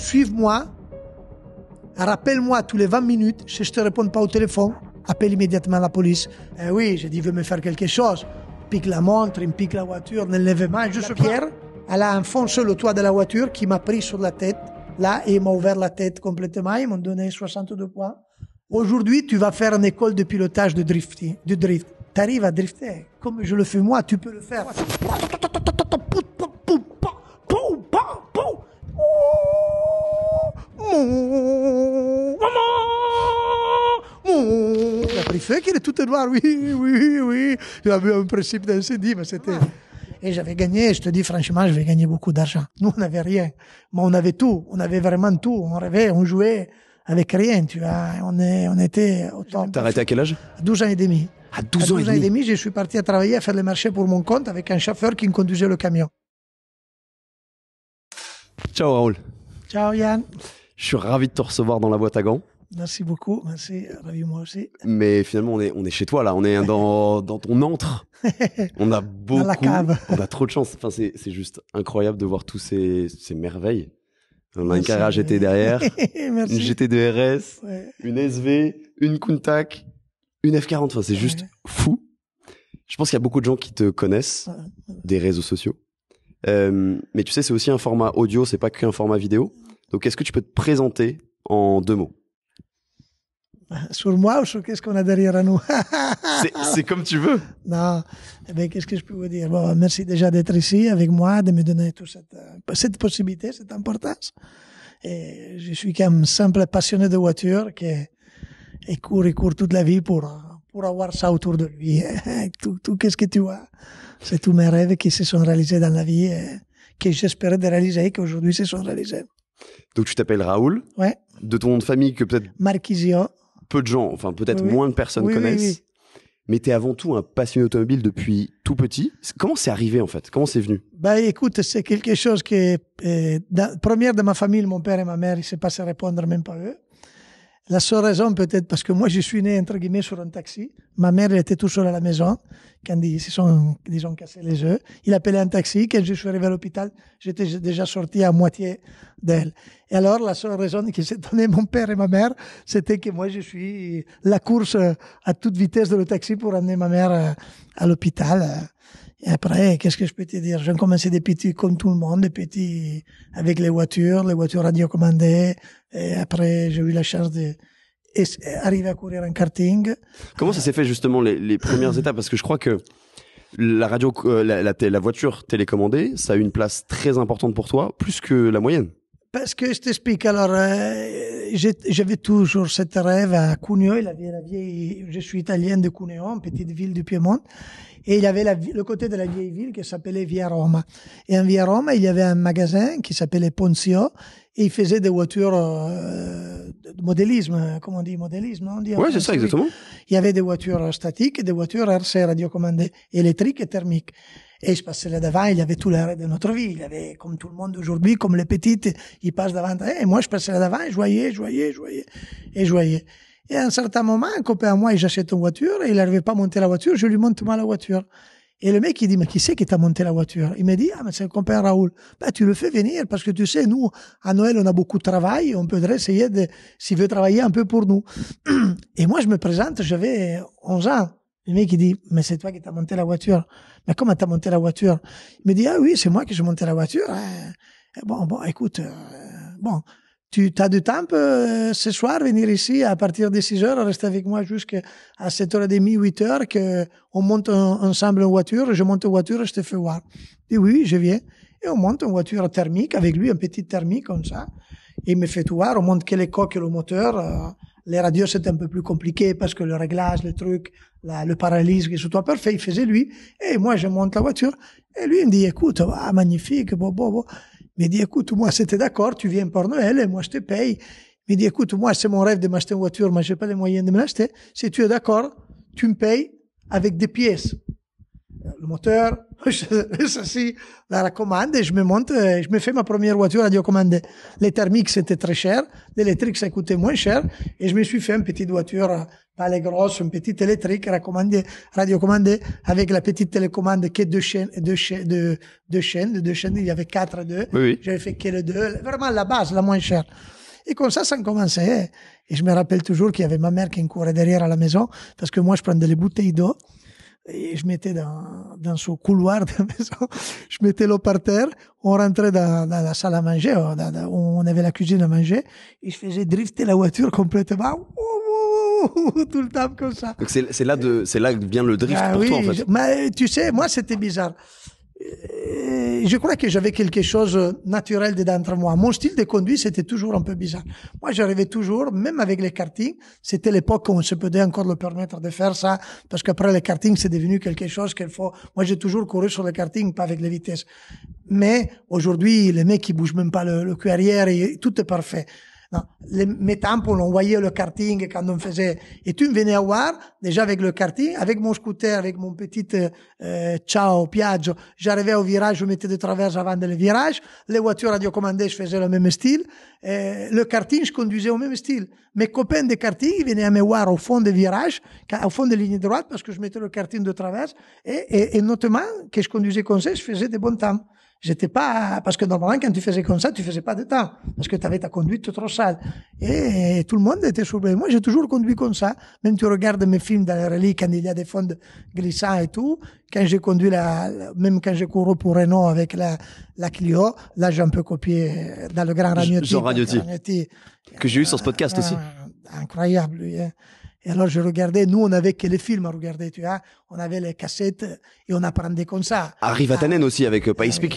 Suive-moi. Rappelle-moi tous les 20 minutes. Si je te réponds pas au téléphone, appelle immédiatement la police. Eh oui, j'ai dit, veux veut me faire quelque chose. pique la montre, il me pique la voiture, ne lève pas. Je suis Pierre. Elle a enfoncé le toit de la voiture qui m'a pris sur la tête. Là, il m'a ouvert la tête complètement. Ils m'ont donné 62 points. Aujourd'hui, tu vas faire une école de pilotage de, drifting, de drift. Tu arrives à drifter. Comme je le fais moi, tu peux le faire. la maman, Il a pris est tout noir, oui, oui, oui. Il avait un principe d'incendie, mais c'était. Et j'avais gagné, je te dis franchement, je vais gagner beaucoup d'argent. Nous, on n'avait rien. Mais on avait tout. On avait vraiment tout. On rêvait, on jouait avec rien, tu vois. On, est, on était autant. Tu T'as arrêté à quel âge 12 ans et demi. À 12, ans, et demi. ans et demi, je suis parti à travailler, à faire le marché pour mon compte avec un chauffeur qui conduisait le camion. Ciao Raoul. Ciao Yann. Je suis ravi de te recevoir dans la boîte à gants. Merci beaucoup, merci, ravi moi aussi. Mais finalement, on est, on est chez toi là, on est dans, dans ton antre. On a beaucoup, on a trop de chance. Enfin, c'est, c'est juste incroyable de voir tous ces, ces merveilles. On a un une carrière GT derrière, merci. une GT RS. RS, une SV, une Kuntak, une F40. Enfin, c'est juste fou. Je pense qu'il y a beaucoup de gens qui te connaissent des réseaux sociaux. Euh, mais tu sais, c'est aussi un format audio, c'est pas qu'un format vidéo. Donc, est-ce que tu peux te présenter en deux mots sur moi ou sur qu'est-ce qu'on a derrière nous C'est comme tu veux. Non, eh bien, qu'est-ce que je peux vous dire bon, Merci déjà d'être ici avec moi, de me donner toute cette, euh, cette possibilité, cette importance. Et je suis comme simple passionné de voiture qui court et court toute la vie pour, pour avoir ça autour de lui. tout, qu'est-ce que tu vois, C'est tous mes rêves qui se sont réalisés dans la vie et que j'espérais de réaliser et qu'aujourd'hui se sont réalisés. Donc tu t'appelles Raoul. Ouais. De ton nom de famille que peut-être. Marquisio. Peu de gens, enfin peut-être moins de personnes connaissent. mais tu es avant tout un passionné automobile depuis tout petit. Comment c'est arrivé en fait Comment c'est venu Bah écoute, c'est quelque chose que. est la première de ma famille, mon père et ma mère, ils ne savent pas se répondre même pas eux. La seule raison peut-être parce que moi je suis né entre guillemets sur un taxi. Ma mère était tout seule à la maison quand ils se sont, disons, cassés les oeufs, Il appelait un taxi. Quand je suis arrivé à l'hôpital, j'étais déjà sorti à moitié d'elle. Et alors, la seule raison qui s'est donnée mon père et ma mère, c'était que moi, je suis la course à toute vitesse de le taxi pour amener ma mère euh, à l'hôpital. Et après, qu'est-ce que je peux te dire J'ai commencé des petits comme tout le monde, des petits avec les voitures, les voitures radiocommandées. Et après, j'ai eu la chance de, et arriver à courir en karting. Comment ça s'est fait justement les, premières étapes Parce que je crois que la radio, euh, la, voiture télécommandée, ça a une place très importante pour toi, plus que la moyenne. Parce que je t'explique. Alors, euh, j'avais toujours cette rêve à Cuneo, vieille, la je suis italien de Cuneo, petite ville du Piémont. Et il y avait la, le côté de la vieille ville qui s'appelait Via Roma. Et en Via Roma, il y avait un magasin qui s'appelait Poncio. et il faisait des voitures euh, de modélisme, euh, comment on dit, modélisme, on Ouais, c'est ça, exactement. Il y avait des voitures statiques et des voitures RC radiocommandées, électriques et thermiques. Et je passais là devant, il y avait tout l'arrêt de notre ville. Il y avait, comme tout le monde aujourd'hui, comme les petites, ils passent devant. Et eh, moi, je passais là devant et je voyais, je voyais, je voyais, et je voyais. Et à un certain moment, un copain à moi, j'achète une voiture, et il n'arrivait pas à monter la voiture, je lui monte mal la voiture. Et le mec, il dit, mais qui c'est qui t'a monté la voiture Il me dit, ah, mais c'est le compère Raoul. Bah, tu le fais venir parce que tu sais, nous, à Noël, on a beaucoup de travail, on peut essayer de, s'il veut travailler un peu pour nous. Et moi, je me présente, j'avais 11 ans. Le mec, il dit, mais c'est toi qui t'as monté la voiture. Mais comment t'as monté la voiture Il me dit, ah oui, c'est moi qui j'ai monté la voiture. Eh, eh, bon, bon, écoute, euh, bon. Tu as du temps euh, ce soir, venir ici à partir de 6 heures, rester avec moi jusqu'à 7h30, 8h, que on monte ensemble en voiture, je monte en voiture, je te fais voir. dit « oui, je viens. Et on monte en voiture thermique avec lui, un petit thermique comme ça. Et il me fait tout voir, on monte que les coques et le moteur. Euh, les radios, c'est un peu plus compliqué parce que le réglage, le truc, le le est tout toi, parfait, il faisait lui. Et moi, je monte la voiture. Et lui, il me dit, écoute, ah, magnifique, me dit, écoute, moi, c'était d'accord, tu viens pour Noël et moi, je te paye. Il me dit, écoute, moi, c'est mon rêve de m'acheter une voiture, mais je n'ai pas les moyens de me l'acheter. Si tu es d'accord, tu me payes avec des pièces le moteur, ça la recommande et je me monte, et euh, je me fais ma première voiture radiocommandée. Les thermiques, c'était très cher, l'électrique, ça coûtait moins cher, et je me suis fait une petite voiture, euh, pas les grosses, une petite électrique radiocommandée, radiocommandée, avec la petite télécommande qui est deux chaînes, deux chaînes, deux, chaînes, il y avait quatre, deux. J'avais fait que les deux, vraiment la base, la moins chère. Et comme ça, ça commençait. Et je me rappelle toujours qu'il y avait ma mère qui courait derrière à la maison, parce que moi, je prenais les bouteilles d'eau et je mettais dans, dans ce couloir de la maison, je mettais l'eau par terre, on rentrait dans, la salle à manger, euh, on, avait la cuisine à manger, et je faisais drifter la voiture complètement tout le temps comme ça. Donc c'est là de c'est là que vient le drift ah pour toi en fait. mais tu sais, moi c'était bizarre. Euh, je crois que j'avais quelque chose de euh, naturel d'entre moi. Mon style de conduite, c'était toujours un peu bizarre. Moi, j'arrivais toujours, même avec les kartings, c'était l'époque où on se pouvait encore le permettre de faire ça, parce qu'après les kartings, c'est devenu quelque chose qu'il faut. Moi, j'ai toujours couru sur les kartings, pas avec les vitesses. Mais aujourd'hui, les mecs, ils bougent même pas le, le cul arrière et tout est parfait. Non. Les, mes temps on voyait le karting quand on faisait. Et tu me venais à voir, déjà avec le karting, avec mon scooter, avec mon petit euh, euh, ciao, piaggio. J'arrivais au virage, je mettais de travers avant le virage. Les voitures radiocommandées, je faisais le même style. le karting, je conduisais au même style. Mes copains de karting, ils venaient à me voir au fond des virages, au fond des lignes droites, parce que je mettais le karting de travers. Et, et, notamment, que je conduisais comme ça, je faisais des bons temps. J'étais pas, parce que normalement, quand tu faisais comme ça, tu faisais pas de temps. Parce que tu avais ta conduite trop sale. Et tout le monde était surpris. Moi, j'ai toujours conduit comme ça. Même tu regardes mes films dans les rallye quand il y a des fonds glissants et tout. Quand j'ai conduit la, même quand j'ai couru pour Renault avec la, la Clio, là, j'ai un peu copié dans le grand Ragnotti. Ragnotti. Que j'ai eu sur ce podcast euh, aussi. Euh, incroyable, lui. Hein. Et alors je regardais, nous on avait que les films à regarder, tu vois, on avait les cassettes et on apprenait comme ça. Arrive à ah, aussi avec euh, euh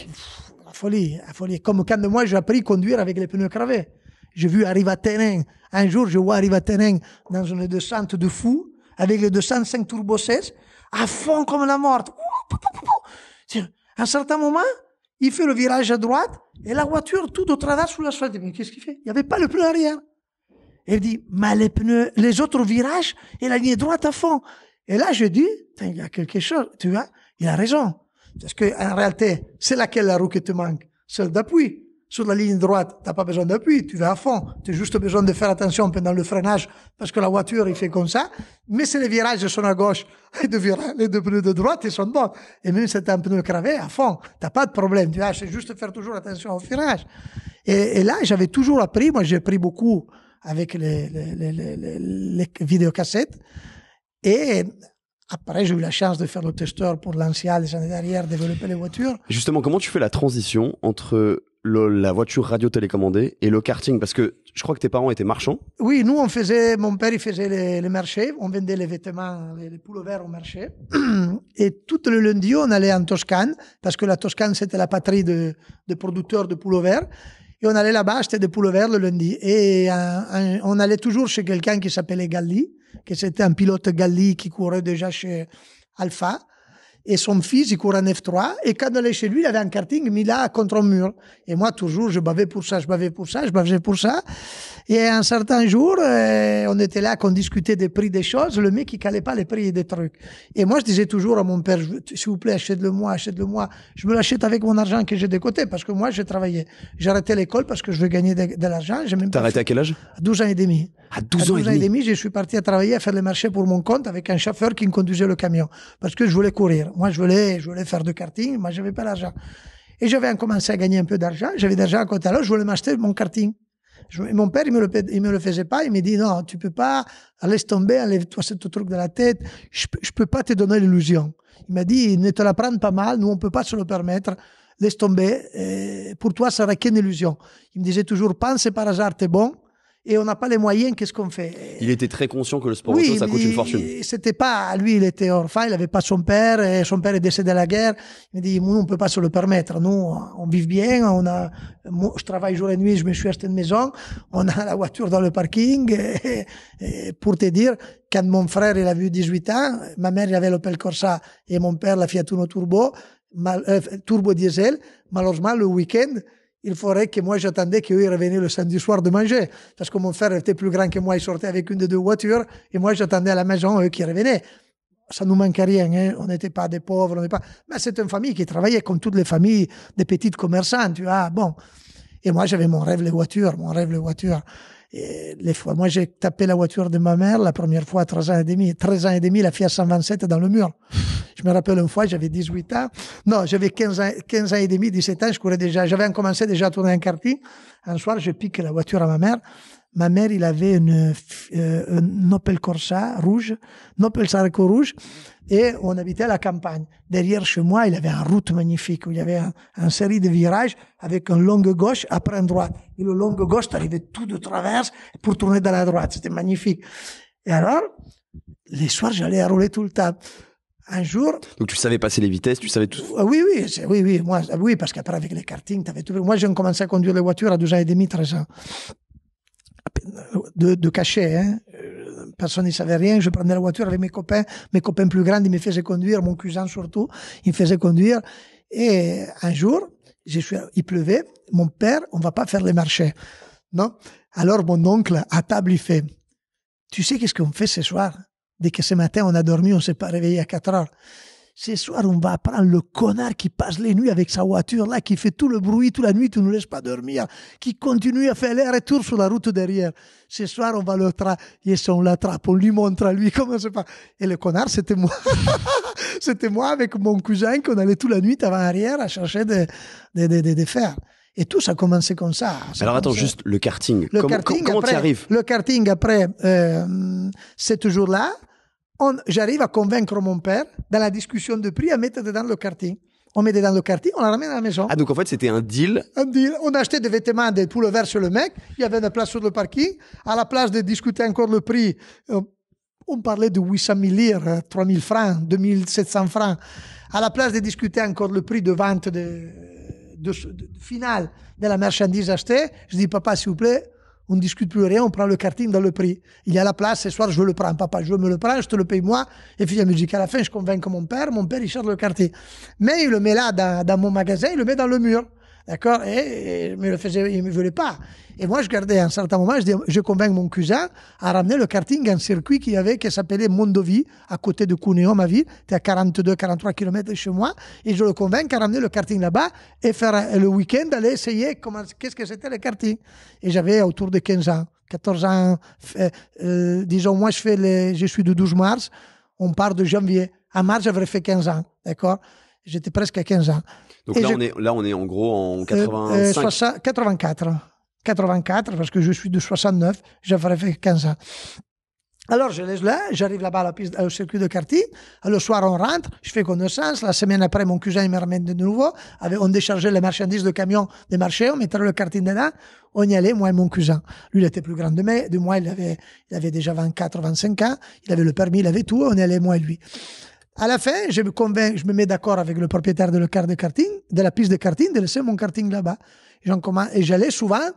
La folie, la folie. Comme quand moi j'ai appris à conduire avec les pneus cravés. J'ai vu Arrive à Un jour je vois Arrive à dans une descente de fou avec les 205 turbo 16 à fond comme la morte. À un certain moment, il fait le virage à droite et la voiture tout au travers sous l'asphalte. Mais qu'est-ce qu'il fait Il n'y avait pas le pneu arrière. Elle dit, mais les pneus, les autres virages, et la ligne droite à fond. Et là, je dis, il y a quelque chose, tu vois, il a raison. Parce que, en réalité, c'est laquelle la roue qui te manque? Celle d'appui. Sur la ligne droite, t'as pas besoin d'appui, tu vas à fond. Tu as juste besoin de faire attention pendant le freinage, parce que la voiture, il fait comme ça. Mais si les virages sont à gauche, les deux, les deux pneus de droite, ils sont bons. Et même si t'as un pneu cravé, à fond, t'as pas de problème, tu vois, c'est juste faire toujours attention au freinage. Et, et là, j'avais toujours appris, moi j'ai appris beaucoup, avec les, vidéocassettes. Et après, j'ai eu la chance de faire le testeur pour l'ancien les années derrière, développer les voitures. Justement, comment tu fais la transition entre la voiture radio télécommandée et le karting Parce que je crois que tes parents étaient marchands. Oui, nous, on faisait, mon père, il faisait les, marchés, on vendait les vêtements, les, les poules verts au marché. Et tout le lundi, on allait en Toscane, parce que la Toscane, c'était la patrie de, producteurs de poules verts. Et on allait là-bas c'était des poules le lundi. Et euh, on allait toujours chez quelqu'un qui s'appelait Galli, qui c'était un pilote Galli qui courait déjà chez Alpha et son fils, il court en F3. Et quand il allait chez lui, il avait un karting mis là contre un mur. Et moi, toujours, je bavais pour ça, je bavais pour ça, je bavais pour ça. Et un certain jour, euh, on était là, qu'on discutait des prix des choses. Le mec, il calait pas les prix des trucs. Et moi, je disais toujours à mon père, s'il vous plaît, achète-le-moi, achète-le-moi. Je me l'achète avec mon argent que j'ai de côté parce que moi, j'ai travaillé. J'arrêtais l'école parce que je veux gagner de, l'argent. J'ai même T'as arrêté à quel âge? À 12 ans et demi. À 12, ans, et, ans et demi, je suis parti à travailler, à faire les marchés pour mon compte avec un chauffeur qui me conduisait le camion parce que je voulais courir. Moi, je voulais, je voulais faire du karting, Moi, je n'avais pas l'argent. Et j'avais commencé à gagner un peu d'argent. J'avais d'argent à côté. Alors, je voulais m'acheter mon karting. mon père, il me, le, il me le faisait pas. Il me dit, non, tu peux pas, laisse tomber, enlève-toi ce truc de la tête. Je, je peux pas te donner l'illusion. Il m'a dit, ne te la prends pas mal. Nous, on peut pas se le permettre. Laisse tomber. pour toi, ça sera qu'une illusion. Il me disait toujours, pense par hasard, t'es bon et on n'a pas les moyens, qu'est-ce qu'on fait Il était très conscient que le sport ça coûte une fortune. C'était pas lui, il était orphelin, il n'avait pas son père, et son père est décédé à la guerre. Il dit, nous, on peut pas se le permettre. Nous, on vit bien, on a, je travaille jour et nuit, je me suis acheté une maison, on a la voiture dans le parking. Et, pour te dire, quand mon frère, il a vu 18 ans, ma mère, il avait l'Opel Corsa et mon père, la Fiat Uno Turbo, euh, Turbo Diesel. Malheureusement, le week-end, il faudrait que moi j'attendais qu'eux revenaient le samedi soir de manger. Parce que mon frère était plus grand que moi, il sortait avec une des deux voitures, et moi j'attendais à la maison eux qui revenaient. Ça nous manquait rien, hein? on n'était pas des pauvres, on pas. Mais c'est une famille qui travaillait comme toutes les familles des petites commerçants, tu vois. Bon. Et moi j'avais mon rêve les voitures, mon rêve les voitures les fois, moi, j'ai tapé la voiture de ma mère la première fois à 13 ans et demi. 13 ans et demi, la Fiat 127 dans le mur. Je me rappelle une fois, j'avais 18 ans. Non, j'avais 15 ans, 15 ans et demi, 17 ans. Je courais déjà, j'avais commencé déjà à tourner un quartier. Un soir, je pique la voiture à ma mère. Ma mère, il avait une, euh, une Opel Corsa rouge, Opel Sarco rouge et on habitait à la campagne. Derrière chez moi, il y avait une route magnifique où il y avait une un série de virages avec un long gauche après un droit. Et le long gauche, arrivait tout de traverse pour tourner dans la droite. C'était magnifique. Et alors, les soirs, j'allais à rouler tout le temps. Un jour. Donc tu savais passer les vitesses, tu savais tout. Ah oui, oui, oui, oui, moi, ah oui, parce qu'après avec les kartings, avais tout. Moi, j'ai commencé à conduire les voitures à 12 ans et demi, 13 ans. Euh, de, de cachet, hein personne ne savait rien. Je prenais la voiture avec mes copains. Mes copains plus grands, ils me faisaient conduire. Mon cousin surtout, il me faisait conduire. Et un jour, il pleuvait. Mon père, on va pas faire les marchés. Non? Alors, mon oncle, à table, il fait, tu sais qu'est-ce qu'on fait ce soir? Dès que ce matin, on a dormi, on s'est pas réveillé à 4 heures ce soir, on va prendre le connard qui passe les nuits avec sa voiture là, qui fait tout le bruit toute la nuit, qui ne nous laisse pas dormir, qui continue à faire les retours sur la route derrière. Ce soir, on va le tra, si on l'attrape, on lui montre à lui comment se fait. Et le connard, c'était moi. c'était moi avec mon cousin qu'on allait toute la nuit avant arrière à chercher des de, Et tout, ça a commencé comme ça. Alors attends, juste le karting. Le karting comment après, arrives Le karting, après euh, c'est toujours là j'arrive à convaincre mon père, dans la discussion de prix, à mettre dedans le quartier On met dedans le quartier on la ramène à la maison. Ah, donc en fait, c'était un deal Un deal. On achetait des vêtements, des verts sur le mec. Il y avait une place sur le parking. À la place de discuter encore le prix, euh, on parlait de 800 000 lire, 3 euh, 000 francs, 2 700 francs. À la place de discuter encore le prix de vente de, de, de de la marchandise achetée, je dis, papa, s'il vous plaît, on ne discute plus rien, on prend le karting dans le prix. Il y a la place, ce soir je le prends, papa je me le prends, je te le paye moi, et puis il la musique à la fin, je convainc mon père, mon père il cherche le karting. Mais il le met là dans mon magasin, il le met dans le mur. D'accord et, et, me le faisait, il ne voulait pas. Et moi, je gardais à un certain moment, je, dis, je convainc mon cousin à ramener le karting à un circuit qu'il y avait, qui s'appelait Mondovie, à côté de Cuneo, ma ville. C'était à 42-43 km de chez moi. Et je le convainc à ramener le karting là-bas et faire le week-end, aller essayer comment, qu'est-ce que c'était le karting. Et j'avais autour de 15 ans, 14 ans. Euh, euh, disons, moi, je, fais je suis de 12 mars. On part de janvier. En mars, j'aurais fait 15 ans. D'accord J'étais presque à 15 ans. Donc là, on est, en gros en 85... 84. 84, parce que je suis de 69, j'avais fait 15 ans. Alors, je laisse là, j'arrive là-bas à la piste, au circuit de quartier. Le soir, on rentre, je fais connaissance. La semaine après, mon cousin il me ramène de nouveau. On déchargeait les marchandises de camion des marchés, on mettait le quartier dedans. On y allait, moi et mon cousin. Lui, il était plus grand de, moi, il avait, il avait déjà 24, 25 ans. Il avait le permis, il avait tout. On y allait, moi et lui. À la fin, je me convainc, je me mets d'accord avec le propriétaire de, le car de, karting, de la piste de karting, de laisser mon karting là-bas. Et j'allais souvent,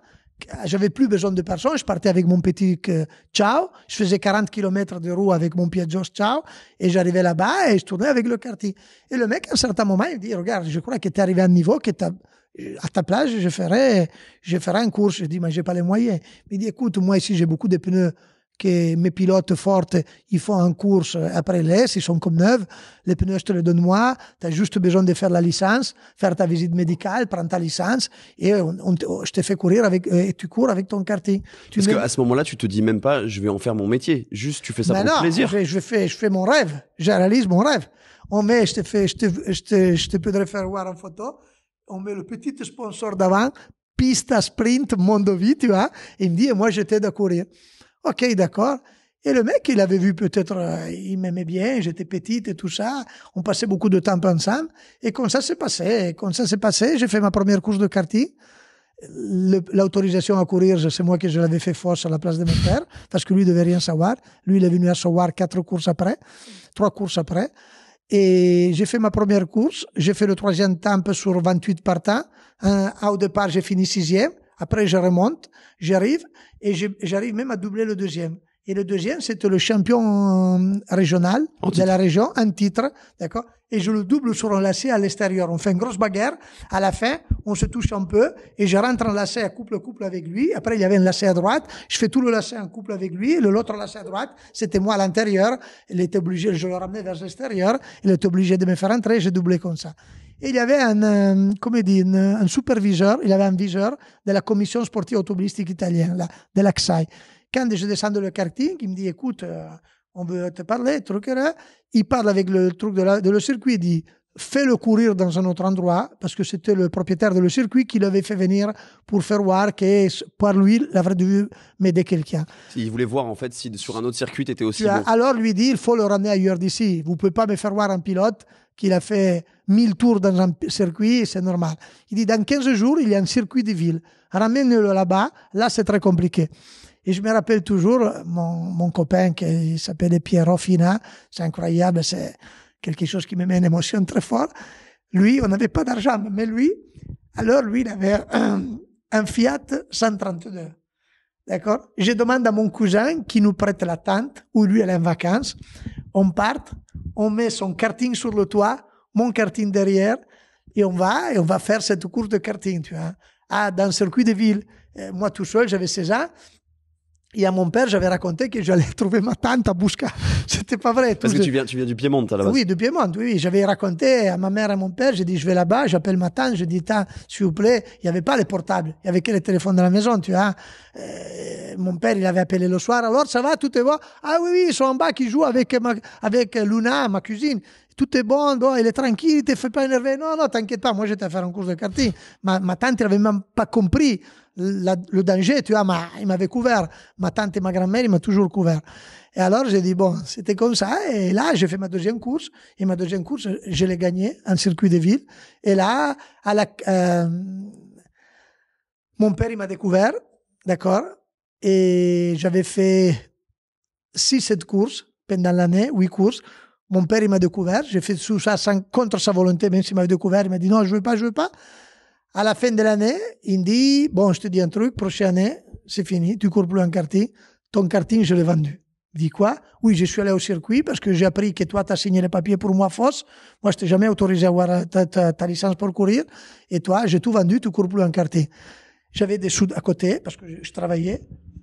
j'avais plus besoin de personne, je partais avec mon petit euh, ciao, je faisais 40 km de roue avec mon Piaggio ciao, et j'arrivais là-bas et je tournais avec le karting. Et le mec, à un certain moment, il dit, regarde, je crois que tu es arrivé à un niveau que tu à ta place, je ferai, je ferai un cours. Je dis, mais j'ai pas les moyens. Il dit, écoute, moi ici, j'ai beaucoup de pneus que mes pilotes fortes, ils font en course euh, après l'est, ils sont comme neufs, les pneus, je te les donne moi, tu as juste besoin de faire la licence, faire ta visite médicale, prendre ta licence, et on, je te fais courir avec, euh, et tu cours avec ton karting. parce Parce qu'à ce moment-là, tu te dis même pas, je vais en faire mon métier, juste tu fais ça pour le plaisir. Je, je, fais, je fais mon rêve, je réalise mon rêve. On met, je te fais, je te, je te, je te peux faire voir en photo, on met le petit sponsor d'avant, piste sprint, Mondovi tu et il me dit, moi moi t'aide à courir. OK, d'accord. Et le mec, il avait vu peut-être, euh, il m'aimait bien, j'étais petite et tout ça. On passait beaucoup de temps ensemble. Et comme ça s'est passé, comme ça s'est passé, j'ai fait ma première course de quartier. L'autorisation à courir, c'est moi qui je l'avais fait force à la place de mon père, parce que lui devait rien savoir. Lui, il est venu à savoir quatre courses après, trois courses après. Et j'ai fait ma première course. J'ai fait le troisième temps sur 28 partants. au départ, j'ai fini sixième. Après, je remonte, j'arrive, et j'arrive même à doubler le deuxième. Et le deuxième, c'était le champion euh, régional de la région, un titre, d'accord Et je le double sur un lacet à l'extérieur. On fait une grosse bagarre. À la fin, on se touche un peu et je rentre en lacet à couple-couple avec lui. Après, il y avait un lacet à droite. Je fais tout le lacet en couple avec lui. et L'autre lacet à droite, c'était moi à l'intérieur. Il était obligé, je le ramenais vers l'extérieur. Il était obligé de me faire entrer. J'ai doublé comme ça il y avait un, euh, un, superviseur, il avait un viseur de la commission sportive automobilistique italienne, de l'AXAI. Quand je descends de le karting, il me dit, écoute, euh, on veut te parler, truc, hein. il parle avec le truc de, le circuit, il dit, fais-le courir dans un autre endroit, parce que c'était le propriétaire de le circuit qui l'avait fait venir pour faire voir que, par lui, la vraie dû m'aider quelqu'un. Il voulait voir, en fait, si sur un autre circuit, était aussi. bon. Alors, lui dit, il faut le ramener ailleurs d'ici. Vous pouvez pas me faire voir un pilote qui l'a fait 1000 tours dans un circuit, c'est normal. Il dit, dans 15 jours, il y a un circuit de ville. Ramène-le là-bas. Là, c'est très compliqué. Et je me rappelle toujours, euh, mon, mon copain qui s'appelait Piero Fina, c'est incroyable, c'est quelque chose qui me met une émotion très fort. Lui, on n'avait pas d'argent, mais lui, alors lui, il avait un, un Fiat 132. D'accord Je demande à mon cousin qui nous prête la tente, où lui, elle est en vacances. On part, on met son karting sur le toit, mon karting derrière, et on va, et on va faire cette course de karting, tu vois. Ah, dans le circuit de ville, euh, moi tout seul, j'avais 16 ans, et à mon père, j'avais raconté que j'allais trouver ma tante à Busca C'était pas vrai. Parce que tu viens, tu viens du Piémont là-bas Oui, du Piémont. Oui, oui. j'avais raconté à ma mère et à mon père. J'ai dit, je vais là-bas. J'appelle ma tante. Je dis, tante, s'il vous plaît, il n'y avait pas les portables. Il y avait que les téléphones de la maison, tu vois. Euh, mon père, il avait appelé le soir. Alors, ça va, tout est bon. Ah oui, oui, ils sont en bas qui jouent avec avec Luna, ma cousine tout est bon, bon, il est tranquille, il te fait pas énerver. Non, non, t'inquiète pas, moi j'étais à faire un cours de karting. Ma, ma tante n'avait même pas compris le danger, tu vois, ma, il m'avait couvert. Ma tante et ma grand-mère, il m'a toujours couvert. Et alors j'ai dit, bon, c'était comme ça. Et là, j'ai fait ma deuxième course. Et ma deuxième course, je l'ai gagnée en circuit de ville. Et là, à la, euh, mon père, il m'a découvert, d'accord Et j'avais fait six, sept courses pendant l'année, huit courses. Mon père, il m'a découvert. J'ai fait tout ça contre sa volonté, même s'il m'avait découvert. Il m'a dit non, je veux pas, je veux pas. À la fin de l'année, il me dit bon, je te dis un truc, prochaine année, c'est fini, tu cours plus en quartier. Ton karting, je l'ai vendu. Dis quoi Oui, je suis allé au circuit parce que j'ai appris que toi, tu as signé les papiers pour moi fausse. Moi, je t'ai jamais autorisé à avoir euh, ta, licence pour courir. Et toi, j'ai tout vendu, tu cours plus en quartier. J'avais des sous à côté parce que je, travaillais.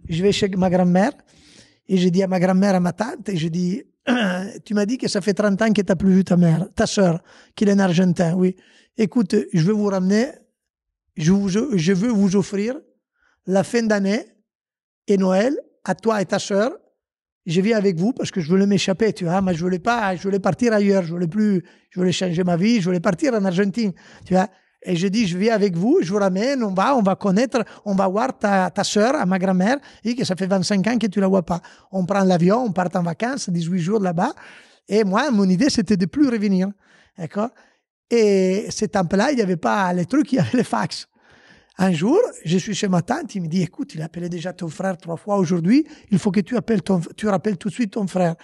Je vais chez ma grand-mère et j'ai dit à ma grand-mère, à ma tante, et j'ai dit tu m'as dit que ça fait 30 ans que tu n'as plus vu ta mère, ta sœur, qu'il est en Argentin, oui. Écoute, je veux vous ramener, je, veux vous offrir la fin d'année et Noël à toi et ta sœur. Je viens avec vous parce que je voulais m'échapper, tu vois. Mais je voulais pas, je voulais partir ailleurs. Je voulais plus, je voulais changer ma vie. Je voulais partir en Argentine, tu vois. Et je dis, je viens avec vous, je vous ramène, on va, on va connaître, on va voir ta, ta sœur, ma grand-mère, et que ça fait 25 ans que tu la vois pas. On prend l'avion, on part en vacances, 18 jours là-bas. Et moi, mon idée, c'était de plus revenir. D'accord? Et ces temps-là, il n'y avait pas les trucs, il y avait les fax. Un jour, je suis chez ma tante, il me dit, écoute, il a appelé déjà ton frère trois fois aujourd'hui, il faut que tu appelles ton, tu rappelles tout de suite ton frère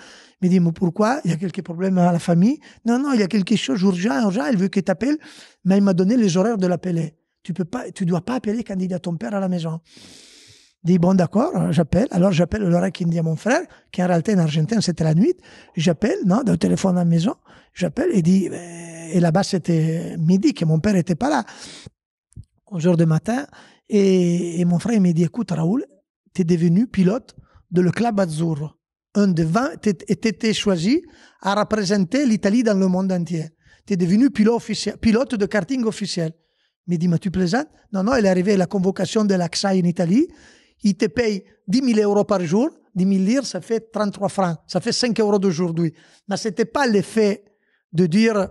me dit, mais pourquoi Il y a quelques problèmes à la famille Non, non, il y a quelque chose. urgent, urgent. elle veut que tu appelles, mais il m'a donné les horaires de l'appeler. Tu peux pas, tu dois pas appeler candidat ton père à la maison. Il dit, bon, d'accord, j'appelle. Alors, j'appelle laura qui me dit à mon frère, qui en réalité en Argentin, c'était la nuit. J'appelle, non, d'un téléphone à la maison. J'appelle et dit, euh, et là-bas, c'était midi, que mon père était pas là. 11 heures du matin. Et, et, mon frère, il me dit, écoute, Raoul, tu es devenu pilote de le club Azzurro un des 20 été choisi à représenter l'Italie dans le monde entier. Tu es devenu pilote, officiel, pilote de karting officiel. Mais dis, mais tu plaisantes Non, non, il est arrivé la convocation de l'AXA en Italie. Il te paye 10 000 euros par jour. 10 000 lire, ça fait 33 francs. Ça fait 5 euros d'aujourd'hui. Mais c'était pas l'effet de dire,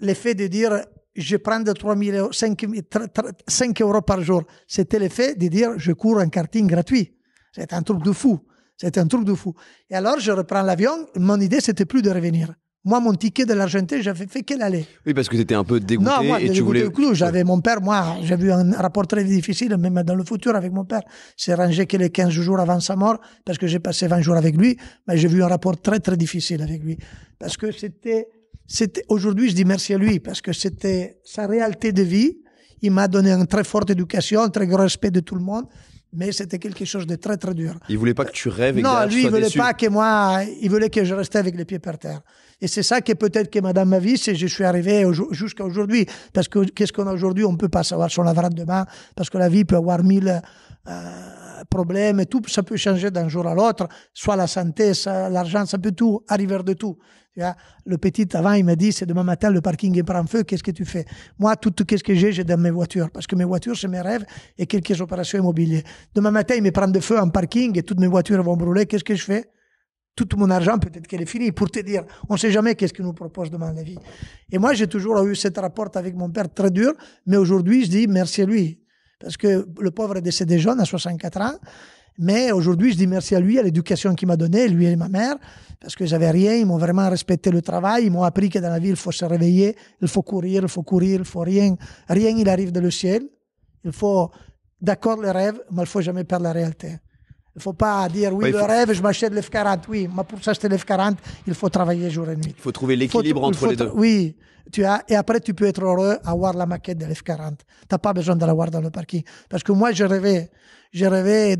l'effet de dire, je prends 3 000, 5, euros par jour. C'était l'effet de dire, je cours un karting gratuit. C'est un truc de fou. C'était un truc de fou. Et alors, je reprends l'avion. Mon idée, c'était plus de revenir. Moi, mon ticket de l'Argentine, j'avais fait qu'elle allait. Oui, parce que tu un peu dégoûté. Non, moi, et tu voulais... J'avais mon père, moi, j'ai eu un rapport très difficile, même dans le futur avec mon père. C'est rangé que les 15 jours avant sa mort, parce que j'ai passé 20 jours avec lui, mais j'ai vu un rapport très, très difficile avec lui. Parce que c'était, c'était, aujourd'hui, je dis merci à lui, parce que c'était sa réalité de vie. Il m'a donné une très forte éducation, un très grand respect de tout le monde mais c'était quelque chose de très très dur. Il voulait pas que tu rêves et non, que lui, il voulait pas que moi, il voulait que je reste avec les pieds par terre. Et c'est ça qui peut-être que Madame vie, c'est je suis arrivé jusqu'à aujourd'hui, parce que qu'est-ce qu'on a aujourd'hui, on peut pas savoir si on l'aura demain, parce que la vie peut avoir mille euh, problèmes et tout, ça peut changer d'un jour à l'autre, soit la santé, l'argent, ça peut tout, arriver de tout. Tu le petit avant, il m'a dit, c'est demain matin, le parking prend feu, qu'est-ce que tu fais Moi, tout, ce que j'ai, j'ai dans mes voitures, parce que mes voitures, c'est mes rêves et quelques opérations immobilières. Demain matin, il me prend de feu en parking et toutes mes voitures vont brûler, qu'est-ce que je fais tout mon argent, peut-être qu'elle est finie, pour te dire, on ne sait jamais qu'est-ce qu'il nous propose demain la vie. Et moi, j'ai toujours eu cette rapport avec mon père très dur, mais aujourd'hui, je dis merci à lui. Parce que le pauvre est décédé jeune, à 64 ans, mais aujourd'hui, je dis merci à lui, à l'éducation qu'il m'a donnée, lui et ma mère, parce que j'avais rien. Ils m'ont vraiment respecté le travail. Ils m'ont appris que dans la vie, il faut se réveiller, il faut courir, il faut courir, il faut rien. Rien, il arrive dans le ciel. Il faut, d'accord, le rêve, mais il faut jamais perdre la réalité. Il faut pas dire oui, le rêve, je m'achète l'F40. Oui, mais pour s'acheter l'F40, il faut travailler jour et nuit. Il faut trouver l'équilibre entre les deux. Oui, tu as, et après, tu peux être heureux à avoir la maquette de l'F40. Tu n'as pas besoin de l'avoir dans le parking. Parce que moi, je rêvais, je rêvais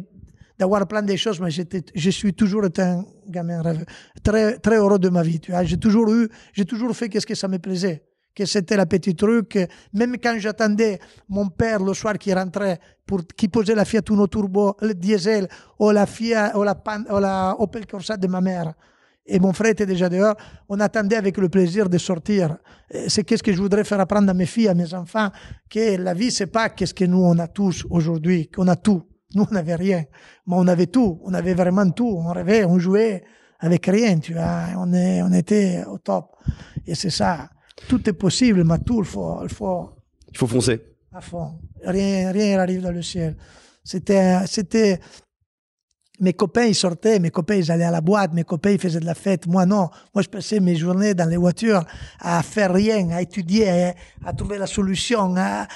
d'avoir plein de choses, mais j'étais, je suis toujours été un gamin rêve très, très heureux de ma vie. Tu vois, j'ai toujours eu, j'ai toujours fait qu'est-ce que ça me plaisait, que c'était la petite truc. Même quand j'attendais mon père le soir qui rentrait pour, qui posait la Fiat Uno Turbo, le diesel, ou la Fiat, ou la, Pan, ou la Opel Corsa de ma mère et mon frère était déjà dehors, on attendait avec le plaisir de sortir. C'est qu'est-ce que je voudrais faire apprendre à mes filles, à mes enfants, que la vie, c'est pas qu'est-ce que nous, on a tous aujourd'hui, qu'on a tout. Nous, on n'avait rien, mais on avait tout. On avait vraiment tout. On rêvait, on jouait avec rien, tu vois. On, est, on était au top. Et c'est ça. Tout est possible, mais tout, il faut, il faut. Il faut foncer. À fond. Rien, rien n'arrive dans le ciel. C'était, c'était, mes copains, ils sortaient, mes copains, ils allaient à la boîte, mes copains, ils faisaient de la fête. Moi, non. Moi, je passais mes journées dans les voitures à faire rien, à étudier, à, trouver la solution. À,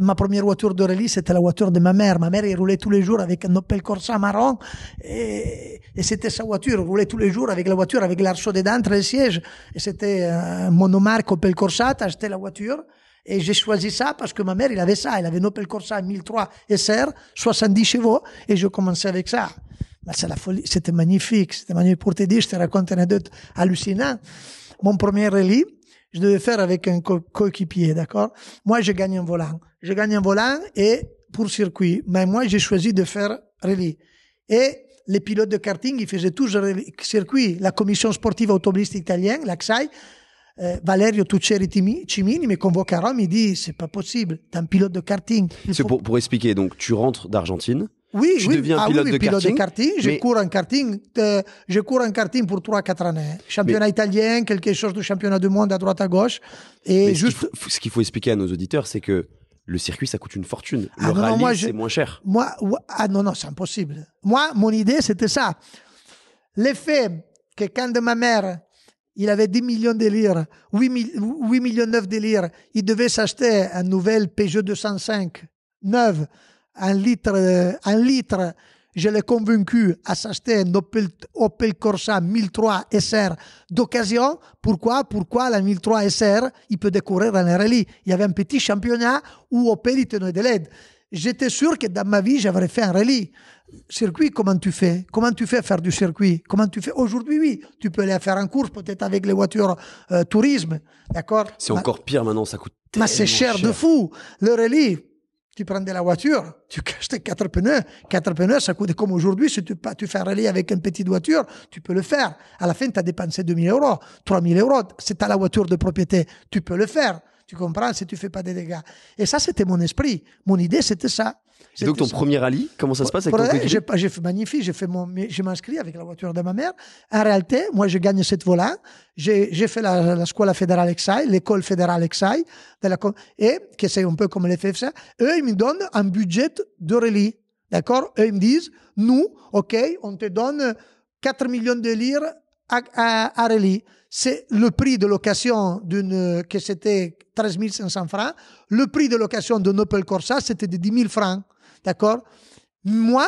Ma première voiture de d'Aurélie, c'était la voiture de ma mère. Ma mère, elle roulait tous les jours avec un Opel Corsa marron et, c'était sa voiture. Elle roulait tous les jours avec la voiture, avec l'arceau dedans, les sièges. Et c'était un monomarque Opel Corsa. acheté la voiture. Et j'ai choisi ça parce que ma mère, il avait ça. Elle avait une Opel Corsa 1003 SR, 70 chevaux, et je commençais avec ça. Mais bah, c'est la folie, c'était magnifique, c'était magnifique. Pour te dire, je te raconte un anecdote hallucinant. Mon premier rallye, je devais faire avec un coéquipier, d'accord Moi, j'ai gagné un volant. J'ai gagné un volant et pour circuit. Mais moi, j'ai choisi de faire rallye. Et les pilotes de karting, ils faisaient tous circuit. La commission sportive automobiliste italienne, l'AXAI, eh, Valerio Tuccieri Cimini me convoque à Rome, il dit c'est pas possible, t'es un pilote de karting. C'est pour, pour, expliquer, donc tu rentres d'Argentine. Oui, tu deviens ah pilote, de, karting, euh, Je cours en karting, je cours en karting pour 3-4 années. Championnat italien, quelque chose de championnat du monde à droite à gauche. Et juste... Ce qu'il faut, expliquer à nos auditeurs, c'est que le circuit, ça coûte une fortune. Ah le rallye, c'est moins cher. Moi, ah non, non, c'est impossible. Moi, mon idée, c'était ça. L'effet que quand ma mère il avait 10 millions de lire, 8, millions 9 de lire. Il devait s'acheter un nouvel Peugeot 205, neuf, un litre, euh, un litre. Je l'ai convaincu à s'acheter un Opel, Corsa 1003 SR d'occasion. Pourquoi Pourquoi la 1003 SR, il peut découvrir un rallye. Il y avait un petit championnat où Opel il tenait de l'aide. J'étais sûr que dans ma vie, j'aurais fait un rallye circuit, comment tu fais Comment tu fais faire du circuit Comment tu fais Aujourd'hui, oui, tu peux aller faire un course peut-être avec les voitures euh, tourisme, d'accord C'est encore pire maintenant, ça coûte tellement Mais c'est cher, de fou. Le relais, tu prends la voiture, tu achetais tes quatre pneus, quatre pneus, ça coûte comme aujourd'hui, si tu, tu fais un relais avec une petite voiture, tu peux le faire. À la fin, tu as dépensé 2000 euros, 3000 euros, c'est à la voiture de propriété, tu peux le faire. Tu comprends si tu fais pas des dégâts. Et ça, c'était mon esprit. Mon idée, c'était ça. c'est donc, ton premier rallye, comment ça se passe avec J'ai fait magnifique. J'ai fait mon, je m'inscris avec la voiture de ma mère. En réalité, moi, je gagne cette là J'ai fait la, la Scuola Fédérale Exai, l'école fédérale Exai, de la, et que c'est un peu comme les FFSA. Eux, ils me donnent un budget de rallye. D'accord Eux, ils me disent, nous, OK, on te donne 4 millions de lire à, à, à rallye c'est le prix de location d'une, que c'était 13 500 francs. Le prix de location d'un Opel Corsa, c'était de 10 000 francs. D'accord? Moi,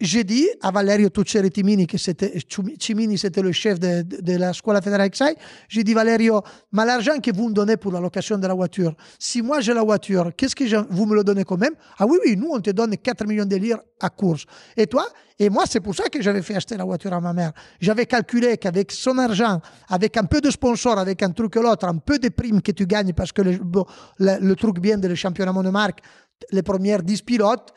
j'ai dit à Valerio Tucciari Cimini, qui c'était le chef de, la Scuola Fédérale XAI, j'ai dit Valerio, mais l'argent que vous me donnez pour la location de la voiture, si moi j'ai la voiture, qu'est-ce que vous me le donnez quand même Ah oui, oui, nous on te donne 4 millions de lire à course. Et toi Et moi, c'est pour ça que j'avais fait acheter la voiture à ma mère. J'avais calculé qu'avec son argent, avec un peu de sponsor, avec un truc ou l'autre, un peu de primes que tu gagnes parce que le, le, truc bien de le championnat monomarque, les premières 10 pilotes,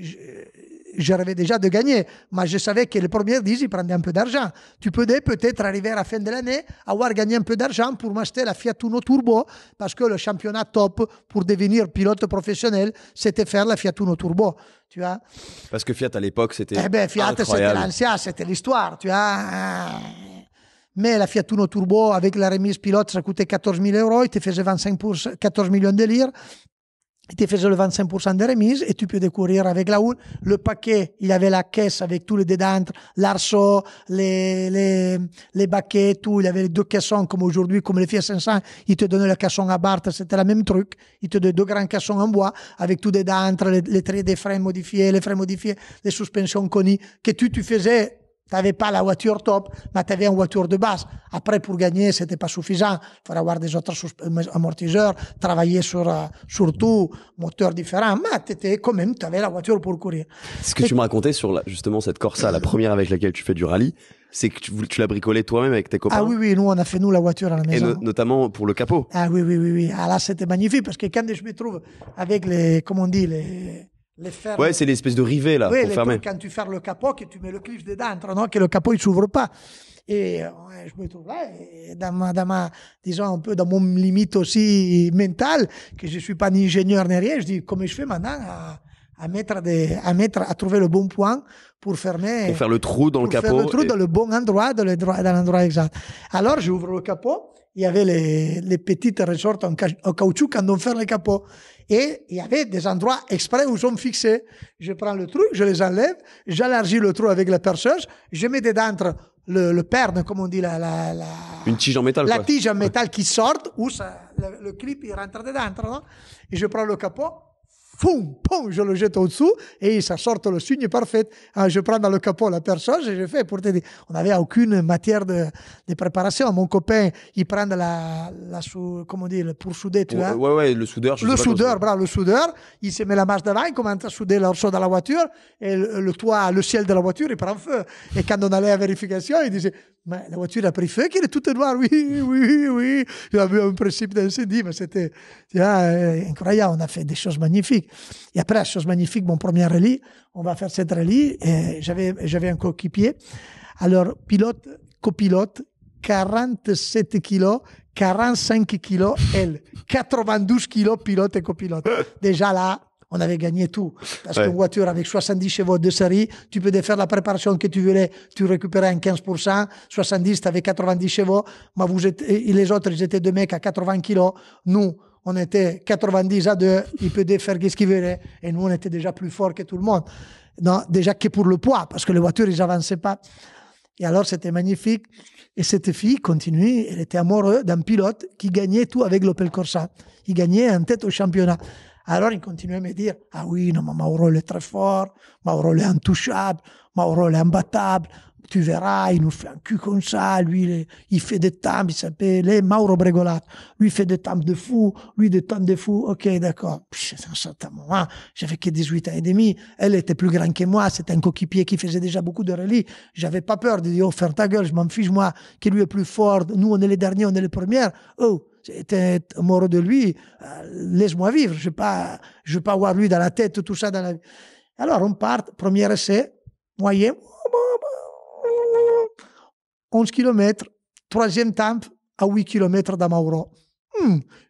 je rêvais déjà de gagner, mais je savais que les premières 10, ils prenaient un peu d'argent. Tu peux peut-être arriver à la fin de l'année, avoir gagné un peu d'argent pour m'acheter la Fiat Uno Turbo, parce que le championnat top pour devenir pilote professionnel, c'était faire la Fiat Uno Turbo. Tu vois parce que Fiat à l'époque, c'était. Eh bien, Fiat, c'était l'ancien, c'était l'histoire. Tu vois mais la Fiat Uno Turbo, avec la remise pilote, ça coûtait 14 000 euros, il te faisait 25 pour 14 millions de lire il te faisait le 25% de remise et tu peux découvrir avec la houle. Le paquet, il avait la caisse avec tous les dédantres, l'arceau, les, les, baquets, tout. Il avait les deux caissons comme aujourd'hui, comme les Fiat 500. Il te donnait le caisson à Barthes, c'était le même truc. Il te donnait deux grands caissons en bois avec tous les les, les traits des freins modifiés, les freins modifiés, les suspensions conies que tu, tu faisais T'avais pas la voiture top, mais avais une voiture de base. Après, pour gagner, c'était pas suffisant. Il fallait avoir des autres euh, amortisseurs, travailler sur, euh, sur tout, moteur différent. Mais t'étais quand même, tu avais la voiture pour courir. Ce que tu me racontais sur justement cette Corsa, la première avec laquelle tu fais du rallye, c'est que tu, tu l'as bricolé toi-même avec tes copains. Ah oui, oui, nous, on a fait nous la voiture à la maison. Et notamment pour le capot. Ah oui, oui, oui, oui. Ah là, c'était magnifique parce que quand je me trouve avec les, comment on dit, les, Ouais, c'est l'espèce de rivet là pour fermer. Oui, quand tu fermes le capot, que tu mets le cliff dedans, non, que le capot il s'ouvre pas. Et je me trouve là, dans ma, dans ma, disons un peu dans mon limite aussi mental, que je suis pas ni ingénieur ni rien, je dis comment je fais maintenant à, à mettre des, à mettre, à trouver le bon point pour fermer. Pour faire le trou dans le capot. Pour faire le trou dans le bon endroit, dans l'endroit exact. Alors j'ouvre le capot il y avait les, les petites ressorts en, caoutchouc quand on faire les capot. Et il y avait des endroits exprès où sont fixés. Je prends le trou, je les enlève, j'élargis le trou avec la perceuse, je mets dedans le, le perne, comme on dit, la, la, Une tige en métal. La tige en métal qui sort, où ça, le, clip il rentre dedans. Non hein. et je prends le capot, foum, pom, je le jette au-dessous et ça sort le signe parfait. Ah, je prends dans le capot la personne, et j'ai fait pour te dire. On n'avait aucune matière de, préparation. Mon copain, il prend la, la comment dire, pour souder, Ouais, ouais, le soudeur. le soudeur, bravo, le soudeur. Il se met la marche devant, il commence à souder l'orceau dans la voiture et le, toit, le ciel de la voiture, il prend feu. Et quand on allait à vérification, il disait, mais la voiture a pris feu, qu'elle est toute noire. Oui, oui, oui. Il y avait un principe d'incendie, mais c'était, incroyable. On a fait des choses magnifiques. Et après, chose magnifique, mon premier rallye, on va faire cette rallye. J'avais, j'avais un coéquipier. Alors, pilote, copilote, 47 kilos, 45 kilos, elle, 92 kilos, pilote et copilote. Déjà là, on avait gagné tout. Parce ouais. qu'une voiture avec 70 chevaux de série, tu peux faire la préparation que tu voulais, tu récupérais un 15%, 70, tu avais 90 chevaux, mais vous et les autres, ils étaient deux mecs à 80 kilos, nous, on était 90 à 2, il peut faire qu'est-ce qu'il voulait, et nous on était déjà plus fort que tout le monde. Non, déjà que pour le poids, parce que les voitures, ils n'avançaient pas. Et alors c'était magnifique. Et cette fille continuait, elle était amoureuse d'un pilote qui gagnait tout avec l'Opel Corsa. Il gagnait en tête au championnat. Alors il continuait à me dire, ah oui, non, mais est très fort, maurole est intouchable, Mauro, est imbattable, tu verras, il nous fait un cul comme ça, lui, il, fait des tames, il s'appelle Mauro Bregolat, lui fait des temps de fou, lui des tames de fou, ok, d'accord. C'est un certain moment, hein. j'avais que 18 ans et demi, elle était plus grande que moi, c'était un coquipier qui faisait déjà beaucoup de rallye, j'avais pas peur de dire, oh, ferme ta gueule, je m'en fiche, moi, qui lui est plus fort, nous, on est les derniers, on est les premières, oh, j'étais amoureux de lui, euh, laisse-moi vivre, je ne pas, je veux pas avoir lui dans la tête, tout ça dans la vie. Alors, on part, premier essai, moyen, 11 km, troisième temps à 8 km d'Amauro.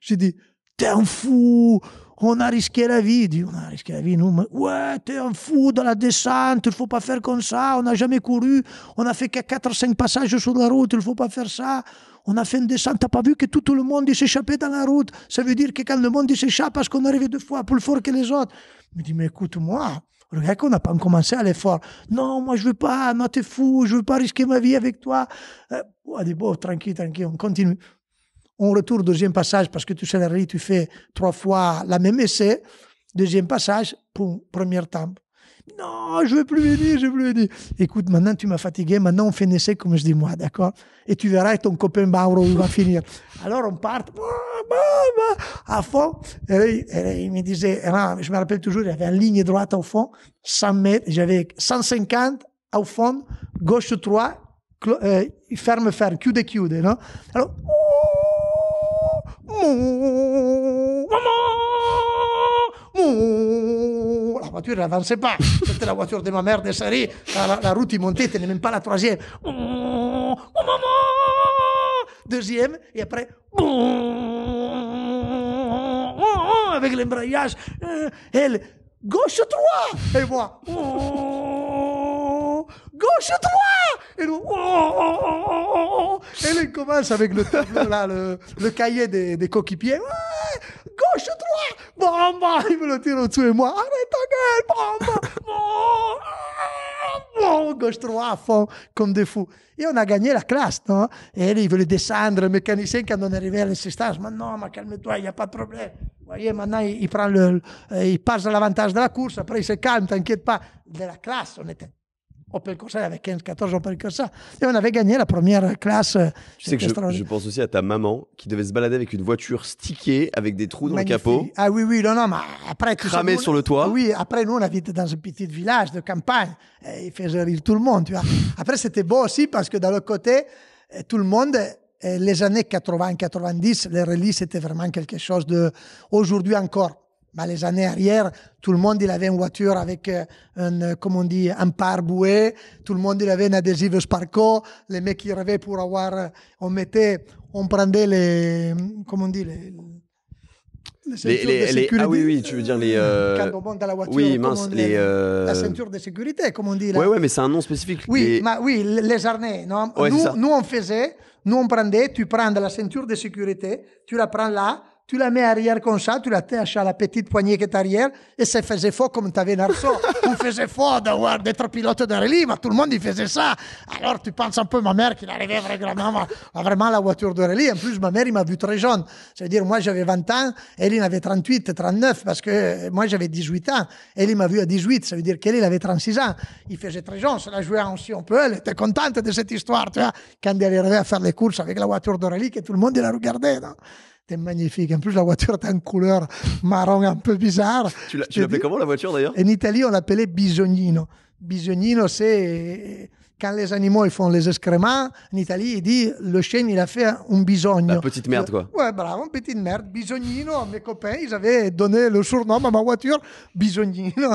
j'ai dit, t'es un fou, on a risqué la vie. Dit, on a risqué la vie, nous. Mais, ouais, t'es un fou dans la descente, il faut pas faire comme ça, on n'a jamais couru, on n'a fait que 4-5 passages sur la route, il faut pas faire ça. On a fait une descente, t'as pas vu que tout, le monde s'échappait dans la route. Ça veut dire que quand le monde s'échappe, parce qu'on arrive deux fois plus fort que les autres. Il me dit, mais écoute-moi, Regarde qu'on n'a pas commencé à l'effort. Non, moi je veux pas, non t'es fou, je veux pas risquer ma vie avec toi. on euh, dit bon, tranquille, tranquille, on continue. On retourne deuxième passage parce que tu sais, tu fais trois fois la même essai. Deuxième passage, pour première temps. Non, je veux plus venir, je veux plus venir. Écoute, maintenant tu m'as fatigué, maintenant on fait un comme je dis moi, d'accord Et tu verras ton copain Mauro il va finir. Alors on part bah, bah, bah, à fond. Et il me disait, je me rappelle toujours, il y avait une ligne droite au fond, 100 mètres, j'avais 150 au fond, gauche 3, euh, ferme, ferme, ferme, chiude, chiude, non Alors, oh, oh, voiture n'avançait pas. C'était la voiture de ma mère de série. La, la, route, il montait, n'est même pas la troisième. Oh, oh, maman Deuxième, et après, oh, avec l'embrayage. Euh, elle, gauche 3 Et moi, gauche 3 elle commence avec le tableau le, cahier des, des coéquipiers. gauche, droit, bomba, il me lo tire au-dessus et moi, arrête ta gueule, bomba, bon, gauche, droit à fond, comme des fous. Et on a gagné la classe, non? Et il voulait descendre, le mécanicien, quand on arrivait à l'assistance, mais non, mais calme-toi, il n'y a pas de problème. Vous voyez, maintenant, il, prend le, il passe l'avantage de la course, après il se calme, t'inquiète pas. De la classe, on était Opel Corsa, il 15, 14 Opel Corsa. Et on avait gagné la première classe. Euh, que je, pense aussi à ta maman qui devait se balader avec une voiture stickée avec des trous dans le capot. Ah oui, oui, non, non, mais après. Cramé sur le toit. Oui, après, nous, on habitait dans un petit village de campagne. il faisait rire tout le monde, tu vois. Après, c'était beau aussi parce que d'un autre côté, euh, tout le monde euh, les années 80-90, les relis c'était vraiment quelque chose de, aujourd'hui encore, bah, les années arrière, tout le monde il avait une voiture avec euh, un, euh, comment on dit, pare boué. Tout le monde il avait un adhésif Sparco. Les mecs ils rêvaient pour avoir, euh, on mettait, on prenait les, comment on dit, les, les, ah oui, oui, tu veux dire les. Les quand on dans la voiture. Oui, mince, La ceinture de sécurité, comme on dit. Oui, ouais, mais c'est un nom spécifique. Oui, oui les harnais. Non nous, nous, on faisait, nous, on prenait, tu prends la ceinture de sécurité, tu la prends là, tu la mets arrière comme ça, tu la l'attaches à la petite poignée qui est arrière, et ça faisait faux comme tu avais un On faisait faux d'avoir d'être pilote de rallye, mais tout le monde il faisait ça. Alors tu penses un peu, ma mère qui arrivait vraiment à, vraiment la voiture de rallye. En plus, ma mère, il m'a vu très jeune. C'est-à-dire, moi, j'avais 20 ans, elle, il avait 38, 39, parce que euh, moi, j'avais 18 ans. Elle, il m'a vu à 18, ça veut dire qu'elle, il avait 36 ans. Il faisait très jeune, l'a jouait aussi un peu. Elle était contente de cette histoire, tu vois, quand elle arrivait à faire les courses avec la voiture de que tout le monde la regardait. Non T'es magnifique. En plus, la voiture est en couleur marron un peu bizarre. Tu l'appelais comment la voiture d'ailleurs En Italie, on l'appelait bisognino. Bisognino, c'est quand les animaux ils font les excréments, en Italie, il dit le chien, il a fait un bisogno. Une petite merde, quoi. Ouais, bravo, petite merde. Bisognino, mes copains, ils avaient donné le surnom à ma voiture, Bisognino.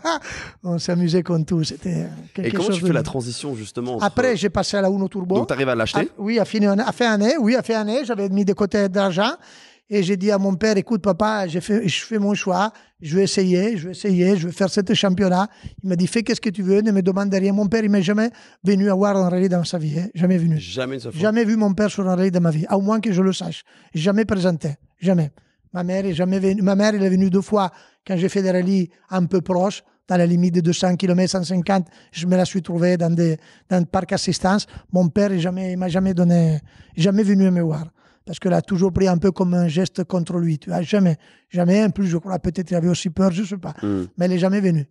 on s'amusait comme tout. C'était Et comment tu fais la transition, justement Après, j'ai passé à la Uno Turbo. Donc, tu arrives à l'acheter ah, Oui, à, fin... à année, oui, à fin année, j'avais mis de côté d'argent. Et j'ai dit à mon père, écoute papa, je fais, je fais mon choix, je vais essayer, je vais essayer, je vais faire ce championnat. Il m'a dit, fais qu'est-ce que tu veux, ne me demande rien. Mon père, il m'est jamais venu à voir un rallye dans sa vie, hein. jamais venu. Jamais Jamais vu mon père sur un rallye dans ma vie, au moins que je le sache. Jamais présenté, jamais. Ma mère est jamais venue, ma mère, est venue deux fois quand j'ai fait des rallyes un peu proches, dans la limite de 200 km, 150, je me la suis trouvée dans des, dans le parc assistance. Mon père, il jamais, il m'a jamais donné, jamais venu me voir parce qu'elle a toujours pris un peu comme un geste contre lui. Tu vois, jamais, jamais. En hein, plus, je crois peut-être il avait aussi peur, je ne sais pas. Hmm. Mais elle est jamais venue.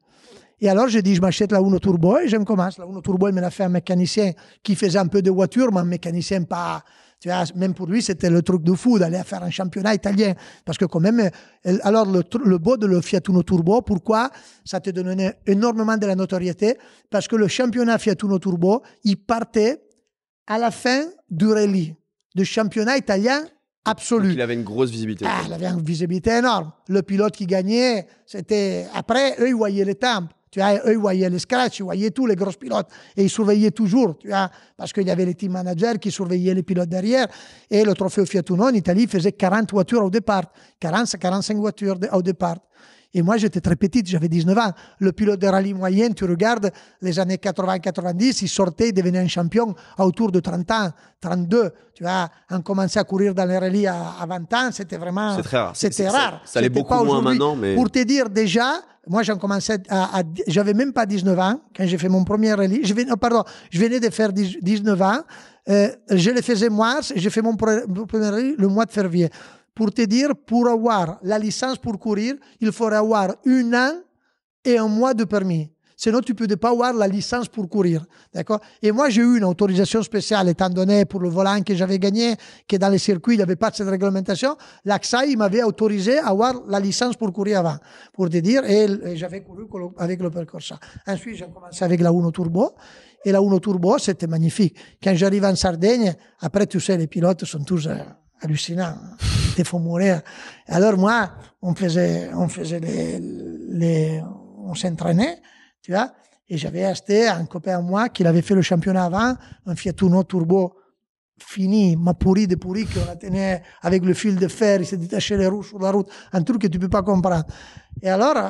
Et alors, j'ai dit, je m'achète la Uno Turbo et je me commence. La Uno Turbo, il me l'a fait un mécanicien qui faisait un peu de voiture, mais un mécanicien pas. Tu vois, même pour lui, c'était le truc de fou d'aller faire un championnat italien. Parce que quand même, alors le, le beau de le Fiat Uno Turbo, pourquoi ça te donnait énormément de la notoriété Parce que le championnat Fiat Uno Turbo, il partait à la fin du rallye de championnat italien absolu. il avait une grosse visibilité. Ah, il avait une visibilité énorme. Le pilote qui gagnait, c'était. Après, eux, ils voyaient les temps. Tu vois, eux, ils voyaient les scratchs, ils voyaient tous les gros pilotes. Et ils surveillaient toujours, tu vois, parce qu'il y avait les team managers qui surveillaient les pilotes derrière. Et le trophée Fiat Uno en Italie faisait 40 voitures au départ, 40 45 voitures au départ. Et moi, j'étais très petite, j'avais 19 ans. Le pilote de rallye moyen, tu regardes, les années 80-90, il sortait, il devenait un champion autour de 30 ans, 32. Tu vois, on commençait à courir dans les rallyes à, 20 ans, c'était vraiment. C'était rare. C'était rare. Ça, allait beaucoup moins maintenant, mais. Pour te dire déjà, moi, j'en commençais à, j'avais même pas 19 ans quand j'ai fait mon premier rallye. Je venais, oh, pardon, je venais de faire 19 ans. Euh, je le faisais mars, j'ai fait mon premier rallye le mois de février pour te dire, pour avoir la licence pour courir, il faudrait avoir un an et un mois de permis. Sinon, tu ne peux pas avoir la licence pour courir. D'accord Et moi, j'ai eu une autorisation spéciale, étant donné pour le volant que j'avais gagné, que dans les circuits, il n'y avait pas de cette réglementation. L'AXA, il m'avait autorisé à avoir la licence pour courir avant, pour te dire, et, j'avais couru avec le Percorsa. Ensuite, j'ai commencé avec la Uno Turbo. Et la Uno Turbo, c'était magnifique. Quand j'arrive en Sardaigne, après, tu sais, les pilotes sont tous. Euh, hallucinant. Il faut mourir. Alors moi, on faisait, on faisait les, on s'entraînait, tu vois. Et j'avais acheté un copain à moi qui l'avait fait le championnat avant, un Fiat Uno turbo fini, ma pourri de pourri, qu'on la tenait avec le fil de fer, il s'est détaché les roues sur la route, un truc que tu peux pas comprendre. Et alors, euh,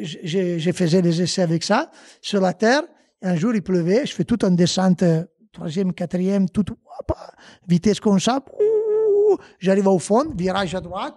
j'ai faisais les essais avec ça, sur la terre, un jour il pleuvait, je fais tout en descente, euh, troisième, quatrième, tout, vitesse comme ça, ouh, j'arrive au fond, virage à droite,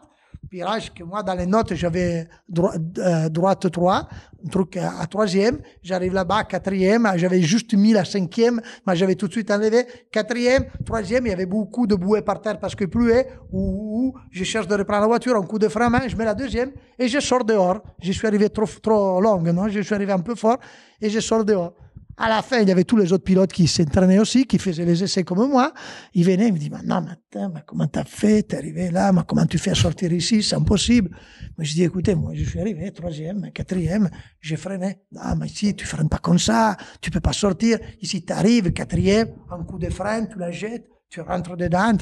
virage que moi dans les notes j'avais euh, droite, droite 3, un truc à, troisième, j'arrive là-bas quatrième, j'avais juste mis la cinquième, mais j'avais tout de suite enlevé quatrième, troisième, il y avait beaucoup de bouées par terre parce que pluait, ou, je cherche de reprendre la voiture, un coup de frein main, hein, je mets la deuxième et je sors dehors. Je suis arrivé trop trop longue, non, je suis arrivé un peu fort et je sors dehors. À la fin, il y avait tous les autres pilotes qui s'entraînaient aussi, qui faisaient les essais comme moi. Ils venaient, ils me disaient, mais non, mais, mais comment t'as fait? T'es arrivé là, mais comment tu fais à sortir ici? C'est impossible. Mais je dis, écoutez, moi, je suis arrivé troisième, quatrième, j'ai freiné. Non, mais ici, tu freines pas comme ça, tu peux pas sortir. Ici, tu arrives, quatrième, un coup de frein, tu la jettes, tu rentres dedans.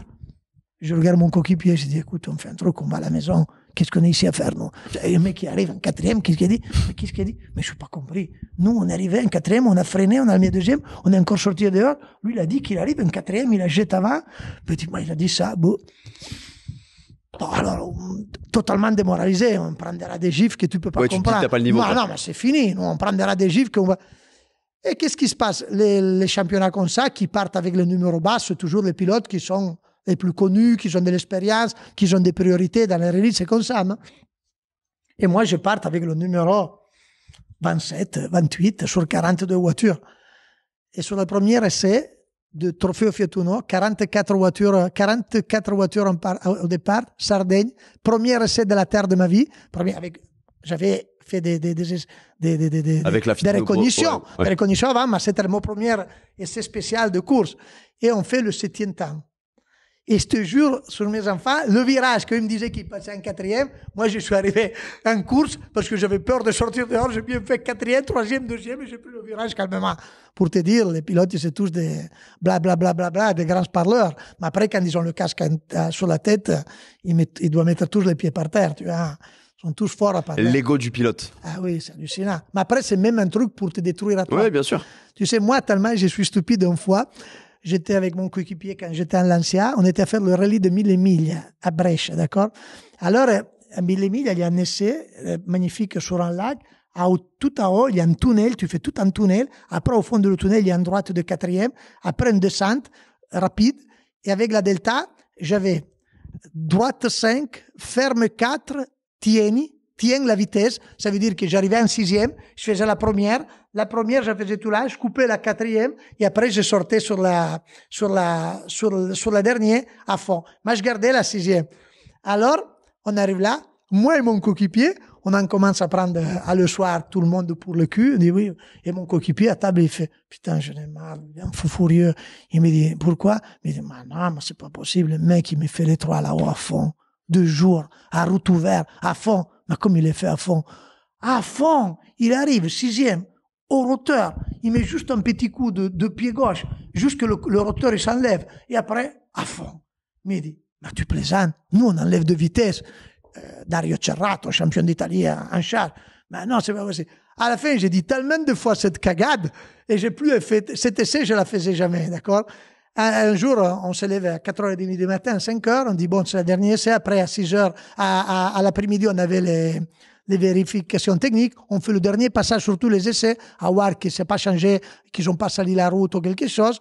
Je regarde mon coéquipier, je dis, écoute, on fait un truc, on va à la maison. Qu'est-ce qu'on est ici à faire, nous Le mec qui arrive en quatrième, qu'est-ce qu'il a dit Mais qu'est-ce qu'il a dit Mais je suis pas compris. Nous, on est arrivé en quatrième, on a freiné, on a mis deuxième, on est encore sorti dehors. Lui, il a dit qu'il arrive en quatrième, il a jeté avant. Petit, il a dit ça, bon. alors, totalement démoralisé, on prendra des gifs que tu peux pas comprendre. Tu pas non, mais c'est fini, on prendra des gifs qu'on va... Et qu'est-ce qui se passe les, les championnats comme ça, qui partent avec le numéro bas, c'est toujours les pilotes qui sont les plus connus, qui ont de l'expérience, qui ont des priorités dans les releases, c'est comme ça. Hein. et moi, je parte avec le numéro 27, 28 sur 42 voitures. Et sur le premier essai de Trofeo Fiatuno, 44 voitures, 44 voitures au départ, Sardaigne, premier essai de la terre de ma vie, avec, j'avais fait des, des, des, des, avec la des reconnaissances, ouais, avant, mais c'était mon premier essai spécial de course. Et on fait le septième temps. Et je te jure, sur mes enfants, le virage ils me disaient qu'ils passaient en quatrième, moi je suis arrivé en course parce que j'avais peur de sortir dehors. J'ai bien fait quatrième, troisième, deuxième et j'ai pris le virage calmement. Pour te dire, les pilotes, c'est tous des blablabla, bla, bla, bla, bla, des grands parleurs. Mais après, quand ils ont le casque euh, sur la tête, ils, doivent mettre tous les pieds par terre, tu vois sont tous forts à parler. L'ego du pilote. Ah oui, c'est hallucinant. Mais après, c'est même un truc pour te détruire à toi. Oui, bien sûr. Tu sais, moi, tellement je suis stupide une fois, J'étais avec mon coéquipier quand j'étais en Lancia. On était à faire le rallye de 1000 milles à Brèche, d'accord Alors, euh, à 1000 milles, il y a un essai euh, magnifique sur un lac. tout en haut, il y a un tunnel. Tu fais tout un tunnel. Après, au fond du tunnel, il y a une droite de quatrième. Après, une descente rapide. Et avec la delta, j'avais droite 5, ferme 4, tieni, tiens la vitesse. Ça veut dire que j'arrivais en sixième, je faisais la première, la première, je faisais tout là, je coupais la quatrième, et après, je sortais sur la, sur la, sur, la dernière à fond. Mais je gardais la sixième. Alors, on arrive là, moi et mon coéquipier, on en commence à prendre à le soir tout le monde pour le cul. On dit oui. Et mon coéquipier à table, il fait putain, j'en ai marre, un fou furieux. Il me dit pourquoi Il me dit non, mais c'est pas possible. Le mec, il me fait les trois là-haut à fond. De jour à route ouverte, à fond. Mais comme il est fait à fond, à fond, il arrive sixième au roteur. Il met juste un petit coup de, pied gauche, juste que le, le roteur s'enlève. Et après, à fond. Mais il dit, tu plaisantes, nous on enlève de vitesse. Euh, Dario Cerrato, champion d'Italie en charge. Mais non, c'est pas possible. À la fin, j'ai dit tellement de fois cette cagade et j'ai plus fait cet essai, je la faisais jamais, d'accord un jour, on se lève à 4h30 du matin, 5h, on dit, bon, c'est la dernière, essai. après, à 6h, à, l'après-midi, on avait les, vérifications techniques, on fait le dernier passage sur tous les essais, à voir qu'ils ne s'est pas changé, qu'ils n'ont pas sali la route ou quelque chose.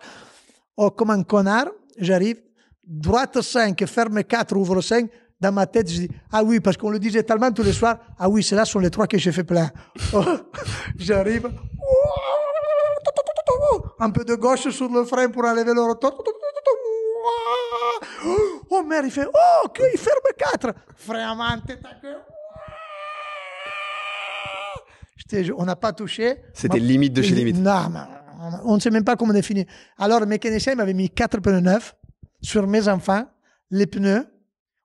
Oh, comme un connard, j'arrive, droite 5, ferme 4, ouvre 5. Dans ma tête, je dis, ah oui, parce qu'on le disait tellement tous les soirs, ah oui, c'est là sont les trois que j'ai fait plein. Oh, j'arrive, oh un peu de gauche sur le frein pour enlever le rotor. Oh merde, il fait Oh, il ferme 4. On n'a pas touché. C'était limite de chez limite. Non, on ne sait même pas comment fini Alors, le mécanicien m'avait mis quatre pneus neufs sur mes enfants, les pneus.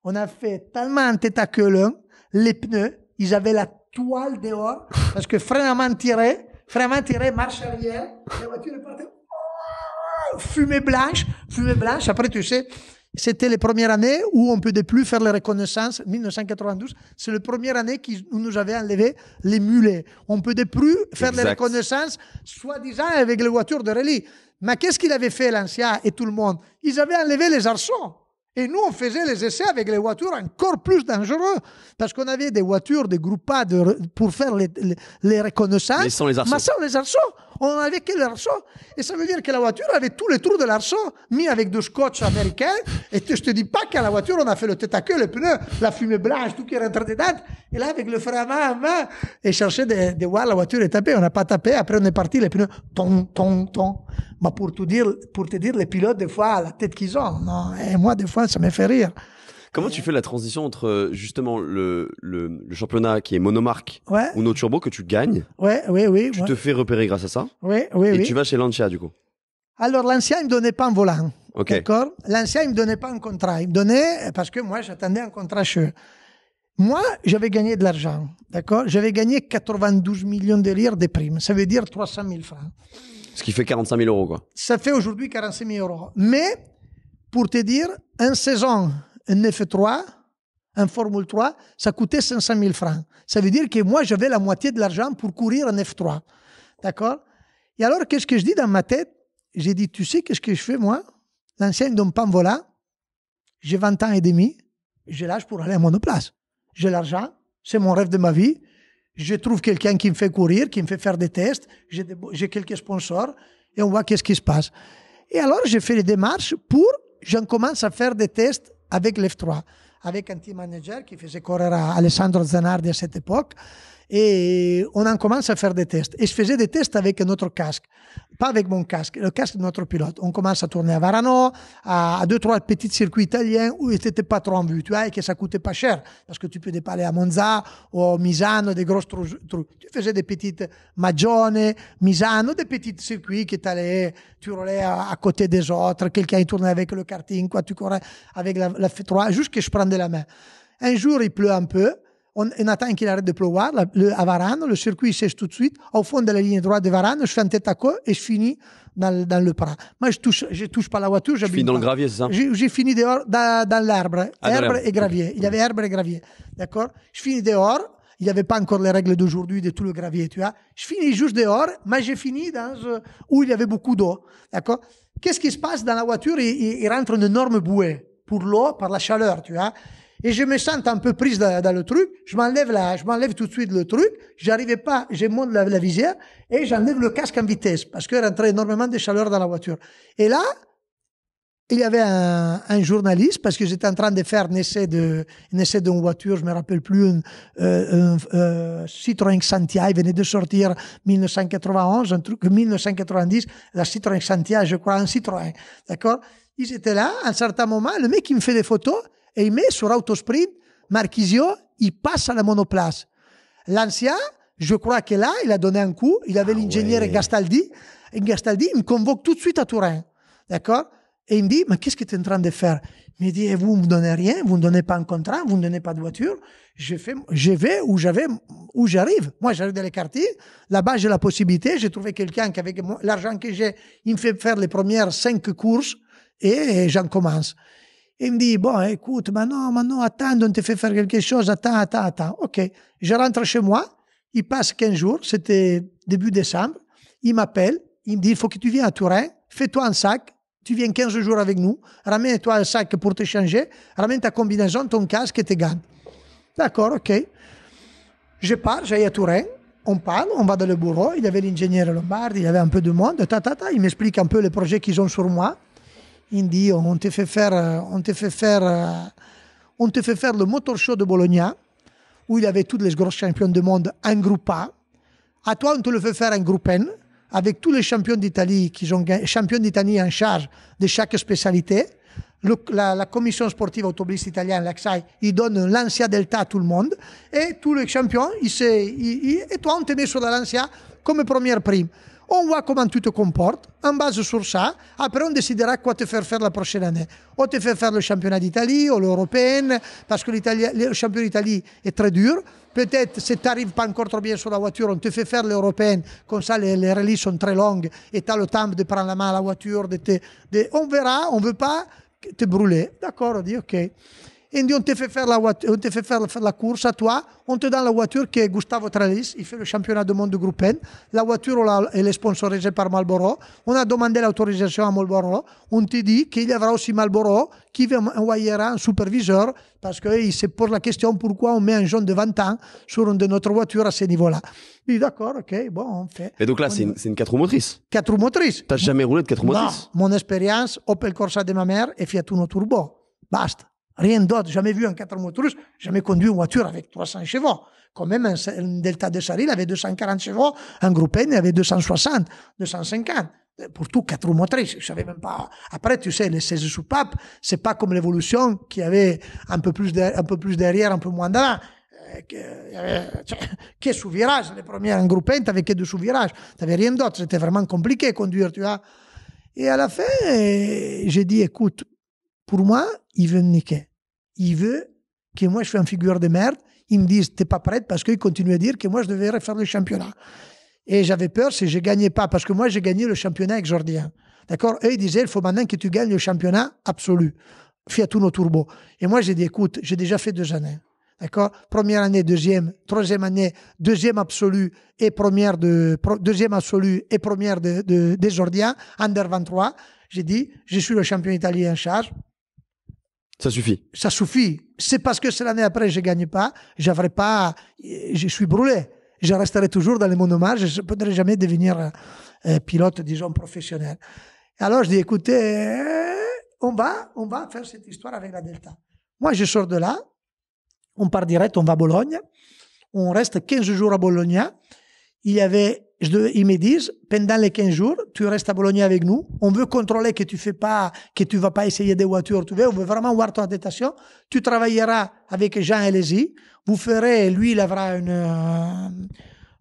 On a fait tellement un tête à queue l'un, les pneus, ils avaient la toile dehors parce que frein tiré, vraiment tiré, marche arrière, la voiture est oh! fumée blanche, fumée blanche. Après, tu sais, c'était les premières années où on ne pouvait plus faire les reconnaissances. 1992, c'est la première année où nous avait enlevé les mulets. On ne pouvait plus faire les reconnaissances, soi-disant avec les voitures de rallye. Mais qu'est-ce qu'il avait fait, l'ancien et tout le monde Ils avaient enlevé les arçons. Et nous, on faisait les essais avec les voitures encore plus dangereuses parce qu'on avait des voitures, des groupes pour faire les, les, les reconnaissances. Mais sans les arceaux. On avait que l'arçon, Et ça veut dire que la voiture avait tous les trous de l'arçon, mis avec deux scotch américain. Et je te dis pas qu'à la voiture, on a fait le tête à queue, le pneus la fumée blanche, tout qui est rentré dedans. Et là, avec le frein à main, et chercher de, de, voir la voiture est tapée. On n'a pas tapé. Après, on est parti, les pneus, ton, ton, ton. Mais bah, pour tout dire, pour te dire, les pilotes, des fois, la tête qu'ils ont, Et moi, des fois, ça me fait rire. Comment tu fais la transition entre euh, justement le, le, championnat qui est monomarque ou no turbo que tu gagnes Ouais, oui, oui. Tu te fais repérer grâce à ça Ouais, oui, Et tu vas chez Lancia du coup Alors Lancia, ne me donnait pas un volant. D'accord L'ancien, ne me donnait pas un contrat. Il me donnait, parce que moi, j'attendais un contrat chez Moi, j'avais gagné de l'argent. D'accord J'avais gagné 92 millions de lire des primes. Ça veut dire 300 000 francs. Ce qui fait 45 000 euros, quoi. Ça fait aujourd'hui 45 000 euros. Mais, pour te dire, en saison, un F3, un Formule 3, ça coûtait 500 000 francs. Ça veut dire que moi, j'avais la moitié de l'argent pour courir un F3. D'accord Et alors, qu'est-ce que je dis dans ma tête J'ai dit, tu sais, qu'est-ce que je fais, moi L'enseigne d'un panvola, j'ai 20 ans et demi, J'ai l'âge pour aller à monoplace. J'ai l'argent, c'est mon rêve de ma vie. Je trouve quelqu'un qui me fait courir, qui me fait faire des tests. J'ai quelques sponsors et on voit qu'est-ce qui se passe. Et alors, j'ai fait les démarches pour, je commence à faire des tests avec l'F3, avec un team manager qui faisait courir Alessandro Zanardi à cette époque. et on en commence à faire des tests. Et je faisais des tests avec notre casque, pas avec mon casque, le casque de notre pilote. On commence à tourner à Varano, à, deux, trois petits circuits italiens où il n'était pas trop en vue, tu vois, et que ça coûtait pas cher, parce que tu peux aller à Monza ou à Misano, des grosses trucs. Tu faisais des petites Magione, Misano, des petits circuits qui t'allaient, tu roulais à, côté des autres, quelqu'un tournait avec le karting, quoi, tu courais avec la, la F3, juste que je prenais la main. Un jour, il pleut un peu, on, on attend qu'il arrête de pleuvoir le, à Varane. Le circuit sèche tout de suite. Au fond de la ligne droite de Varane, je fais un tête à et je finis dans, le prat. Moi, je touche, je touche pas la voiture. Je finis dans le gravier, c'est ça J'ai fini dehors dans, ah, dans herbe et gravier. Il y avait herbe et gravier. D'accord Je finis dehors. Il n'y avait pas encore les règles d'aujourd'hui de tout le gravier, tu vois. Je finis juste dehors, mais j'ai fini dans euh, où il y avait beaucoup d'eau. D'accord Qu'est-ce qui se passe dans la voiture il, rentre une énorme bouée pour l'eau, par la chaleur, tu vois et je me sens un peu prise dans, le truc, je m'enlève là, je m'enlève tout de suite le truc, j'arrivais pas, j'ai monte la, visière et j'enlève le casque en vitesse parce qu'il rentrait énormément de chaleur dans la voiture. Et là, il y avait un, journaliste parce que j'étais en train de faire un essai de d'une voiture, je me rappelle plus, une, euh, un, euh, Citroën Xantia, il venait de sortir 1991, un truc 1990, la Citroën Xantia, je crois, un Citroën, d'accord. Ils étaient là, à un certain moment, le mec qui me fait des photos et il met sur autosprint, Marquisio, il passe à la monoplace. L'ancien, je crois que là, il a donné un coup. Il avait ah l'ingénieur Gastaldi. Et Gastaldi me convoque tout de suite à Turin. D'accord Et il me dit, mais qu'est-ce que tu es en train de faire Il me dit, eh, vous ne me donnez rien, vous ne me donnez pas un contrat, vous ne me donnez pas de voiture. Je, fais, je vais où j'avais, où j'arrive. Moi, j'arrive dans les quartiers. Là-bas, j'ai la possibilité. J'ai trouvé quelqu'un qui, avec l'argent que j'ai, il me fait faire les premières cinq courses et j'en commence. Il e me dit, bon, écoute, maintenant, maintenant, attends, on te fait faire quelque chose, attends, attends, attends. OK. Je rentre chez moi. Il passe 15 jours, c'était début décembre. Il m'appelle. Il me dit, il faut que tu viennes à Turin. Fais-toi un sac. Tu viens 15 jours avec nous. Ramène-toi un sac pour te changer. Ramène ta combinaison, ton casque et tes gants. D'accord, OK. Je pars, j'aille à Turin on parle, on va dans le bureau, il y avait l'ingénieur Lombard, il y avait un peu de monde, ta, ta, ta, il m'explique un peu les projets qu'ils ont sur moi on te fait faire, euh, on te fait faire, euh, on te fait faire le motor show de Bologna où il avait tous les gros champions du monde en groupe A. À toi, on te le fait faire en groupe N avec tous les champions d'Italie qui sont champions d'Italie en charge de chaque spécialité. la, commission sportive automobile italienne, l'AXAI, il donne Lancia delta à tout le monde et tous les champions, il, et toi, on te met sur Lancia comme première prime. On voit comment tu te comportes. En base sur ça, après, on décidera quoi te faire faire la prochaine année. On te fait faire le championnat d'Italie ou l'Européen parce que le championnat d'Italie est très dur. Peut-être, si tu n'arrives pas encore trop bien sur la voiture, on te fait faire l'Européen Comme ça, les, les rallyes sont très longues et tu as le temps de prendre la main à la voiture. on verra, on ne veut pas te brûler. D'accord, on OK. Et dit on te fait faire la, on te fait faire la course à toi, on te donne la voiture qui est Gustavo Tralis, il fait le championnat du monde de groupe N. La voiture elle est sponsorisée par Marlboro. On a demandé l'autorisation à Marlboro. On te dit qu'il y aura aussi Marlboro qui envoyera un superviseur parce qu'il se pose la question pourquoi on met un jeune de 20 ans sur une de notre voiture à ce niveau-là. Il dit d'accord, ok, bon, on fait. Et donc là, c'est une, une 4 roues motrices 4 roues motrices. n'as jamais roulé de 4 roues motrices Non, mon expérience, Opel Corsa de ma mère et Fiat Uno Turbo. Basta. Rien d'autre. Jamais vu un 4 mots jamais conduit une voiture avec 300 chevaux. Quand même, un, Delta de Saril avait 240 chevaux, un Groupen avait 260, 250 pour tout quatre roues motrices. Je savais même pas. Après, tu sais, les 16 soupapes, c'est pas comme l'évolution qui avait un peu plus un peu plus derrière, un peu moins d'avant. Qui euh, Que euh, sous virage, les premières en tu t'avais que deux sous virage. T'avais rien d'autre. C'était vraiment compliqué conduire, tu vois. Et à la fin, j'ai dit, écoute, pour moi, il veut me niquer. Il veut que moi je fasse une figure de merde. Ils me disent, t'es pas prête parce qu'ils continuent à dire que moi je devais refaire le championnat. Et j'avais peur si je gagnais pas parce que moi j'ai gagné le championnat avec Jordien. Hein. D'accord Eux, ils disaient, il faut maintenant que tu gagnes le championnat absolu. Fiat Uno Turbo. Et moi, j'ai dit, écoute, j'ai déjà fait deux années. D'accord Première année, deuxième, troisième année, deuxième absolu et première de, deuxième absolu et première de, de, des under 23. J'ai dit, je suis le champion italien en charge, ça suffit. Ça suffit. C'est parce que c'est l'année après, je gagne pas, J'aurais pas, je suis brûlé. Je resterai toujours dans les monomarges, je ne pourrai jamais devenir euh, pilote, disons, professionnel. Alors, je dis, écoutez, euh, on va, on va faire cette histoire avec la Delta. Moi, je sors de là, on part direct, on va à Bologne, on reste 15 jours à Bologna. Il y avait ils me disent, pendant les 15 jours, tu restes à Bologne avec nous. On veut contrôler que tu fais pas, que tu vas pas essayer des voitures. Tu veux, on veut vraiment voir ton attestation. Tu travailleras avec Jean Elési. Vous ferez, lui, il aura une, euh,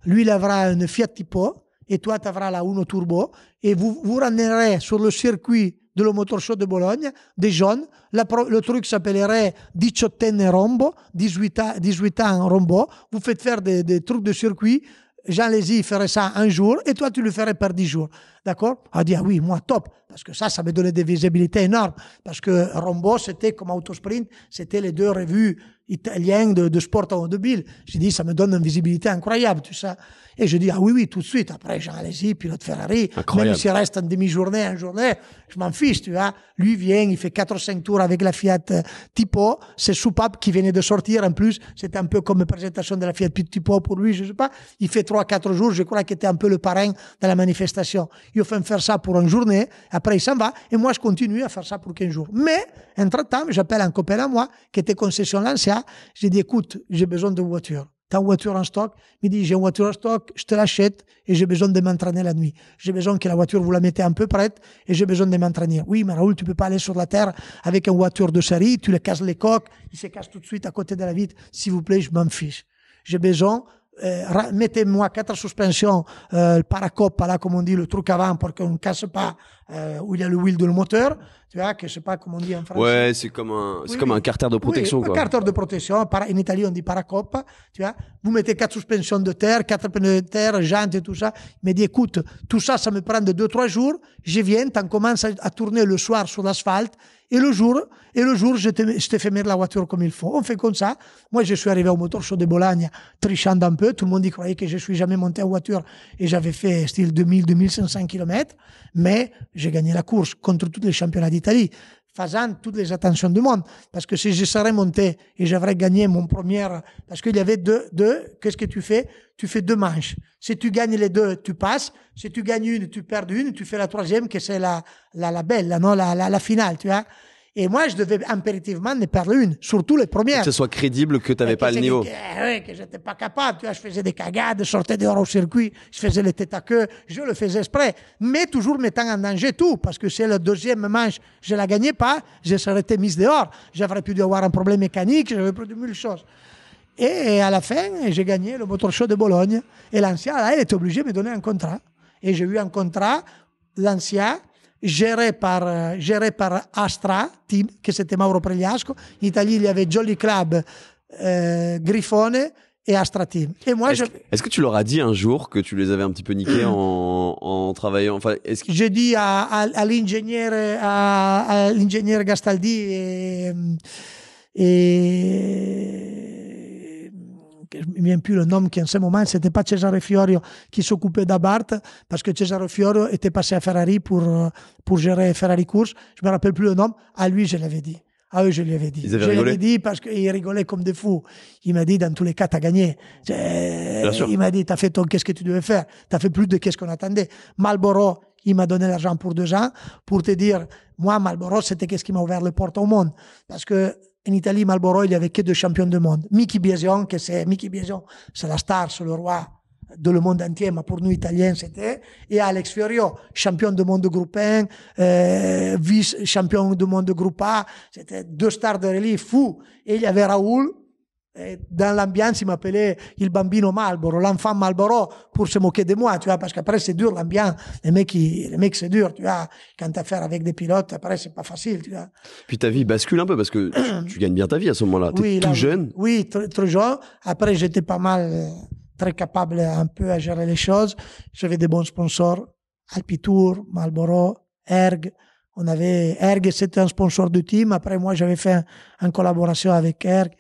lui, il aura une Fiat Tipo. Et toi, tu auras la Uno Turbo. Et vous, vous rendrez sur le circuit de le motor show de Bologne, des jeunes. le truc s'appellerait 18 rombo, 18 ans, 18 rombo. Vous faites faire des trucs de circuit Jean Lézy ferait ça un jour et toi tu le ferais par dix jours. D'accord Elle dit, ah oui, moi, top, parce que ça, ça me donnait des visibilités énormes. Parce que Rombo, c'était comme Autosprint, c'était les deux revues italiennes de, de sport automobile. J'ai dit, ça me donne une visibilité incroyable, tu sais. Et je dis, ah oui, oui, tout de suite. Après, Jean Alési, pilote Ferrari. Incroyable. Même s'il reste une demi-journée, un journée, je m'en fiche, tu vois. Lui vient, il fait 4 5 tours avec la Fiat euh, Tipo. C'est soupape qui venait de sortir. En plus, c'était un peu comme présentation de la Fiat Tipo pour lui, je sais pas. Il fait 3-4 jours, je crois qu'il était un peu le parrain de la manifestation. Il a fait faire ça pour une journée. Après, il s'en va et moi, je continue à faire ça pour 15 jours. Mais, entre-temps, j'appelle un copain à moi qui était concession Lancia. J'ai dit, écoute, j'ai besoin de voiture. T'as une voiture en stock Il me dit, j'ai une voiture en stock, je te l'achète et j'ai besoin de m'entraîner la nuit. J'ai besoin que la voiture, vous la mettez un peu prête et j'ai besoin de m'entraîner. Oui, mais Raoul, tu peux pas aller sur la terre avec une voiture de série, tu le casses les coques, il se casse tout de suite à côté de la vitre. S'il vous plaît, je m'en fiche. J'ai besoin euh, mettez-moi quatre suspensions, euh, le paracop, là, comme on dit, le truc avant pour qu'on ne casse pas euh, où il y a le wheel de le moteur, tu vois, que je sais pas comment on dit en français. Ouais, c'est comme un, c'est comme un carter de protection, quoi. Un carter de protection. en Italie, on dit paracopa, tu vois. Vous mettez quatre suspensions de terre, quatre pneus de terre, jantes et tout ça. Il me dit, écoute, tout ça, ça me prend deux, trois jours. Je viens, t'en commences à, tourner le soir sur l'asphalte. Et le jour, et le jour, je te, fais mettre la voiture comme il faut. On fait comme ça. Moi, je suis arrivé au moteur sur de Bologne, trichant un peu. Tout le monde y croyait que je suis jamais monté en voiture et j'avais fait style 2000, 2500 km Mais j'ai gagné la course contre tous les championnats d'Italie, faisant toutes les attentions du monde. Parce que si je serais monté et j'aurais gagné mon premier, parce qu'il y avait deux, deux, qu'est-ce que tu fais? Tu fais deux manches. Si tu gagnes les deux, tu passes. Si tu gagnes une, tu perds une, tu fais la troisième, que c'est la, la, la belle, non, la, la, la finale, tu vois. Et moi, je devais impérativement ne perdre une, surtout les premières. Que ce soit crédible que tu n'avais pas le niveau. Que, eh que j'étais pas capable. Tu vois, je faisais des cagades, je sortais dehors au circuit, je faisais les têtes à queue, je le faisais exprès. Mais toujours mettant en danger tout, parce que c'est le deuxième manche, je la gagnais pas, je serais été mise dehors. J'aurais pu avoir un problème mécanique, j'avais produit mille choses. Et à la fin, j'ai gagné le motor show de Bologne. Et l'ancien, là, il était obligé de me donner un contrat. Et j'ai eu un contrat, l'ancien, géré par, euh, par Astra Team, que c'était Mauro Pregliasco. In Italie, il y avait Jolly Club, eh, grifone Griffone et Astra Team. Et moi, est-ce, que, tu leur as dit un jour que tu les avais un petit peu niqué en, travaillant enfin, est-ce que... J'ai dit à, l'ingénieur, à, l'ingénieur Gastaldi et je ne me rappelle plus le nom qui en ce moment, c'était pas Cesare Fiorio qui s'occupait d'Abarth parce que Cesare Fiorio était passé à Ferrari pour, euh, pour gérer Ferrari Course. Je me rappelle plus le nom. À lui, je l'avais dit. Ah oui, je lui avais dit. je lui avais dit parce qu'il rigolait comme des fous. Il m'a dit, dans tous les cas, as gagné. Il m'a dit, t'as fait ton qu'est-ce que tu devais faire. T'as fait plus de qu'est-ce qu'on attendait. Malboro, il m'a donné l'argent pour deux ans pour te dire, moi, Malboro, c'était qu'est-ce qui m'a ouvert les portes au monde. Parce que en Italie, Malboro, il n'y avait que deux champions du monde. Mickey Biazon, que c'est Mickey c'est la star, c'est le roi de le monde entier, mais pour nous Italiens c'était, et Alex Fiorio, champion du monde groupe 1, euh, vice-champion du monde groupe A, c'était deux stars de relief fou. Et il y avait Raoul, eh, dans l'ambiance, il m'appelait il bambino Malboro, l'enfant Malboro, pour se moquer de moi, tu vois, parce qu'après, c'est dur, l'ambiance. Les mecs, les mecs, c'est dur, tu vois. Quand t'as affaire avec des pilotes, après, c'est pas facile, tu vois. Puis ta vie bascule un peu, parce que tu, gagnes bien ta vie à ce moment-là. Oui, tout jeune. Oui, très, jeune. Après, j'étais pas mal, euh, très capable euh, un peu à gérer les choses. J'avais des bons sponsors. Alpitour, Malboro, Erg. On avait, Erg, c'était un sponsor du team. Après, moi, j'avais fait une collaboration avec Erg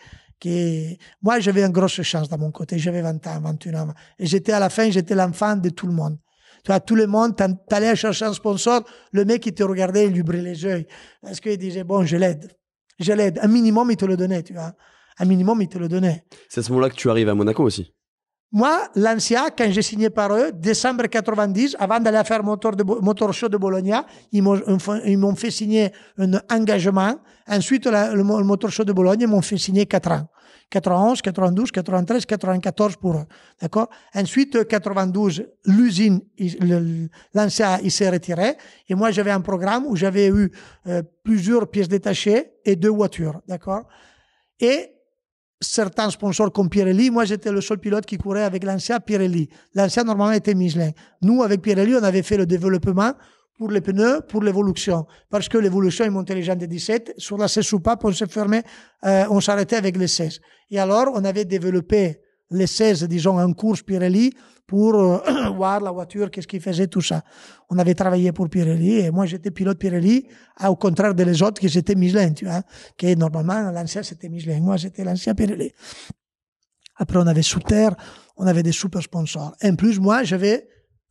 moi, j'avais une grosse chance de mon côté. J'avais 20 ans, 21 ans. Et j'étais à la fin, j'étais l'enfant de tout le monde. Tu vois, tout le monde, t'allais chercher un sponsor, le mec, il te regardait, il lui brillait les yeux. Parce qu'il disait, bon, je l'aide. Je l'aide. Un minimum, il te le donnait, tu vois. Un minimum, il te le donnait. C'est à ce moment-là que tu arrives à Monaco aussi. Moi, l'Ancia, quand j'ai signé par eux, décembre 90, avant d'aller faire motor, de, motor show de Bologna, ils m'ont fait signer un engagement. Ensuite, le, motor show de Bologne, ils m'ont fait signer 4 ans. 91, 92, 93, 94 pour D'accord Ensuite, 92, l'usine, l'ANSA, il s'est retiré. Et moi, j'avais un programme où j'avais eu euh, plusieurs pièces détachées et deux voitures. D'accord Et certains sponsors comme Pirelli. Moi, j'étais le seul pilote qui courait avec l'ANSA Pirelli. L'ANSA, normalement, était Michelin. Nous, avec Pirelli, on avait fait le développement pour les pneus, pour l'évolution. Parce que l'évolution est montée les gens des 17. Sur la 16 soupapes, on se fermé, euh, on s'arrêtait avec les 16. Et alors, on avait développé les 16, disons, en course Pirelli pour euh, voir la voiture, qu'est-ce qu'il faisait, tout ça. On avait travaillé pour Pirelli et moi j'étais pilote Pirelli, ah, au contraire des autres qui étaient Michelin, tu vois, qui normalement l'ancien c'était Michelin, moi j'étais l'ancien Pirelli. Après on avait sous terre on avait des super sponsors. En plus moi j'avais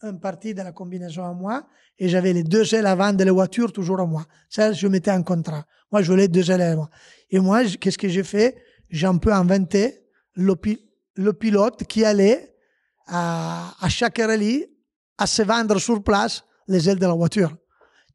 un partie de la combinaison à moi et j'avais les deux ailes avant de la voiture toujours à moi. Ça, je mettais un contrat. Moi, je voulais deux ailes à Et moi, qu'est-ce que j'ai fait J'ai un peu inventé le, pilote qui allait à, chaque rallye à se vendre sur place les ailes de la voiture.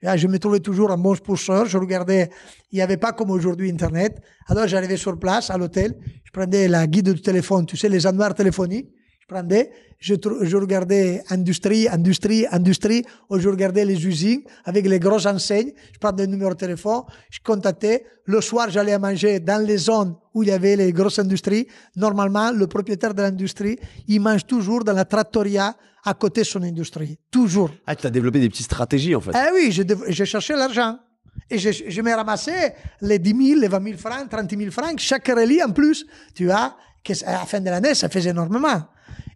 je me trouvais toujours un bon sponsor. Je regardais, il n'y avait pas comme aujourd'hui Internet. Alors j'arrivais sur place à l'hôtel, je prenais la guide du téléphone, tu sais, les annuaires téléphoniques prenais, je, regardais industrie, industrie, industrie, ou je regardais les usines avec les grosses enseignes, je prenais le numéros de téléphone, je contactais, le soir j'allais manger dans les zones où il y avait les grosses industries. Normalement, le propriétaire de l'industrie, il mange toujours dans la trattoria à côté de son industrie. Toujours. Ah, tu as développé des petites stratégies en fait. Ah oui, j'ai cherché l'argent. Et je, je me ramassais les 10 000, les 20 000 francs, 30 000 francs, chaque relis en plus. Tu vois, à la fin de l'année, ça faisait énormément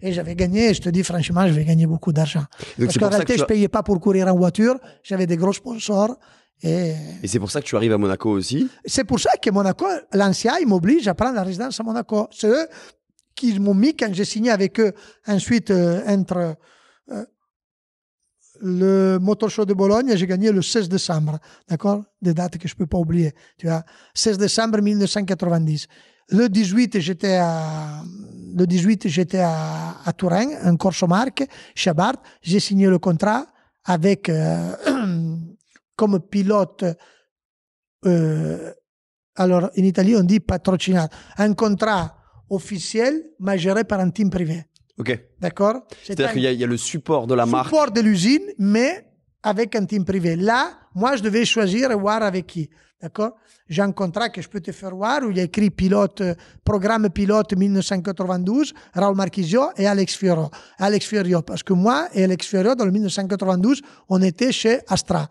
et j'avais gagné, je te dis franchement, je vais gagner beaucoup d'argent. Parce qu'en réalité, je ne payais pas pour courir en voiture, j'avais des gros sponsors. Et, c'est pour ça que tu arrives à Monaco aussi C'est pour ça que Monaco, l'ancien, il m'oblige à prendre la résidence à Monaco. C'est eux qui m'ont mis quand j'ai signé avec eux ensuite euh, entre euh, le Motor Show de Bologne, j'ai gagné le 16 décembre, d'accord Des dates que je peux pas oublier, tu vois. 16 décembre 1990. Le 18, j'étais à, le 18, j'étais à, Touraine, en Corso Marque, chez J'ai signé le contrat avec, euh, comme pilote, euh, alors en Italie on dit patrocinato, un contrat officiel mais géré par un team privé. Ok. D'accord C'est-à-dire qu'il y, a le support de la marque. Support de l'usine, mais avec un team privé. Là, moi, je devais choisir et voir avec qui. D'accord j'ai un contrat que je peux te faire voir où il y a écrit pilote, euh, programme pilote 1992, Raoul Marquisio et Alex Fiorot. Alex Fiorio, parce que moi et Alex Fiorio, dans le 1992, on était chez Astra.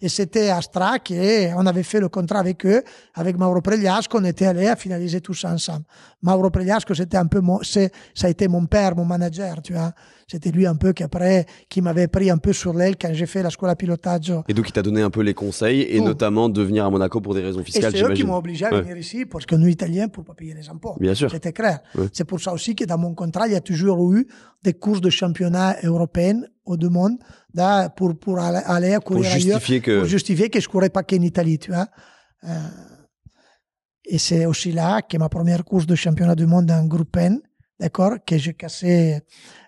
Et c'était Astra qui, on avait fait le contrat avec eux, avec Mauro Preliasco, on était allé à finaliser tout ça ensemble. Mauro Preliasco, c'était un peu mon, c'est, ça a été mon père, mon manager, tu vois. C'était lui un peu qui après, qui m'avait pris un peu sur l'aile quand j'ai fait la scuola pilotage. Et donc, il t'a donné un peu les conseils et notamment de venir à Monaco pour des raisons fiscales, c'est eux qui m'ont obligé à venir ici parce que nous, Italiens, pour pas payer les impôts. Bien sûr. C'était clair. C'est pour ça aussi que dans mon contrat, il y a toujours eu des courses de championnat européennes au deux mondes pour, aller, courir justifier que... pour justifier que je courais pas qu'en Italie, tu vois. Euh, et c'est aussi là que ma première course de championnat du monde en groupe N, d'accord, que j'ai cassé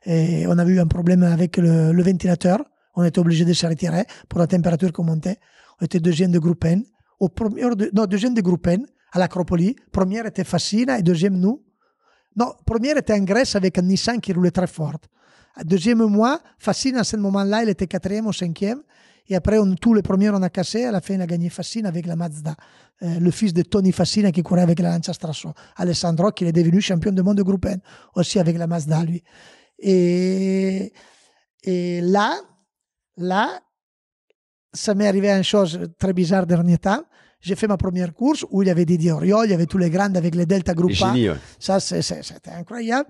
et on avait eu un problème avec le, ventilateur. On était obligé de se retirer pour la température qui montait. On était deuxième de groupe N. Au premier, non, deuxième de groupe N à l'Acropolis. Première était Fassina et deuxième nous. Non, première était en Grèce avec un Nissan qui roulait très fort. Deuxième mois, Fassine à ce moment-là, il était quatrième ou cinquième. Et après, on, tous les premiers, on a cassé. À la fin, il a gagné Fassine avec la Mazda. Euh, le fils de Tony Fassine qui courait avec la Lancia Strasso. Alessandro, qui est devenu champion du monde de groupe N, aussi avec la Mazda, lui. Et, là, là, ça m'est arrivé une chose très bizarre dernier temps. J'ai fait ma première course où il y avait Didier Oriol, il y avait tous les grands avec les Delta Group A. Ça, c'était incroyable.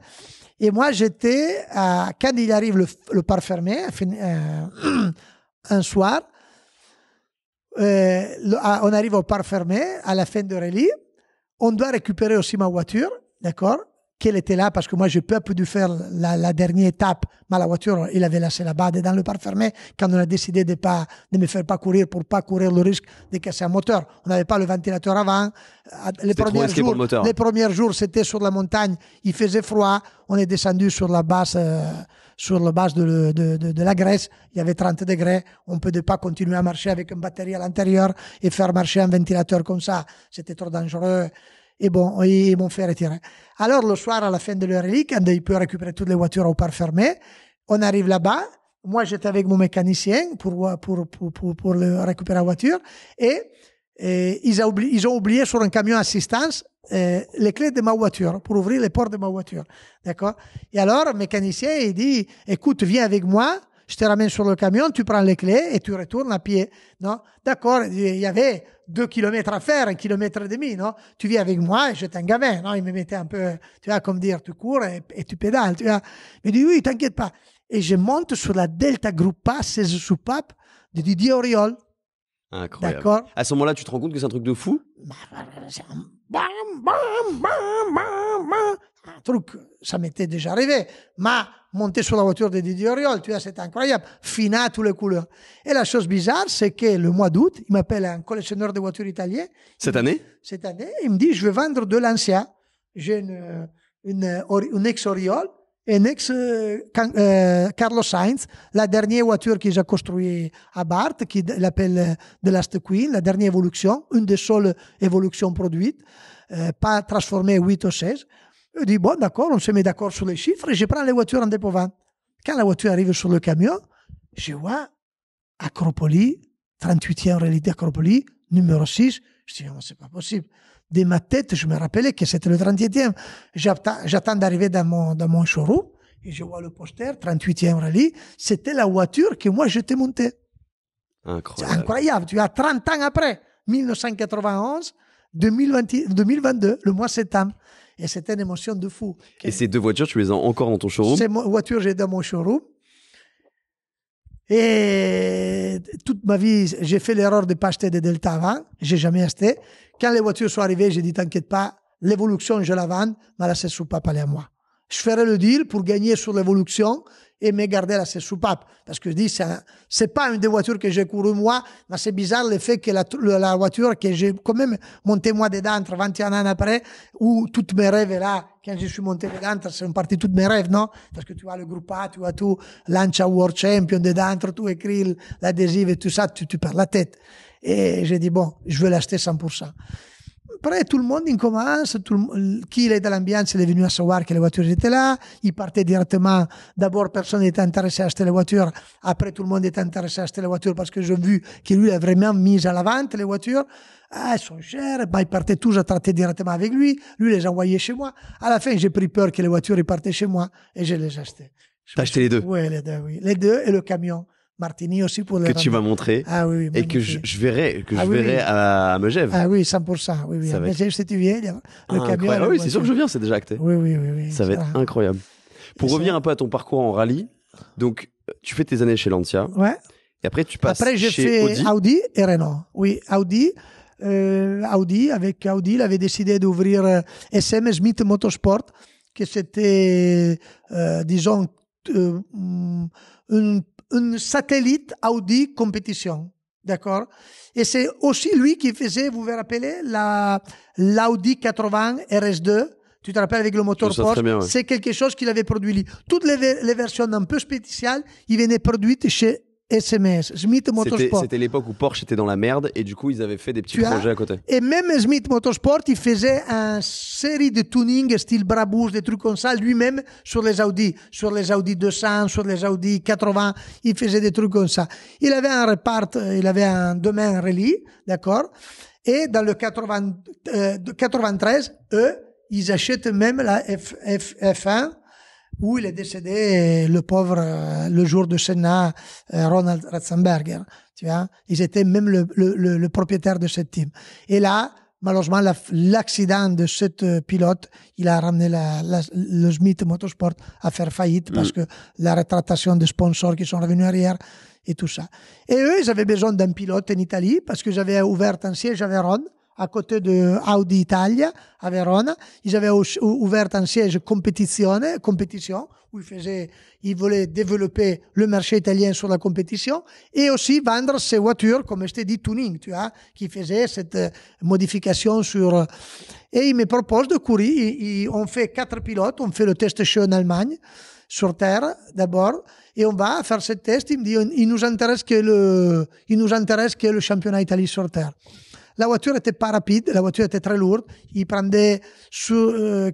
Et moi, j'étais, quand il arrive le, le parc fermé, euh, un soir, euh, on arrive au parc fermé, à la fin de rallye, on doit récupérer aussi ma voiture, d'accord qu'elle était là parce que moi, je peux pas pu faire la, dernière étape. Mais la voiture, il avait laissé la bas dans le parc fermé, quand on a décidé de pas, de me faire pas courir pour pas courir le risque de casser un moteur. On n'avait pas le ventilateur avant. Euh, les premiers, jours, c'était sur la montagne. Il faisait froid. On est descendu sur la base, euh, sur la base de, de, la Grèce. Il y avait 30 degrés. On ne pouvait pas continuer à marcher avec une batterie à l'intérieur et faire marcher un ventilateur comme ça. C'était trop dangereux et bon, ils m'ont fait retirer. Alors le soir, à la fin de leur quand ils peuvent récupérer toutes les voitures au parc fermé, on arrive là-bas. Moi, j'étais avec mon mécanicien pour pour pour pour, le récupérer la voiture et, ils, ont oublié, sur un camion assistance euh, les clés de ma voiture pour ouvrir les portes de ma voiture. D'accord Et alors, le mécanicien, il dit, écoute, viens avec moi, je te ramène sur le camion, tu prends les clés et tu retournes à pied. Non D'accord Il y avait deux kilomètres à faire, un kilomètre et demi, non Tu viens avec moi et j'étais un gamin, non Il me mettait un peu, tu vois, comme dire, tu cours et, tu pédales, tu vois. Il me dit, oui, t'inquiète pas. Et je monte sur la Delta group A 16 soupapes de Didier Auriol. Incroyable. D'accord. À ce moment-là, tu te rends compte que c'est un truc de fou bah, bah, bah, Un truc, ça m'était déjà arrivé. Mais monter sur la voiture de Didier Oriol, tu vois, c'est incroyable, fina à toutes les couleurs. Et la chose bizarre, c'est que le mois d'août, il m'appelle un collectionneur de voitures italien. Cette année? Cette année, il me dit, je vais vendre de l'ancien. J'ai une, ex-Oriol et une ex euh, euh, Carlos Sainz, la dernière voiture qu'ils ont construite à Barthes, qui l'appelle euh, The Last Queen, la dernière évolution, une des seules évolutions produites, pas transformée 8 ou 16. Je dis, bon, d'accord, on se met d'accord sur les chiffres et je prends les voitures en dépôt-vente. Quand la voiture arrive sur le camion, je vois Acropolis, 38e réalité Acropolis, numéro 6. Je dis, non, c'est pas possible. De ma tête, je me rappelais que c'était le 38e. J'attends d'arriver dans mon, dans mon showroom et je vois le poster, 38e rallye. C'était la voiture que moi, j'étais monté. Incroyable. incroyable. Tu as 30 ans après, 1991, 2022, le mois septembre. Et c'était une émotion de fou. Et, ces deux voitures, tu les as encore dans ton showroom Ces voitures, j'ai dans mon showroom. Et toute ma vie, j'ai fait l'erreur de pas acheter des Delta avant. J'ai jamais acheté. Quand les voitures sont arrivées, j'ai dit, t'inquiète pas, l'évolution, je la vends, mais la ne pas parler à moi je ferai le deal pour gagner sur l'évolution et me garder à cette soupape. Parce que je dis, c'est pas une des voitures que j'ai couru moi, mais c'est bizarre le fait que la, la voiture que j'ai quand même monté moi dedans entre 21 ans après, où toutes mes rêves là, quand je suis monté dedans, c'est une partie de tous mes rêves, non? Parce que tu vois le groupe A, tu vois tout, Lancia World Champion dedans, tu écrit l'adhésif et tout ça, tu, tu perds la tête. Et j'ai dit, bon, je veux l'acheter 100%. Après, tout le monde il commence. Tout qui est dans l'ambiance, il est venu à savoir que les voitures étaient là. Il partait directement. D'abord, personne n'était intéressé à acheter les voitures. Après, tout le monde était intéressé à acheter les voitures parce que j'ai vu qu'il lui a vraiment mis à la vente les voitures. Ah, elles sont chères. Bah, il partaient tous à traiter directement avec lui. Lui les envoyait chez moi. À la fin, j'ai pris peur que les voitures ils partaient chez moi et je les achetais. T'as acheté les deux? Oui, les deux, oui. Les deux et le camion. Martini aussi pour les que tu vas montrer ah, oui, oui, et que je, je, verrai que ah je verrai à, à Megève. Ah oui, 100%. Oui, oui. à Megève, si tu viens, le ah, camion. Ah, oui, c'est sûr que je viens, c'est déjà acté. Oui, oui, oui. ça va être incroyable. Pour revenir un peu à ton parcours en rallye, donc tu fais tes années chez Lancia. Ouais. Et après tu passes après, j'ai fait Audi. et Renault. Oui, Audi. Euh, Audi avec Audi, il avait décidé d'ouvrir euh, SM Smith Motorsport, que c'était, euh, disons, euh, mm, une un satellite Audi compétition. D'accord Et c'est aussi lui qui faisait, vous vous rappelez, la, l'Audi 80 RS2. Tu te rappelles avec le moteur Porsche C'est quelque chose qu'il avait produit. lui. Toutes les, versions un peu spéciales, il venait produites chez SMS. Smith Motorsport. C'était l'époque où Porsche était dans la merde et du coup ils avaient fait des petits projets à côté. Et même Smith Motorsport, il faisait une série de tuning style Brabus, des trucs comme ça, lui-même sur les Audi, sur les Audi 200, sur les Audi 80, il faisait des trucs comme ça. Il avait un repart, euh, il avait un domaine rallye, d'accord. Et dans le 93, euh, eux, ils achètent même la F1 où il est décédé euh, le pauvre euh, le jour de Sénat, euh, Ronald Ratzenberger. Tu vois, ils étaient même le, le, le propriétaire de cette team. Et là, malheureusement, l'accident de ce pilote, il a ramené la, la, le Smith Motorsport à faire faillite parce mm. que la rétractation des sponsors qui sont revenus arrière et tout ça. Et eux, ils avaient besoin d'un pilote en Italie parce que j'avais ouvert un siège à Vérone à côté de Audi Italia à Verona. Ils avaient ouvert un siège compétition, compétition où ils faisaient, ils voulaient développer le marché italien sur la compétition et aussi vendre ces voitures, comme c'était dit, tuning, tu vois, qui faisaient cette euh, modification sur, euh, et ils me proposent de courir. Ils, ils, on fait quatre pilotes, on fait le test show en Allemagne, sur terre d'abord, et on va faire ce test. Ils me disent, il nous intéresse que le, il nous intéresse que le championnat italien sur terre la voiture était pas rapide, la voiture était très lourde. Il prenait sur, euh,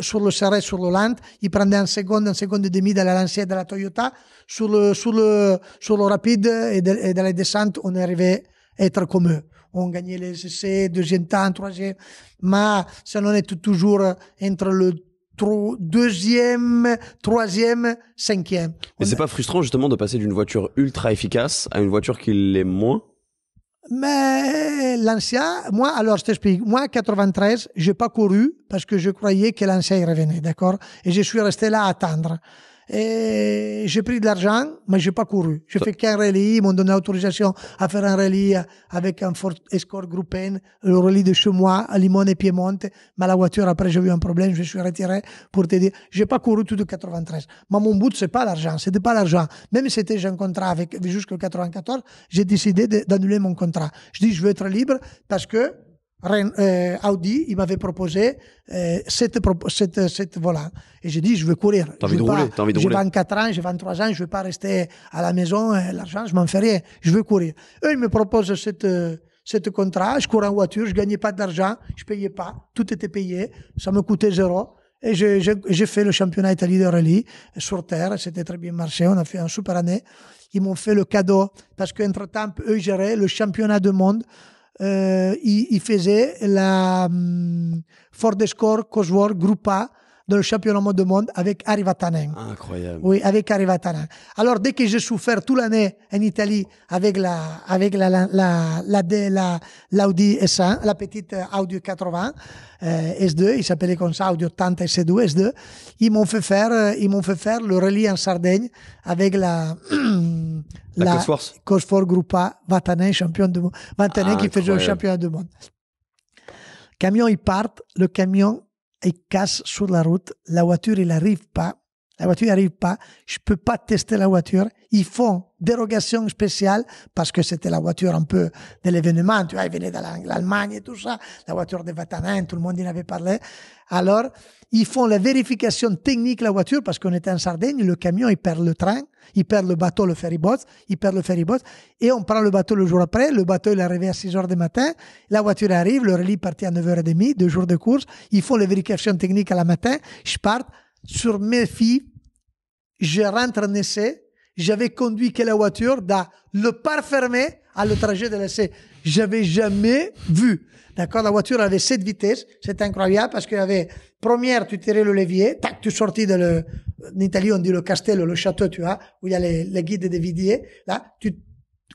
sur le serré sur land, il prenait un seconde, un seconde et demi de la lancée de la Toyota. Sur le, sur sur le rapide et de, la descente, on arrivait à être comme eux. On gagnait les essais, deuxième temps, troisième. Mais ça on est toujours entre le deuxième, troisième, cinquième. Mais c'est pas frustrant justement de passer d'une voiture ultra efficace à une voiture qui l'est moins mais l'ancien, moi, alors je t'explique, moi, 93, j'ai pas couru parce que je croyais que l'ancien revenait, d'accord Et je suis resté là à attendre. Et j'ai pris de l'argent, mais j'ai pas couru. J'ai fait qu'un rallye. Ils m'ont donné l'autorisation à faire un rallye avec un fort Escort N. le rallye de chez moi, à Limone et Piemonte. Mais la voiture, après, j'ai eu un problème. Je suis retiré pour te dire. J'ai pas couru tout de 93. Mais mon but, c'est pas l'argent. C'était pas l'argent. Même si c'était j'ai un contrat avec, jusqu'au 94, j'ai décidé d'annuler mon contrat. Je dis, je veux être libre parce que euh, Audi, il m'avait proposé cette, euh, cette, Et j'ai dit, je veux courir. T'as envie de rouler, J'ai 24 ans, j'ai 23 ans, je ne veux pas rester à la maison, euh, l'argent, je m'en fais rien. Je veux courir. Eux, ils me proposent cette, contrat, je cours en voiture, je ne gagnais pas d'argent, je payais pas, tout était payé, ça me coûtait zéro. Et j'ai fait le championnat italien de rallye sur terre, c'était très bien marché, on a fait une super année. Ils m'ont fait le cadeau parce qu'entre-temps, eux géraient le championnat du monde eh, i, i Fesè la mh, mm, Ford Escort Cosworth Group A dans le championnat de monde avec Ari Vatanen. Incroyable. Oui, avec Ari Vatanen. Alors, dès que j'ai souffert toute l'année en Italie avec la, avec la, la, la, la, l'Audi S1, la petite euh, Audi 80, euh, S2, il s'appelait comme ça, Audi 80 S2, S2, ils m'ont fait faire, euh, ils m'ont fait faire le rallye en Sardaigne avec la, la, Cosworth. Cosworth Vatanen, champion de monde. Vatanen qui ah, faisait le championnat de monde. Camion, ils partent, le camion et casse sur la route. La voiture, il n'arrive pas. La voiture n'arrive pas. Je peux pas tester la voiture. Ils font dérogation spéciale parce que c'était la voiture un peu de l'événement. Tu vois, ils venaient de l'Allemagne et tout ça. La voiture de Vatanen, tout le monde en avait parlé. Alors, ils font la vérification technique de la voiture parce qu'on était en Sardaigne. Le camion, il perd le train, il perd le bateau, le boat. il perd le boat. Et on prend le bateau le jour après. Le bateau, il est arrivé à 6 heures du matin. La voiture arrive. Le rallye partit à 9h30, deux jours de course. Ils font la vérification technique à la matin. Je pars sur mes filles, je rentre en essai, j'avais conduit que la voiture dans le parc fermé à le trajet de l'essai. J'avais jamais vu. D'accord? La voiture avait cette vitesse. C'est incroyable parce qu'il y avait, première, tu tirais le levier, tac, tu sortis de le, en on dit le castello, le château, tu vois, où il y a les, les guides des vidiers. Là, tu,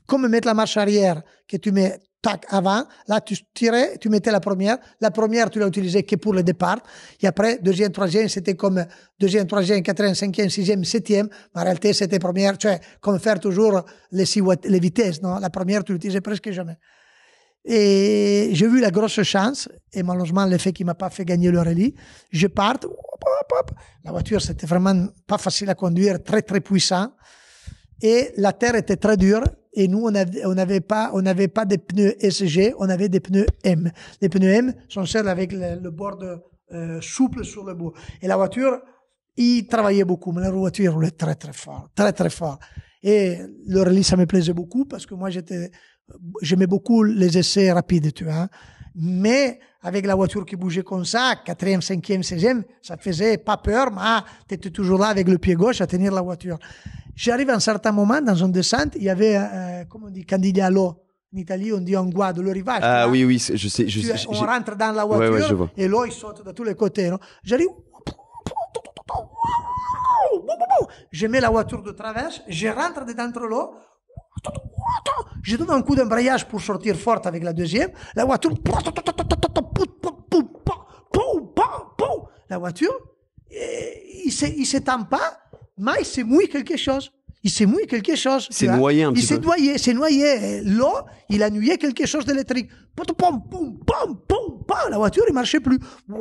comme mettre la marche arrière, que tu mets tac, avant. Là, tu tirais, tu mettais la première. La première, tu l'as utilisée que pour le départ. Et après, deuxième, troisième, c'était comme deuxième, troisième, quatrième, cinquième, sixième, septième. Mais en réalité, c'était première. Tu comme faire toujours les, six, les vitesses, non? La première, tu l'utilisais presque jamais. Et j'ai vu la grosse chance, et malheureusement, l'effet qui m'a pas fait gagner le rallye. Je parte, la voiture, c'était vraiment pas facile à conduire, très, très puissant. Et la terre était très dure et nous on avait on n'avait pas on n'avait pas des pneus SG, on avait des pneus M. Les pneus M sont celles avec le, bord euh, souple sur le bout. Et la voiture, il travaillait beaucoup, mais la voiture roulait très très fort, très très fort. Et le rallye ça me plaisait beaucoup parce que moi j'étais j'aimais beaucoup les essais rapides, tu vois mais avec la voiture qui bougeait comme ça, quatrième, cinquième, seizième, ça faisait pas peur, mais ah, tu étais toujours là avec le pied gauche à tenir la voiture. J'arrive à un certain moment, dans une descente, il y avait, comme euh, comment on dit, candidat à l'eau. En Italie, on dit en guado, le rivage. Ah oui, oui, je sais. Je, on rentre dans la voiture et l'eau, il saute de tous les côtés. Non J'arrive, je mets la voiture de travers, je rentre dedans l'eau, je donne un coup d'embrayage pour sortir forte avec la deuxième. La voiture, la voiture, il ne s'étend pas, mais il s'est mouillé quelque chose. Il s'est mouillé quelque chose. C'est noyé un petit il peu. Il s'est noyé, s'est noyé. L'eau, il a nué quelque chose d'électrique. la voiture, il marchait plus. Je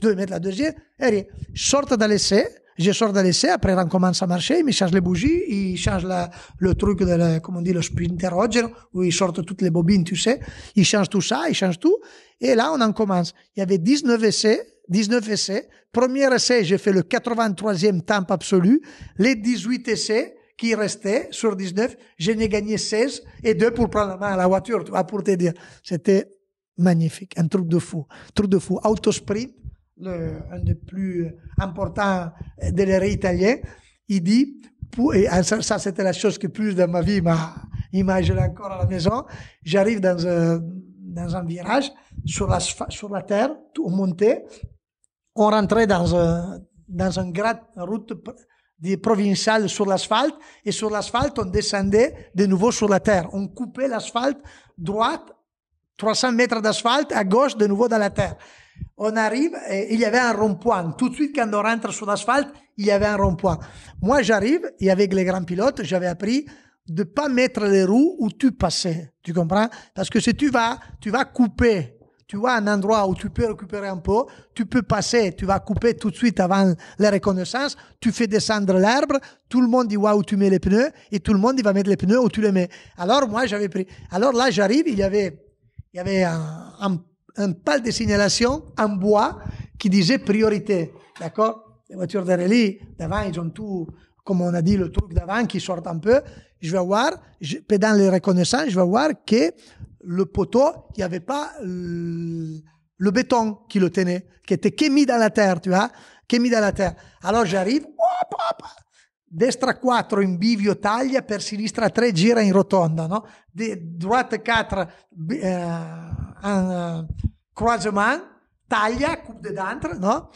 devais mettre la deuxième. Allez, sorte dans l'essai. Je sors de l'essai, après on commence à marcher, il me changent les bougies, il changent le truc de, la, comment on dit, le sprinter où ils sortent toutes les bobines, tu sais. il change tout ça, il change tout. Et là, on en commence. Il y avait 19 essais, 19 essais. Premier essai, j'ai fait le 83e temps absolu. Les 18 essais, qui restaient sur 19, je n'ai gagné 16 et 2 pour prendre la main à la voiture, tu vois, pour te dire. C'était magnifique, un truc de fou, truc de fou. Autosprint, le, un des plus euh, importants euh, de l'ère italien, il dit, et ah, ça, c'était la chose que plus dans ma vie m'a imaginé encore à la maison, j'arrive dans un, euh, dans un virage, sur la, sur la terre, tout monté, on rentrait dans un, dans un grade, une route provinciale sur l'asphalte, et sur l'asphalte, on descendait de nouveau sur la terre. On coupait l'asphalte droite, 300 mètres d'asphalte, à gauche, de nouveau dans la terre on arrive, et il y avait un rond-point. Tout de suite, quand on rentre sur l'asphalte, il y avait un rond-point. Moi, j'arrive, et avec les grands pilotes, j'avais appris de pas mettre les roues où tu passais. Tu comprends? Parce que si tu vas, tu vas couper. Tu vois un endroit où tu peux récupérer un peu, tu peux passer, tu vas couper tout de suite avant la reconnaissance, tu fais descendre l'arbre, tout le monde voit où tu mets les pneus, et tout le monde il va mettre les pneus où tu les mets. Alors moi j'avais pris. Alors là j'arrive, il y avait, il y avait un un pal de signalation en bois qui disait priorité. D'accord Les voitures de rallye, d'avant, ils ont tout, comme on a dit, le truc d'avant qui sort un peu. Je vais voir, je, pendant les reconnaissances, je vais voir que le poteau, il n'y avait pas le, béton qui le tenait, qui était qu'émis dans la terre, tu vois, qu'émis dans la terre. Alors j'arrive, destra 4 in bivio taglia, per sinistra 3 gira in rotonda, no? De, droite 4 eh, eh, croisement, taglia, coup de dantre, no?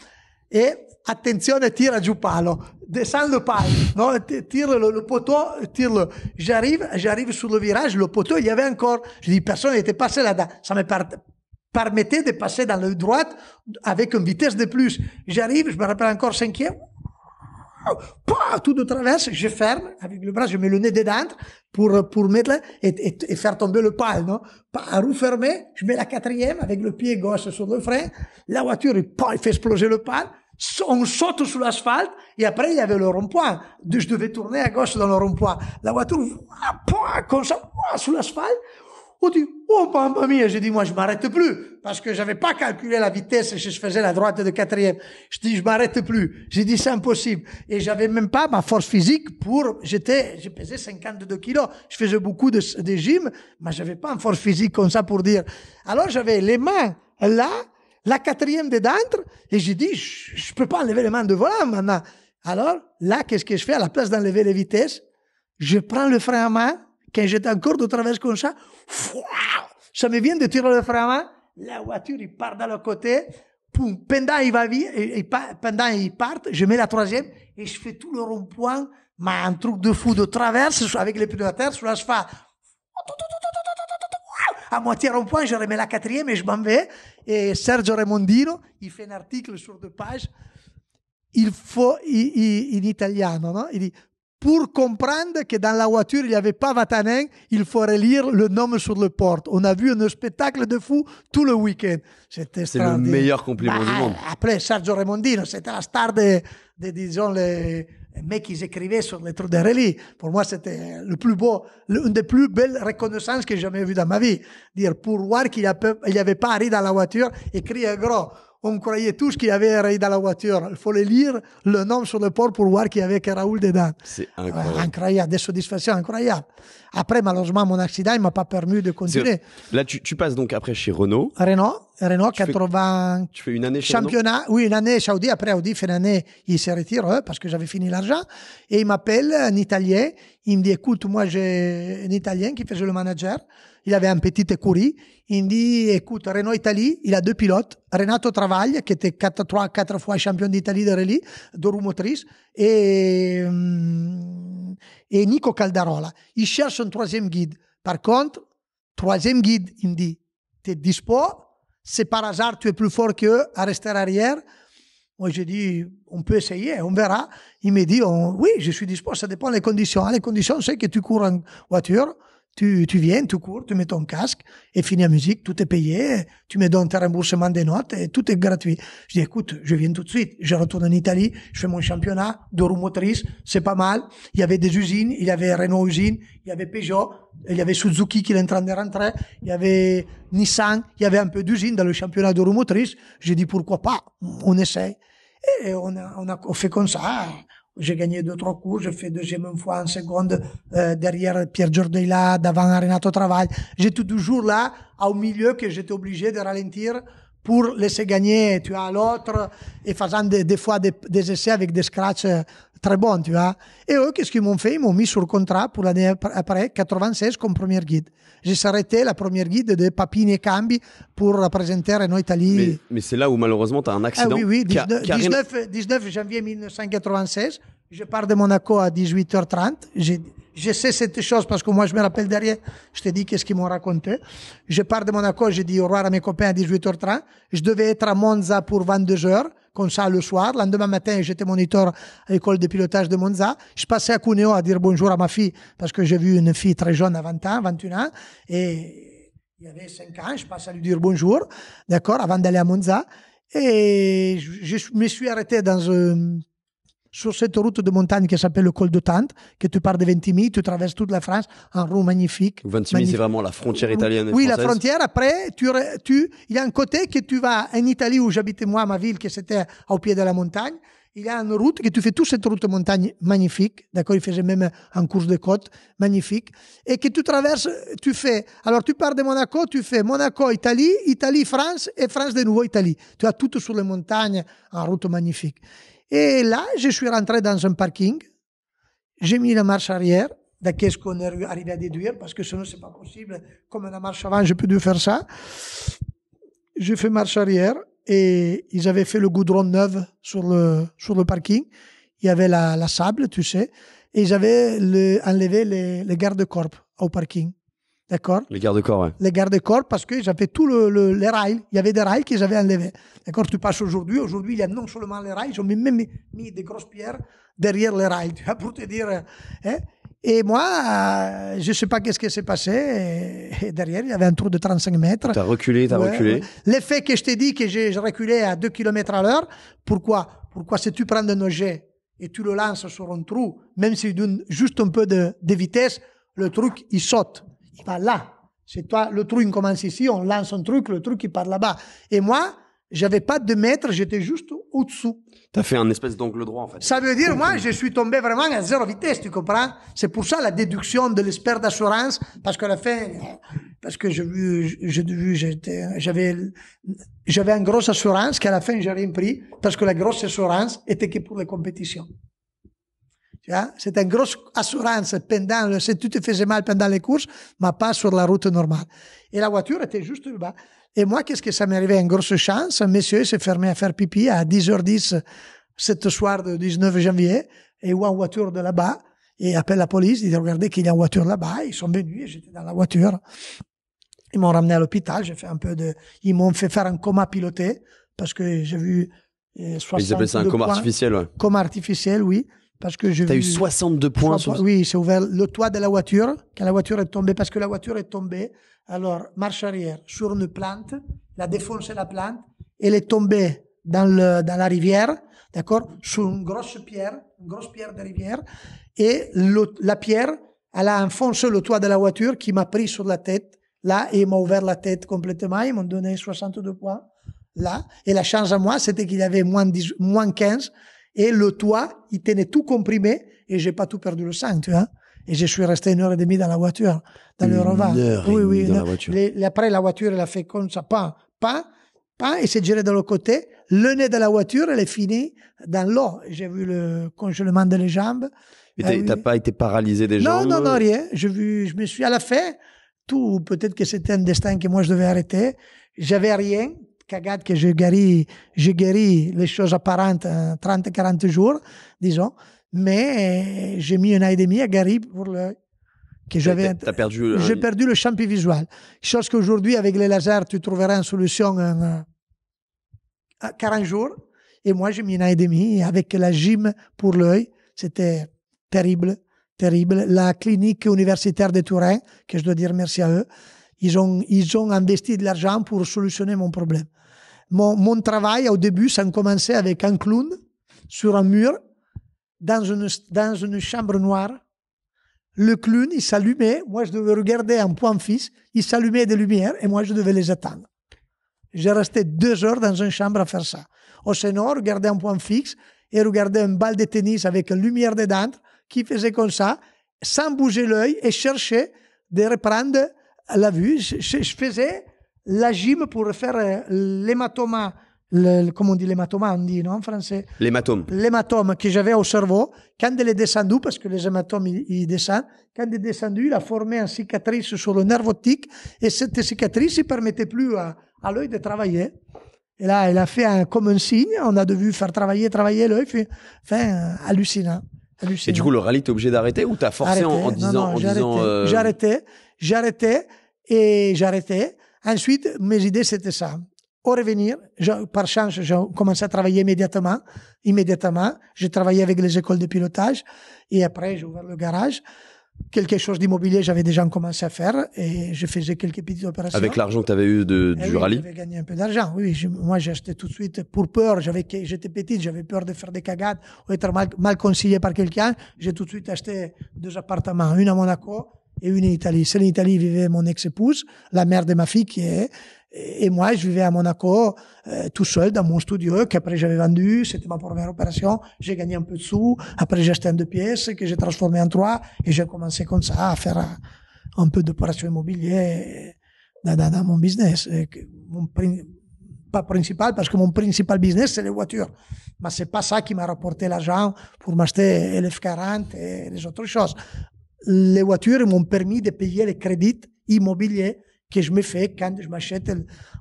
E attenzione, tira giù palo, descend le palo, no? tire le, le poteau, tire J'arrive, j'arrive sur le virage, le poteau, il y avait encore, je dis, personne n'était passé là-dedans, ça me part, permettait de passer dans la droite avec une vitesse de plus. J'arrive, je me rappelle encore cinquième, tout de traverse, je ferme avec le bras, je mets le nez des dents pour pour mettre et, et, faire tomber le pal, non Pas fermée, je mets la quatrième avec le pied gauche sur le frein, la voiture il, il fait exploser le pal, on saute sur l'asphalte et après il y avait le rond-point, je devais tourner à gauche dans le rond-point, la voiture comme ça sur l'asphalte on dit, oh, mamma oh, mia. J'ai dit, moi, je m'arrête plus. Parce que j'avais pas calculé la vitesse et je faisais la droite de quatrième. Je dis, je m'arrête plus. J'ai dit, c'est impossible. Et j'avais même pas ma force physique pour, j'étais, j'ai pesé 52 kilos. Je faisais beaucoup de, de gym, mais j'avais pas une force physique comme ça pour dire. Alors, j'avais les mains là, la quatrième des dents, et j'ai dit, je, peux pas enlever les mains de volant maintenant. Alors, là, qu'est-ce que je fais? À la place d'enlever les vitesses, je prends le frein à main, quand j'étais encore de travers comme ça, ça me vient de tirer le frein la voiture, il part d'un côté, pendant il va et, eh, eh, pendant il part, je mets la troisième, et je fais tout le rond-point, un truc de fou de traverse, avec les pneus à terre, sur l'asphalte. À moitié rond-point, je remets la quatrième et je m'en vais. Et Sergio Remondino, il fait un article sur deux pages. Il faut, in italiano, non il dit, pour comprendre que dans la voiture, il n'y avait pas Vatanen, il faudrait lire le nom sur le porte. On a vu un spectacle de fou tout le week-end. C'était le meilleur compliment du bah, monde. Après, Sergio Raimondino, c'était la star des, de, disons, les, mecs qui écrivaient sur les trous de rélie Pour moi, c'était le plus beau, une des plus belles reconnaissances que j'ai jamais vues dans ma vie. Dire, pour voir qu'il n'y avait pas Harry dans la voiture, et un gros on croyait tous qu'il y avait Ray dans la voiture. Il fallait lire le nom sur le port pour voir qu'il y avait Raoul dedans. C'est incroyable. Euh, incroyable, des satisfactions incroyables. Après, malheureusement, mon accident, il m'a pas permis de continuer. Là, tu, passes donc après chez Renault. Renault, Renault, 80. tu fais une année chez Championnat, oui, une année chez Après, Audi fait une année, il se retire hein, parce que j'avais fini l'argent. Et il m'appelle, un Italien. Il me dit, écoute, moi, j'ai un Italien qui faisait le manager il avait un petit écurie. Il dit, écoute, Renault Italie, il a deux pilotes. Renato Travaglia, qui était quatre quatre fois champion d'Italie de rallye, de roue euh, et, Nico Caldarola. Il cherche un troisième guide. Par contre, troisième guide, il me dit, t'es dispo? C'est par hasard, tu es plus fort qu'eux à rester arrière? Moi, j'ai dit, on peut essayer, on verra. Il me dit, oui, je suis dispo, ça dépend des conditions. Hein. Les conditions, c'est que tu cours en voiture, tu, tu viens tu cours, tu mets ton casque et finis la musique, tout est payé, tu me donnes tes remboursement des notes et tout est gratuit. Je dis, écoute, je viens tout de suite, je retourne en Italie, je fais mon championnat de roues c'est pas mal. Il y avait des usines, il y avait Renault usine, il y avait Peugeot, il y avait Suzuki qui est en train de rentrer, il y avait Nissan, il y avait un peu d'usines dans le championnat de roues J'ai dit, pourquoi pas? On essaye. Et on a, on a fait comme ça. J'ai gagné deux, trois cours, J'ai fait deuxième fois en seconde euh, derrière Pierre davant devant Renato Travail. J'étais toujours là, au milieu, que j'étais obligé de ralentir pour laisser gagner. Tu l'autre et faisant des, fois des, des, essais avec des scratchs euh, très bon, tu vois. Et eux, qu'est-ce qu'ils m'ont fait Ils m'ont mis sur le contrat pour l'année après, 96, comme premier guide. J'ai s'arrêté la première guide de Papini et Cambi pour représenter Renault Italie. Mais, c'est là où malheureusement tu as un ah accident. Ah oui, oui, 19, 19, janvier 1996, je pars de Monaco à 18h30. je sais cette chose parce que moi je me rappelle derrière, je te dis qu'est-ce qu'ils m'ont raconté. Je pars de Monaco, j'ai dit au revoir à mes copains à 18h30. Je devais être à Monza pour 22h comme ça le soir. lendemain matin, j'étais moniteur à l'école de pilotage de Monza. Je passais à Cuneo à dire bonjour à ma fille parce que j'ai vu une fille très jeune à 20 ans, 21 ans. Et il y avait 5 ans, je passe à lui dire bonjour, d'accord, avant d'aller à Monza. Et je me suis arrêté dans un sur cette route de montagne qui s'appelle le col de Tante, que tu pars de Ventimille, tu traverses toute la France en roue magnifique. Ventimille, c'est vraiment la frontière italienne. oui, la frontière. Après, tu, il y a un côté que tu vas en Italie où j'habitais moi, ma ville, qui c'était au pied de la montagne. Il y a une route que tu fais toute cette route de montagne magnifique. D'accord? Il faisait même un cours de côte magnifique. Et que tu traverses, tu fais, alors tu pars de Monaco, tu fais Monaco, Italie, Italie, France et France de nouveau Italie. Tu as tout sur les montagnes en route magnifique. Et là, je suis rentré dans un parking. J'ai mis la marche arrière. De qu'est-ce qu'on est arrivé à déduire Parce que sinon, c'est pas possible. Comme la marche avant, je peux faire ça. J'ai fait marche arrière et ils avaient fait le goudron neuf sur le, sur le parking. Il y avait la, la sable, tu sais. Et ils avaient enlevé les, les gardes-corps au parking. D'accord Les gardes-corps, ouais. Les gardes-corps, parce que j'avais tout le, le, les rails. Il y avait des rails que j'avais enlevés. D'accord Tu passes aujourd'hui. Aujourd'hui, il y a non seulement les rails, ils ont même mis, des grosses pierres derrière les rails, pour te dire. Hein et moi, euh, je sais pas qu'est-ce qui s'est passé. Et, derrière, il y avait un trou de 35 mètres. as reculé, t'as as reculé. L'effet que je t'ai dit que j'ai reculé à 2 km à l'heure. Pourquoi? Pourquoi si tu prends un objet et tu le lances sur un trou, même s'il donne juste un peu de, de vitesse, le truc, il saute pas là. C'est toi, le truc il commence ici, on lance un truc, le truc, qui part là-bas. Et moi, j'avais pas de mètre, j'étais juste au-dessous. T'as fait un espèce d'angle droit, en fait. Ça veut dire, moi, je suis tombé vraiment à zéro vitesse, tu comprends? C'est pour ça la déduction de l'espère d'assurance, parce que la fin, parce que j'ai vu, j'avais, j'avais une grosse assurance qu'à la fin, j'ai rien pris, parce que la grosse assurance était que pour les compétitions. Hein? C'était une grosse assurance pendant, si tu te faisais mal pendant les courses, mais pas sur la route normale. Et la voiture était juste là-bas. Et moi, qu'est-ce que ça m'est arrivé? Une grosse chance. Un monsieur s'est fermé à faire pipi à 10h10 cette soir du 19 janvier et voit une voiture de là-bas et appelle la police, il dit regardez qu'il y a une voiture là-bas. Ils sont venus et j'étais dans la voiture. Ils m'ont ramené à l'hôpital. J'ai fait un peu de, ils m'ont fait faire un coma piloté parce que j'ai vu euh, Ils appellent ça un coma artificiel, ouais. Coma artificiel, oui parce que j'ai T'as eu 62 points sur... Oui, c'est ouvert le toit de la voiture, quand la voiture est tombée, parce que la voiture est tombée. Alors, marche arrière sur une plante, la défoncé la plante, elle est tombée dans, le, dans la rivière, d'accord, sur une grosse pierre, une grosse pierre de rivière, et la pierre, elle a enfoncé le toit de la voiture qui m'a pris sur la tête, là, et m'a ouvert la tête complètement, ils m'ont donné 62 points, là, et la chance à moi, c'était qu'il y avait moins, 10, moins 15, et le toit, il tenait tout comprimé et j'ai pas tout perdu le sang, tu vois. Et je suis resté une heure et demie dans la voiture, dans une le oui, oui, dans la voiture. après, la voiture, elle a fait comme ça, pas, pas, pas, et c'est géré de l'autre côté. Le nez de la voiture, elle est finie dans l'eau. J'ai vu le congelement de les jambes. Et ah t'as pas été paralysé des jambes? Non, non, euh rien. Je, vu, je me suis, à la fin, tout, peut-être que c'était un destin que moi je devais arrêter. J'avais rien, cagade que j'ai guéri les choses apparentes euh, en 30-40 jours, disons. Mais euh, j'ai mis un an et demi à guérir pour l'œil. que j'avais. J'ai perdu le champ visuel. Chose qu'aujourd'hui avec les lasers, tu trouveras une solution en 40 euh, jours. Et moi, j'ai mis un an et demi avec la gym pour l'œil. C'était terrible, terrible. La clinique universitaire de Touraine, que je dois dire merci à eux, ils ont, ils ont investi de l'argent pour solutionner mon problème. Mon, travail, au début, ça commençait avec un clown sur un mur dans une, dans une chambre noire. Le clown, il s'allumait. Moi, je devais regarder un point fixe. Il s'allumait des lumières et moi, je devais les attendre. J'ai resté deux heures dans une chambre à faire ça. Au Sénat, regarder un point fixe et regarder un bal de tennis avec une lumière dedans qui faisait comme ça, sans bouger l'œil et chercher de reprendre la vue. je faisais la gym pour faire euh, l'hématoma, le, comment on dit l'hématoma, on dit, non, en français? L'hématome. L'hématome que j'avais au cerveau. Quand il est descendu, parce que les hématomes, ils, descendent, quand il est descendu, il a formé une cicatrice sur le nerf optique et cette cicatrice, ne permettait plus à, à l'œil de travailler. Et là, elle a fait un, comme un signe, on a dû faire travailler, travailler l'œil, enfin, hallucinant. Et du coup, le rallye, t'es obligé d'arrêter ou t'as forcé en, disant, euh, J'arrêtais, j'arrêtais et j'arrêtais. Ensuite, mes idées, c'était ça. Au revenir, par chance, j'ai commencé à travailler immédiatement. Immédiatement, j'ai travaillé avec les écoles de pilotage et après, j'ai ouvert le garage. Quelque chose d'immobilier, j'avais déjà commencé à faire et je faisais quelques petites opérations. Avec l'argent que tu avais eu eh du rallye J'avais gagné un peu d'argent, oui. moi, j'ai acheté tout de suite pour peur. J'avais, j'étais petite, j'avais peur de faire des cagades ou être mal, mal conseillé par quelqu'un. J'ai tout de suite acheté deux appartements, une à Monaco et une en Italie. Celle en Italie vivait mon ex-épouse, la mère de ma fille qui est, et moi, je vivais à Monaco euh, tout seul dans mon studio qu'après j'avais vendu. C'était ma première opération. J'ai gagné un peu de sous. Après, j'ai acheté un deux pièces que j'ai transformé en trois. Et j'ai commencé comme ça à faire euh, un, peu d'opération immobilière dans, mon business. pas principal, parce que mon principal business, c'est les voitures. Mais c'est pas ça qui m'a rapporté l'argent pour m'acheter LF40 et les autres choses les voitures m'ont permis de payer les crédits immobiliers que je me fais quand je m'achète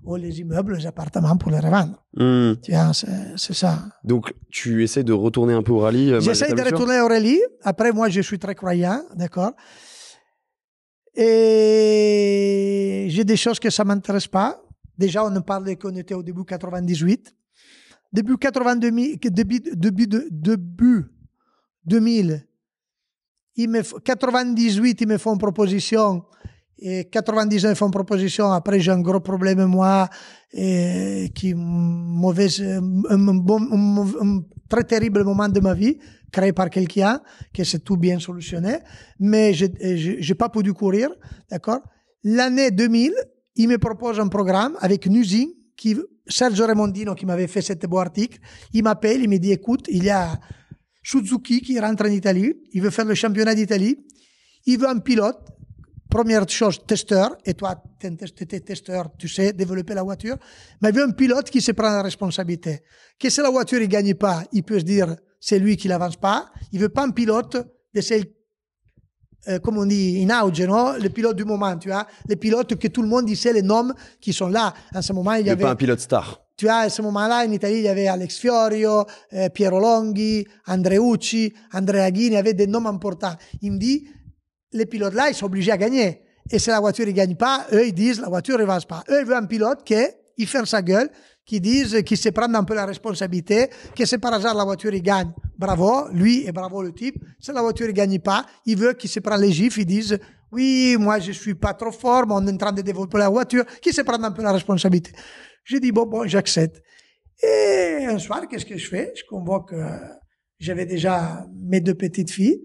oh, les immeubles, les appartements pour les revendre. Hmm. Tiens, c'est ça. Donc, tu essaies de retourner un peu au rallye euh, J'essaie de retourner au rallye. Après, moi, je suis très croyant, d'accord Et j'ai des choses que ça m'intéresse pas. Déjà, on parle qu'on était au début 98. Début début, début, début 2000, 98, ils me font une proposition. Et 90 ans, ils font une proposition. Après, j'ai un gros problème, moi, et qui mauvaise, un, un, très terrible moment de ma vie, créé par quelqu'un, qui s'est tout bien solutionné. Mais j'ai pas pu courir, d'accord? L'année 2000, ils me proposent un programme avec une usine qui, Sergio Raimondino, qui m'avait fait cet beau article, il m'appelle, il me dit, écoute, il y a Suzuki qui rentre en Italie, il veut faire le championnat d'Italie, il veut un pilote, première chose, testeur, et toi, t'es testeur, tu sais, développer la voiture, mais il veut un pilote qui se prend la responsabilité. Que si la voiture ne gagne pas, il peut se dire, c'est lui qui n'avance pas, il veut pas un pilote de celle euh, comme on dit in auge, non le pilote du moment, tu vois, les pilotes que tout le monde il sait les noms qui sont là. En ce moment, il y avait. pas un pilote star. Tu vois, à ce moment-là, en Italie, il y avait Alex Fiorio, eh, Piero Longhi, Andreucci, Andrea Ghini, avait des noms importants. Il me dit, les pilotes-là, ils sont obligés à gagner. Et si la voiture ne gagne pas, eux, ils disent, la voiture ne avance pas. Eux, ils veulent un pilote qui, il ferme sa gueule, qui disent, qui se prend un peu la responsabilité, que c'est par hasard la voiture il gagne, bravo, lui et bravo le type. Si la voiture ne gagne pas, il veut qu'il se prenne les gifs, ils disent, oui, moi je suis pas trop fort, mais on est en train de développer la voiture, qui se prend un peu la responsabilité. J'ai dit, bon, bon, j'accepte. Et un soir, qu'est-ce que je fais Je convoque, euh, j'avais déjà mes deux petites filles,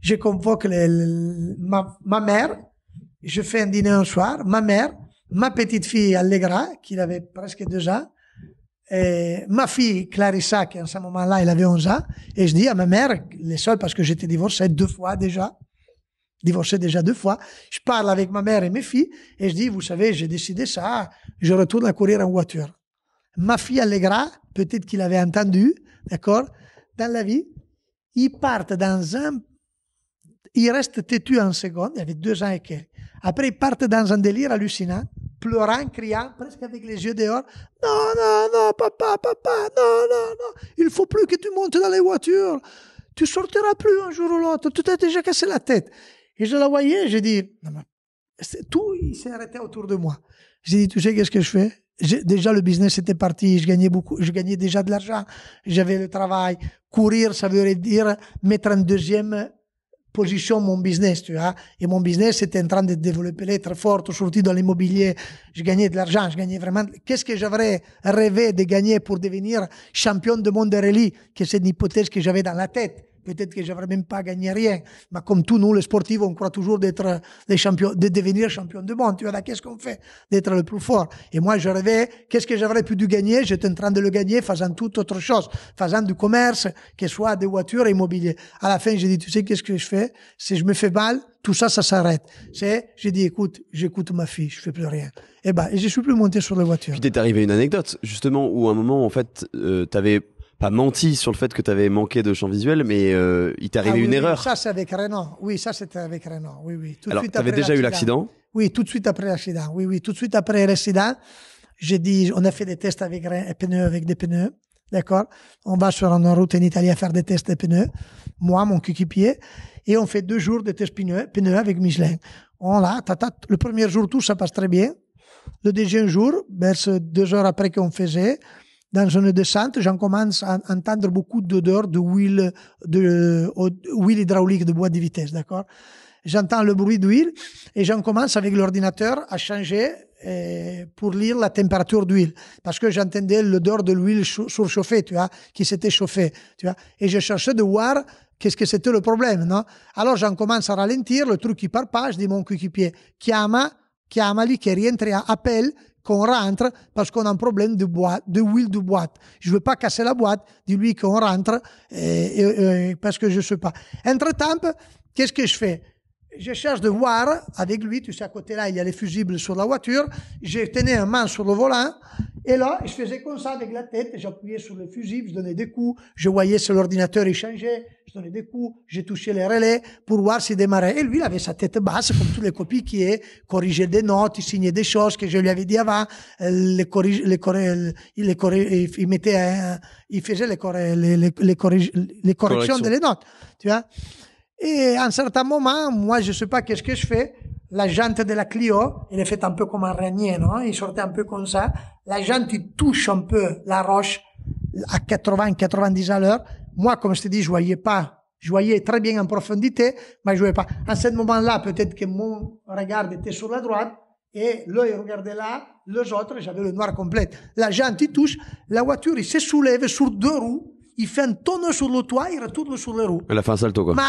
je convoque ma, ma, mère, je fais un dîner un soir, ma mère, ma petite fille Allegra, qui avait presque deux ans, et ma fille Clarissa, qui en ce moment-là, elle avait onze ans, et je dis à ma mère, les seuls parce que j'étais divorcé deux fois déjà, divorcé déjà deux fois. Je parle avec ma mère et mes filles et je dis, vous savez, j'ai décidé ça, je retourne à courir en voiture. Ma fille Allegra, peut-être qu'il avait entendu, d'accord, dans la vie, ils partent dans un... Ils restent têtu en seconde, il avait deux ans et quelques. Après, ils partent dans un délire hallucinant, pleurant, criant, presque avec les yeux dehors. Non, non, non, papa, papa, non, non, non, il faut plus que tu montes dans les voitures. Tu sortiras plus un jour ou l'autre, tu t'es déjà cassé la tête. Et je la voyais, j'ai dit, tout il s'est arrêté autour de moi. J'ai dit, tu sais, qu'est-ce que je fais Déjà, le business était parti, je gagnais beaucoup, je gagnais déjà de l'argent, j'avais le travail. Courir, ça veut dire mettre en deuxième position mon business, tu vois. Et mon business était en train de développer très fort, surtout dans l'immobilier. Je gagnais de l'argent, je gagnais vraiment. Qu'est-ce que j'aurais rêvé de gagner pour devenir champion de monde de rallye? Que c'est une hypothèse que j'avais dans la tête peut-être que j'aurais même pas gagné rien. Mais comme tous nous, les sportifs, on croit toujours d'être des champions, de devenir champion du monde. Tu vois, là, qu'est-ce qu'on fait d'être le plus fort? Et moi, je rêvais, qu'est-ce que j'aurais pu gagner? J'étais en train de le gagner faisant toute autre chose, faisant du commerce, que ce soit des voitures et immobilier. À la fin, j'ai dit, tu sais, qu'est-ce que je fais? Si je me fais mal, tout ça, ça s'arrête. C'est, j'ai dit, écoute, j'écoute ma fille, je fais plus rien. Et eh ben, et je suis plus monté sur les voitures. Puis t'es arrivé une anecdote, justement, où à un moment, en fait, tu euh, t'avais pas menti sur le fait que tu avais manqué de champ visuel, mais euh, il t'est arrivé ah une erreur. Ça, c'est avec Renault. Oui, ça, c'était avec Renault. Oui, oui. Tout Alors, tu avais déjà eu l'accident Oui, tout de suite après l'accident. Oui, oui, tout de suite après l'accident, j'ai dit, on a fait des tests avec, pneus, avec des pneus. D'accord On va sur une route en Italie à faire des tests de pneus. Moi, mon cuquipier Et on fait deux jours de tests pneus, pneus avec Michelin. On l'a, le premier jour, tout ça passe très bien. Le deuxième jour, vers ben, deux heures après qu'on faisait, dans une descente, j'en commence à entendre beaucoup d'odeurs de huile, de, euh, huile hydraulique de bois de vitesse, d'accord? J'entends le bruit d'huile et j'en commence avec l'ordinateur à changer euh, pour lire la température d'huile parce que j'entendais l'odeur de l'huile surchauffée, tu vois, qui s'était chauffée, tu vois. Et je cherchais de voir qu'est-ce que c'était le problème, non? Alors j'en commence à ralentir, le truc qui part pas, je dis mon coéquipier, qui chiamali, che à appel ?» qu'on rentre parce qu'on a un problème de boîte, de huile de boîte. Je veux pas casser la boîte, dis-lui qu'on rentre et, parce que je sais pas. Entre-temps, qu'est-ce que je fais je cherche de voir avec lui, tu sais, à côté là, il y a les fusibles sur la voiture. j'ai tenais un main sur le volant. Et là, je faisais comme ça avec la tête. J'appuyais sur le fusible, je donnais des coups. Je voyais si l'ordinateur il changeait. Je donnais des coups. J'ai touché les relais pour voir s'il démarrait. Et lui, il avait sa tête basse, comme tous les copies qui est, corrigeait des notes, il signait des choses que je lui avais dit avant. Euh, les corrige, les euh, il, il mettait, il faisait les, les, corrections des de les notes. Tu vois? Et à un certain moment, moi, je sais pas qu'est-ce que je fais. La jante de la Clio, elle est faite un peu comme un rainier, non? Il sortait un peu comme ça. La jante, il touche un peu la roche à 80, 90 à l'heure. Moi, comme je te dis, je voyais pas. Je voyais très bien en profondité, mais je voyais pas. À ce moment-là, peut-être que mon regard était sur la droite et l'œil regardait là, les autres, j'avais le noir complet. La jante, il touche. La voiture, il se soulève sur deux roues. Il fait un tonneau sur le toit, il retourne sur les roues. Et la un salto, quoi. Mais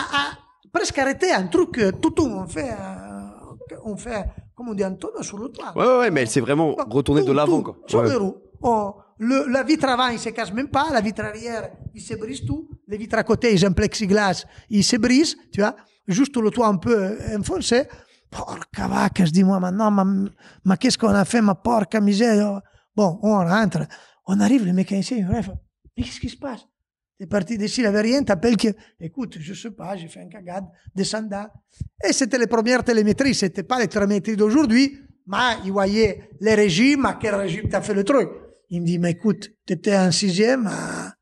presque arrêté un truc euh, tout tout on fait euh, on fait comme on dit un tonneau sur le toit ouais ouais, mais mais s'est vraiment retourné de l'avant quoi sur ouais. les roues oh, la vitre avant il se casse même pas la vitre arrière il se brise tout les vitres à côté ils ont un plexiglas il se brise tu vois juste le toit un peu euh, enfoncé porca vacca je dis moi maintenant ma, ma qu'est-ce qu'on a fait ma porca misère oh. bon on rentre on arrive le mécanicien il me mais qu'est-ce qui se passe est parti d'ici, il n'avait rien, t'appelles que, écoute, je sais pas, j'ai fait un cagade, descenda. Et c'était les premières télémétries, c'était pas les télémétries d'aujourd'hui, mais il voyait les régimes, à quel régime t'as fait le truc. Il me dit, mais écoute, t'étais en sixième à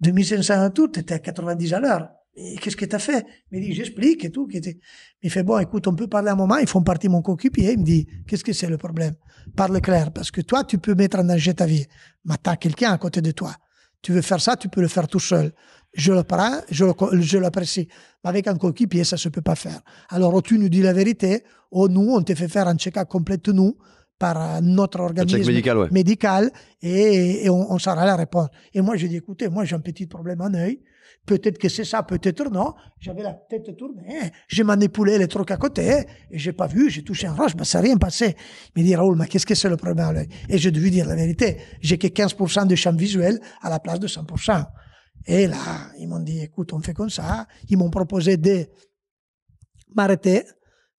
2500 à tout, t'étais à 90 à l'heure. Et Qu'est-ce que t'as fait? Il me dit, j'explique et tout. Il me fait, bon, écoute, on peut parler un moment, ils font partie mon coéquipier. Il me dit, qu'est-ce que c'est le problème? Parle clair, parce que toi, tu peux mettre en danger ta vie. Mais t'as quelqu'un à côté de toi. Tu veux faire ça, tu peux le faire tout seul. Je le prends, je l'apprécie. Mais avec un coéquipier, ça ne se peut pas faire. Alors, tu nous dis la vérité, ou oh, nous, on te fait faire un check-up complet, nous, par notre organisme médical, et, on, on, saura la réponse. Et moi, j'ai dit, écoutez, moi, j'ai un petit problème en œil. Peut-être que c'est ça, peut-être non. J'avais la tête tournée, hein. j'ai manipulé les trucs à côté, hein. et j'ai pas vu, j'ai touché un roche, mais ben, ça n'a rien passé. Il me dit, Raoul, mais qu'est-ce que c'est le problème à l'œil? Et j'ai dû dire la vérité. J'ai que 15% de champ visuel à la place de 100%. Et là, ils m'ont dit, écoute, on fait comme ça. Ils m'ont proposé de m'arrêter,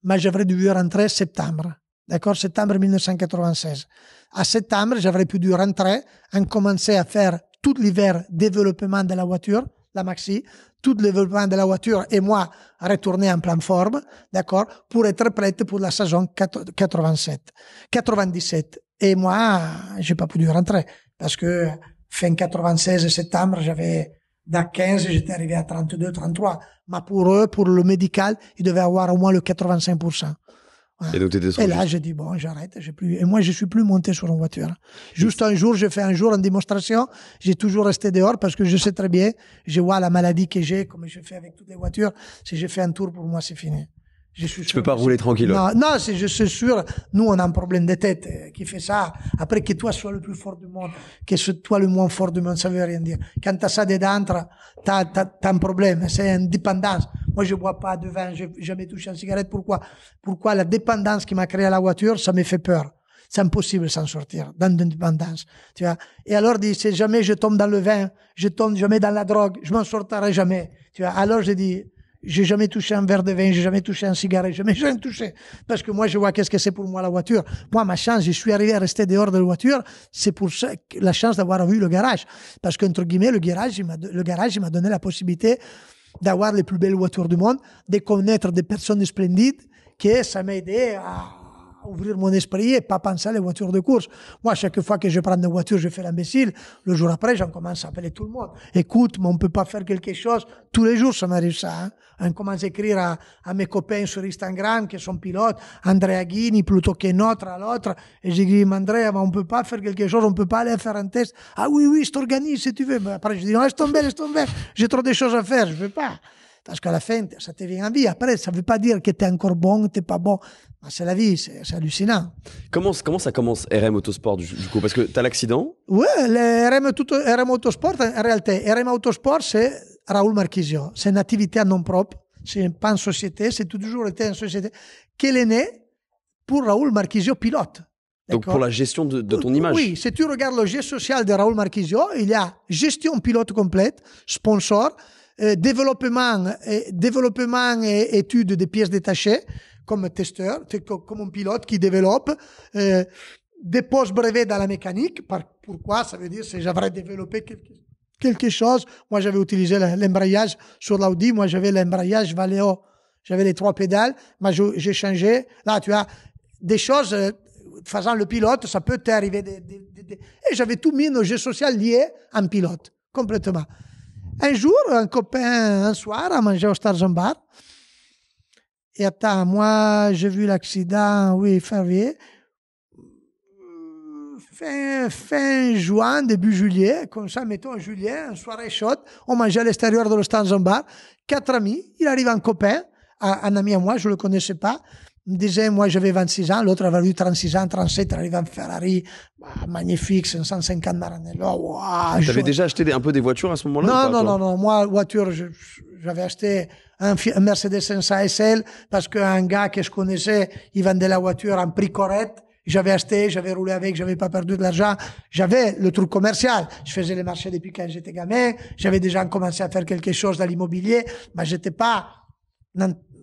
mais j'aurais dû rentrer septembre. D'accord Septembre 1996. À septembre, j'aurais pu dû rentrer, en commencer à faire tout l'hiver développement de la voiture, la maxi, tout le développement de la voiture et moi retourner en pleine forme, d'accord, pour être prête pour la saison 87, 97. Et moi, j'ai pas pu rentrer parce que fin 96 septembre, j'avais d'à 15, j'étais arrivé à 32, 33. Mais pour eux, pour le médical, ils devaient avoir au moins le 85%. Et là, j'ai dit, bon, j'arrête, j'ai plus. Et moi, je suis plus monté sur une voiture. Juste un jour, j'ai fait un jour en démonstration. J'ai toujours resté dehors parce que je sais très bien, je vois la maladie que j'ai, comme je fais avec toutes les voitures. Si j'ai fait un tour, pour moi, c'est fini. Je tu peux pas rouler tranquille. Non, non c'est, je suis sûr. Nous, on a un problème de tête euh, qui fait ça. Après, que toi sois le plus fort du monde, que toi le moins fort du monde, ça veut rien dire. Quand t'as ça dedans, t'as, t'as, un problème. C'est une dépendance. Moi, je bois pas de vin, je jamais touché une cigarette. Pourquoi? Pourquoi la dépendance qui m'a créé à la voiture, ça me fait peur. C'est impossible s'en sortir dans une dépendance. Tu vois? Et alors, dit, c'est jamais je tombe dans le vin, je tombe jamais dans la drogue, je m'en sortirai jamais. Tu vois? Alors, je dis, j'ai jamais touché un verre de vin, j'ai jamais touché un cigarette, j'ai jamais touché. Parce que moi, je vois qu'est-ce que c'est pour moi la voiture. Moi, ma chance, je suis arrivé à rester dehors de la voiture, c'est pour ça la chance d'avoir vu le garage. Parce qu'entre guillemets, le garage, le garage, il m'a donné la possibilité d'avoir les plus belles voitures du monde, de connaître des personnes splendides, que ça m'a aidé à ouvrir mon esprit et pas penser à les voitures de course. Moi, chaque fois que je prends une voiture, je fais l'imbécile. Le jour après, j'en commence à appeler tout le monde. Écoute, mais on peut pas faire quelque chose. Tous les jours, ça m'arrive ça. Hein on commence à écrire à, mes copains sur Instagram qui sont pilotes, Andrea Guini plutôt que autre à l'autre. Et j'ai dit, Andrea, on peut pas faire quelque chose, on peut pas aller faire un test. Ah oui, oui, je t'organise si tu veux. Mais après, je dis, non, laisse tomber, laisse tomber. J'ai trop de choses à faire, je veux pas. Parce qu'à la fin, ça te vient en vie. Après, ça veut pas dire que tu es encore bon, tu pas bon. Ah, c'est la vie, c'est hallucinant. Comment, ça commence RM Autosport du, coup Parce que tu as l'accident Oui, RM, Autosport, en réalité, RM Autosport, c'est Raoul Marquisio. C'est une activité à nom propre. C'est pas une société, c'est toujours été une société. Qu'elle est née pour Raoul Marquisio, pilote. Donc pour la gestion de, ton euh, image. Oui, si tu regardes le geste social de Raoul Marquisio, il y a gestion pilote complète, sponsor, euh, développement, euh, développement et étude des pièces détachées, comme testeur, comme un pilote qui développe, euh, des dépose brevet dans la mécanique. Par, pourquoi Ça veut dire si j'avais développé quelque, chose. Moi, j'avais utilisé l'embrayage sur l'Audi. Moi, j'avais l'embrayage Valeo. J'avais les trois pédales, mais j'ai changé. Là, tu as des choses euh, faisant le pilote, ça peut t'arriver. des... et j'avais tout mis nos jeux sociaux liés en pilote, complètement. Un jour, un copain, un soir, a mangé au Starzambar. Bar. Et attends, moi, j'ai vu l'accident, oui, février. Fin, juin, début juillet, comme ça, mettons, juillet, en soirée chaude, on mangeait à l'extérieur de l'Ostanzon Bar, quatre amis, il arrive un copain, un, ami à moi, je ne le connaissais pas, me disait, moi j'avais 26 ans, l'autre avait eu 36 ans, 37, arrivé en Ferrari, bah, magnifique, 550 Maranello, Vous avez déjà acheté un peu des voitures à ce moment-là Non, non, non, moi, voiture, j'avais acheté un, Mercedes 500 SL parce qu'un gars que je connaissais, il vendait la voiture en prix correct. J'avais acheté, j'avais roulé avec, j'avais pas perdu de l'argent. J'avais le truc commercial. Je faisais les marchés depuis quand j'étais gamin. J'avais déjà commencé à faire quelque chose dans l'immobilier, mais j'étais pas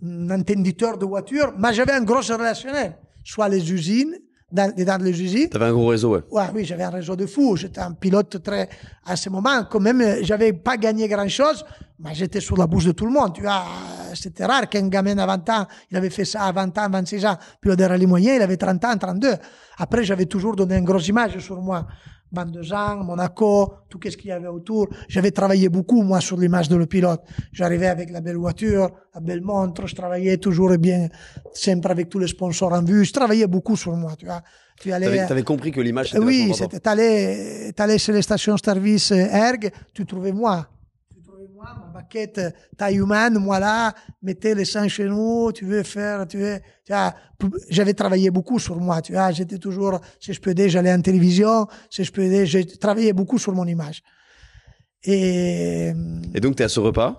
un entenditeur de voiture mais j'avais un gros relationnel, soit les usines, dans, dans les usines. T'avais un gros réseau, ouais. ouais oui, j'avais un réseau de fou. J'étais un pilote très, à ce moment, quand même, euh, j'avais pas gagné grand chose, mais j'étais sur la bouche de tout le monde. Tu vois, euh, c'était rare qu'un gamin à 20 ans, il avait fait ça à 20 ans, 26 ans, pilote de rallye moyen, il avait 30 ans, 32. Après, j'avais toujours donné une grosse image sur moi. Bande de Monaco, tout ce qu'il y avait autour. J'avais travaillé beaucoup, moi, sur l'image de le pilote. J'arrivais avec la belle voiture, la belle montre, je travaillais toujours bien, sempre avec tous les sponsors en vue. Je travaillais beaucoup sur moi, tu vois. Tu avais, compris que l'image était Oui, c'était, t'allais, t'allais chez les stations service euh, Erg, tu trouvais moi moi, ma baquette euh, taille humaine, moi là, mettez les seins chez nous, tu veux faire, tu veux, tu j'avais travaillé beaucoup sur moi, tu vois, j'étais toujours, si je peux dire, j'allais en télévision, si je peux j'ai travaillé beaucoup sur mon image. Et. Et donc, t'es à ce repas?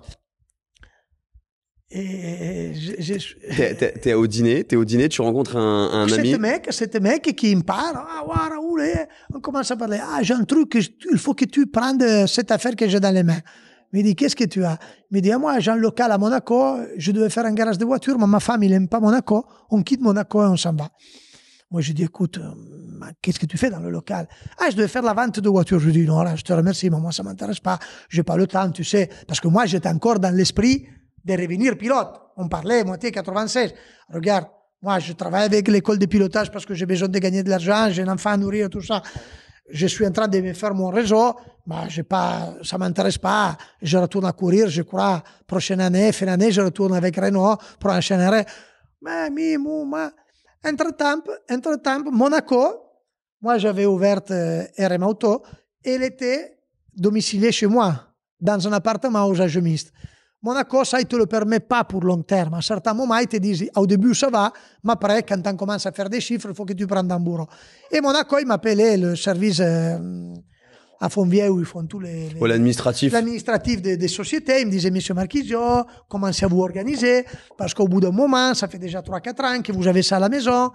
Et t'es au dîner, t'es au dîner, tu rencontres un, un ami. c'était mec, mec qui me parle. Ah, eh, on commence à parler. Ah, j'ai un truc, il faut que tu prennes euh, cette affaire que j'ai dans les mains me dit qu'est-ce que tu as Il me dit ah, moi j'ai un local à Monaco, je devais faire un garage de voiture, mais ma femme il aime pas Monaco, on quitte Monaco et on s'en va. Moi je dis écoute euh, qu'est-ce que tu fais dans le local Ah je devais faire la vente de voitures. Je dis non là je te remercie mais moi ça m'intéresse pas, j'ai pas le temps tu sais parce que moi j'étais encore dans l'esprit de revenir pilote. On parlait moitié 96. Regarde moi je travaille avec l'école de pilotage parce que j'ai besoin de gagner de l'argent, j'ai un enfant à nourrir tout ça je suis en train de me faire mon réseau, bah, j'ai pas, ça m'intéresse pas. Je retourne à courir, je crois, prochaine année, fin d'année, je retourne avec Renault pour année. Mais, Entre-temps, entre-temps, Monaco, moi, j'avais ouvert euh, RM Auto. Elle était domiciliée chez moi, dans un appartement aux agemistes. Monaco, ça, il e te le permet pas pour long terme. À certains moments, te disent, au début, ça va, mais après, quand on commence à faire des chiffres, il faut que tu prennes un bureau. Et Monaco, il m'appelait le service à mm, Fontvieille où ils font tous les... l'administratif. L'administratif des, sociétés. Il me disait, monsieur Marquisio, commencez à vous organiser, parce qu'au bout d'un moment, ça fait déjà 3-4 ans que vous avez ça à la maison,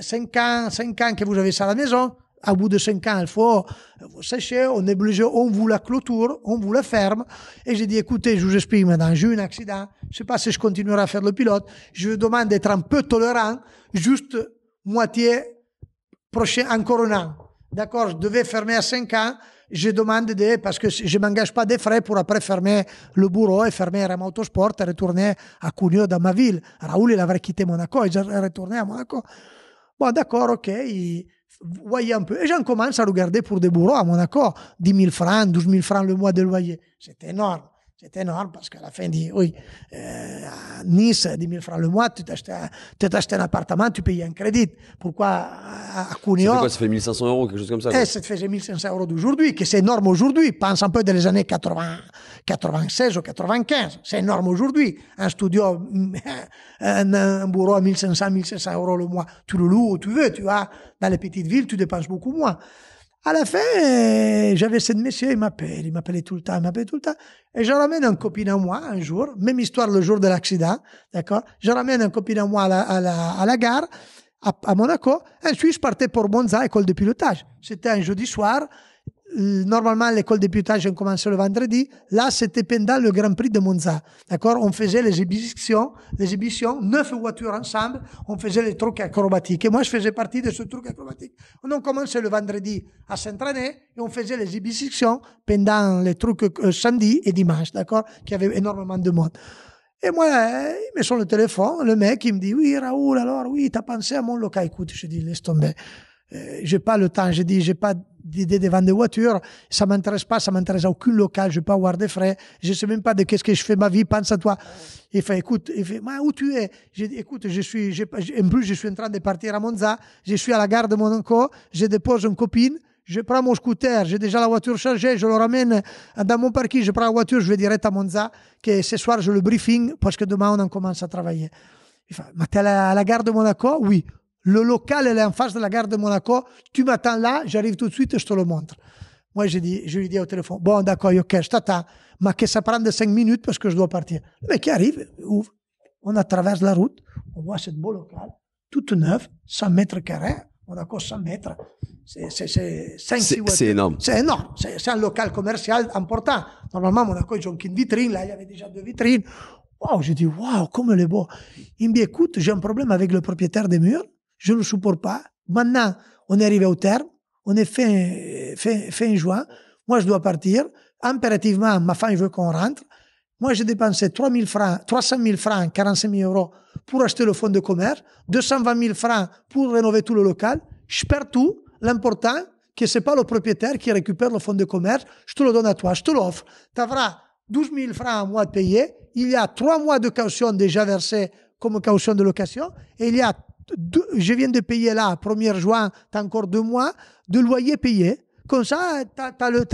5 euh, ans, 5 ans que vous avez ça à la maison. « À bout de cinq ans, il faut euh, sécher, on est obligé, on vous la clôture, on vous la ferme. Et j'ai dit, écoutez, je vous explique maintenant, j'ai eu un accident, je ne sais pas si je continuerai à faire le pilote, je vous demande d'être un peu tolérant, juste moitié prochain, encore un an. D'accord, je devais fermer à cinq ans, je demande de parce que je m'engage pas des frais pour après fermer le bureau et fermer Ram Autosport et retourner à Cugno dans ma ville. Raoul, il avait quitté Monaco, il est retourné à Monaco. Bon, d'accord, ok voyez un peu. Et j'en commence à regarder pour des bourreaux à accord 10 000 francs, 12 000 francs le mois de loyer. C'est énorme. C'est énorme parce qu'à la fin, dit, oui, euh, à Nice, 10 000 francs le mois, tu t'achètes un, un, appartement, tu payes un crédit. Pourquoi à, Cuneo Ça fait quoi Ça 1500 euros, quelque chose comme ça Eh, Ça te faisait 1500 euros d'aujourd'hui, que c'est énorme aujourd'hui. Pense un peu dans les années 80, 96 ou 95. C'est énorme aujourd'hui. Un studio, un, un bureau à 1500, 1600 euros le mois. Tu le loues où tu veux, tu vois. Dans les petites villes, tu dépenses beaucoup moins. À la fin, euh, j'avais ce monsieur, il m'appelle, il m'appelait tout le temps, il m'appelait tout le temps. Et je ramène un copine à moi un jour, même histoire le jour de l'accident, d'accord Je ramène un copine à moi à la, gare, à, Monaco. Ensuite, je partais pour Monza, école de pilotage. C'était un jeudi soir, euh, normalement, l'école des pilotages, on commençait le vendredi. Là, c'était pendant le Grand Prix de Monza. D'accord? On faisait les émissions, les émissions, neuf voitures ensemble. On faisait les trucs acrobatiques. Et moi, je faisais partie de ce truc acrobatique. On commencé le vendredi à s'entraîner et on faisait les pendant les trucs euh, samedi et dimanche. D'accord? qui avait énormément de monde. Et moi, euh, il me sonne le téléphone. Le mec, il me dit, oui, Raoul, alors, oui, t'as pensé à mon local. Écoute, je dis, laisse tomber. Euh, j'ai pas le temps. J'ai dit, j'ai pas d'idée de vendre des voitures. Ça m'intéresse pas. Ça m'intéresse à aucun local. Je vais pas avoir des frais. Je sais même pas de qu'est-ce que je fais ma vie. Pense à toi. Il fait, écoute, il fait, mais où tu es? J'ai dit, écoute, je suis, j'ai, en plus, je suis en train de partir à Monza. Je suis à la gare de Monaco. Je dépose une copine je prends mon scooter, j'ai déjà la voiture chargée, je le ramène dans mon parking, je prends la voiture, je vais direct à Monza, que ce soir, je le briefing, parce que demain, on en commence à travailler. Il fait, mais t'es à, à la gare de Monaco? Oui. Le local, elle est en face de la gare de Monaco. Tu m'attends là, j'arrive tout de suite et je te le montre. Moi, je dis, je lui dis au téléphone, bon, d'accord, ok, je t'attends, mais que ça prenne 5 minutes parce que je dois partir. Mais qui arrive, ouvre, on traverse la route, on voit cette beau local, toute neuf, 100 mètres carrés, Monaco 100 mètres. C'est énorme. C'est énorme. C'est un local commercial important. Normalement, Monaco, ils ont qu'une vitrine. Là, il y avait déjà deux vitrines. Waouh, je dis, waouh, comme elle est beau. Il me dit, écoute, j'ai un problème avec le propriétaire des murs je ne supporte pas. Maintenant, on est arrivé au terme, on est fin, fin, juin, moi je dois partir, impérativement, ma femme veut qu'on rentre. Moi, j'ai dépensé 3 francs, 300 000 francs, 45 000 euros pour acheter le fonds de commerce, 220 000 francs pour rénover tout le local. Je perds tout. L'important, que c'est pas le propriétaire qui récupère le fonds de commerce. Je te le donne à toi, je te l'offre. Tu auras 12 000 francs à moi de payer. Il y a trois mois de caution déjà versée comme caution de location et il y a je viens de payer là, 1er juin, tu as encore deux mois de loyer payé. Comme ça, tu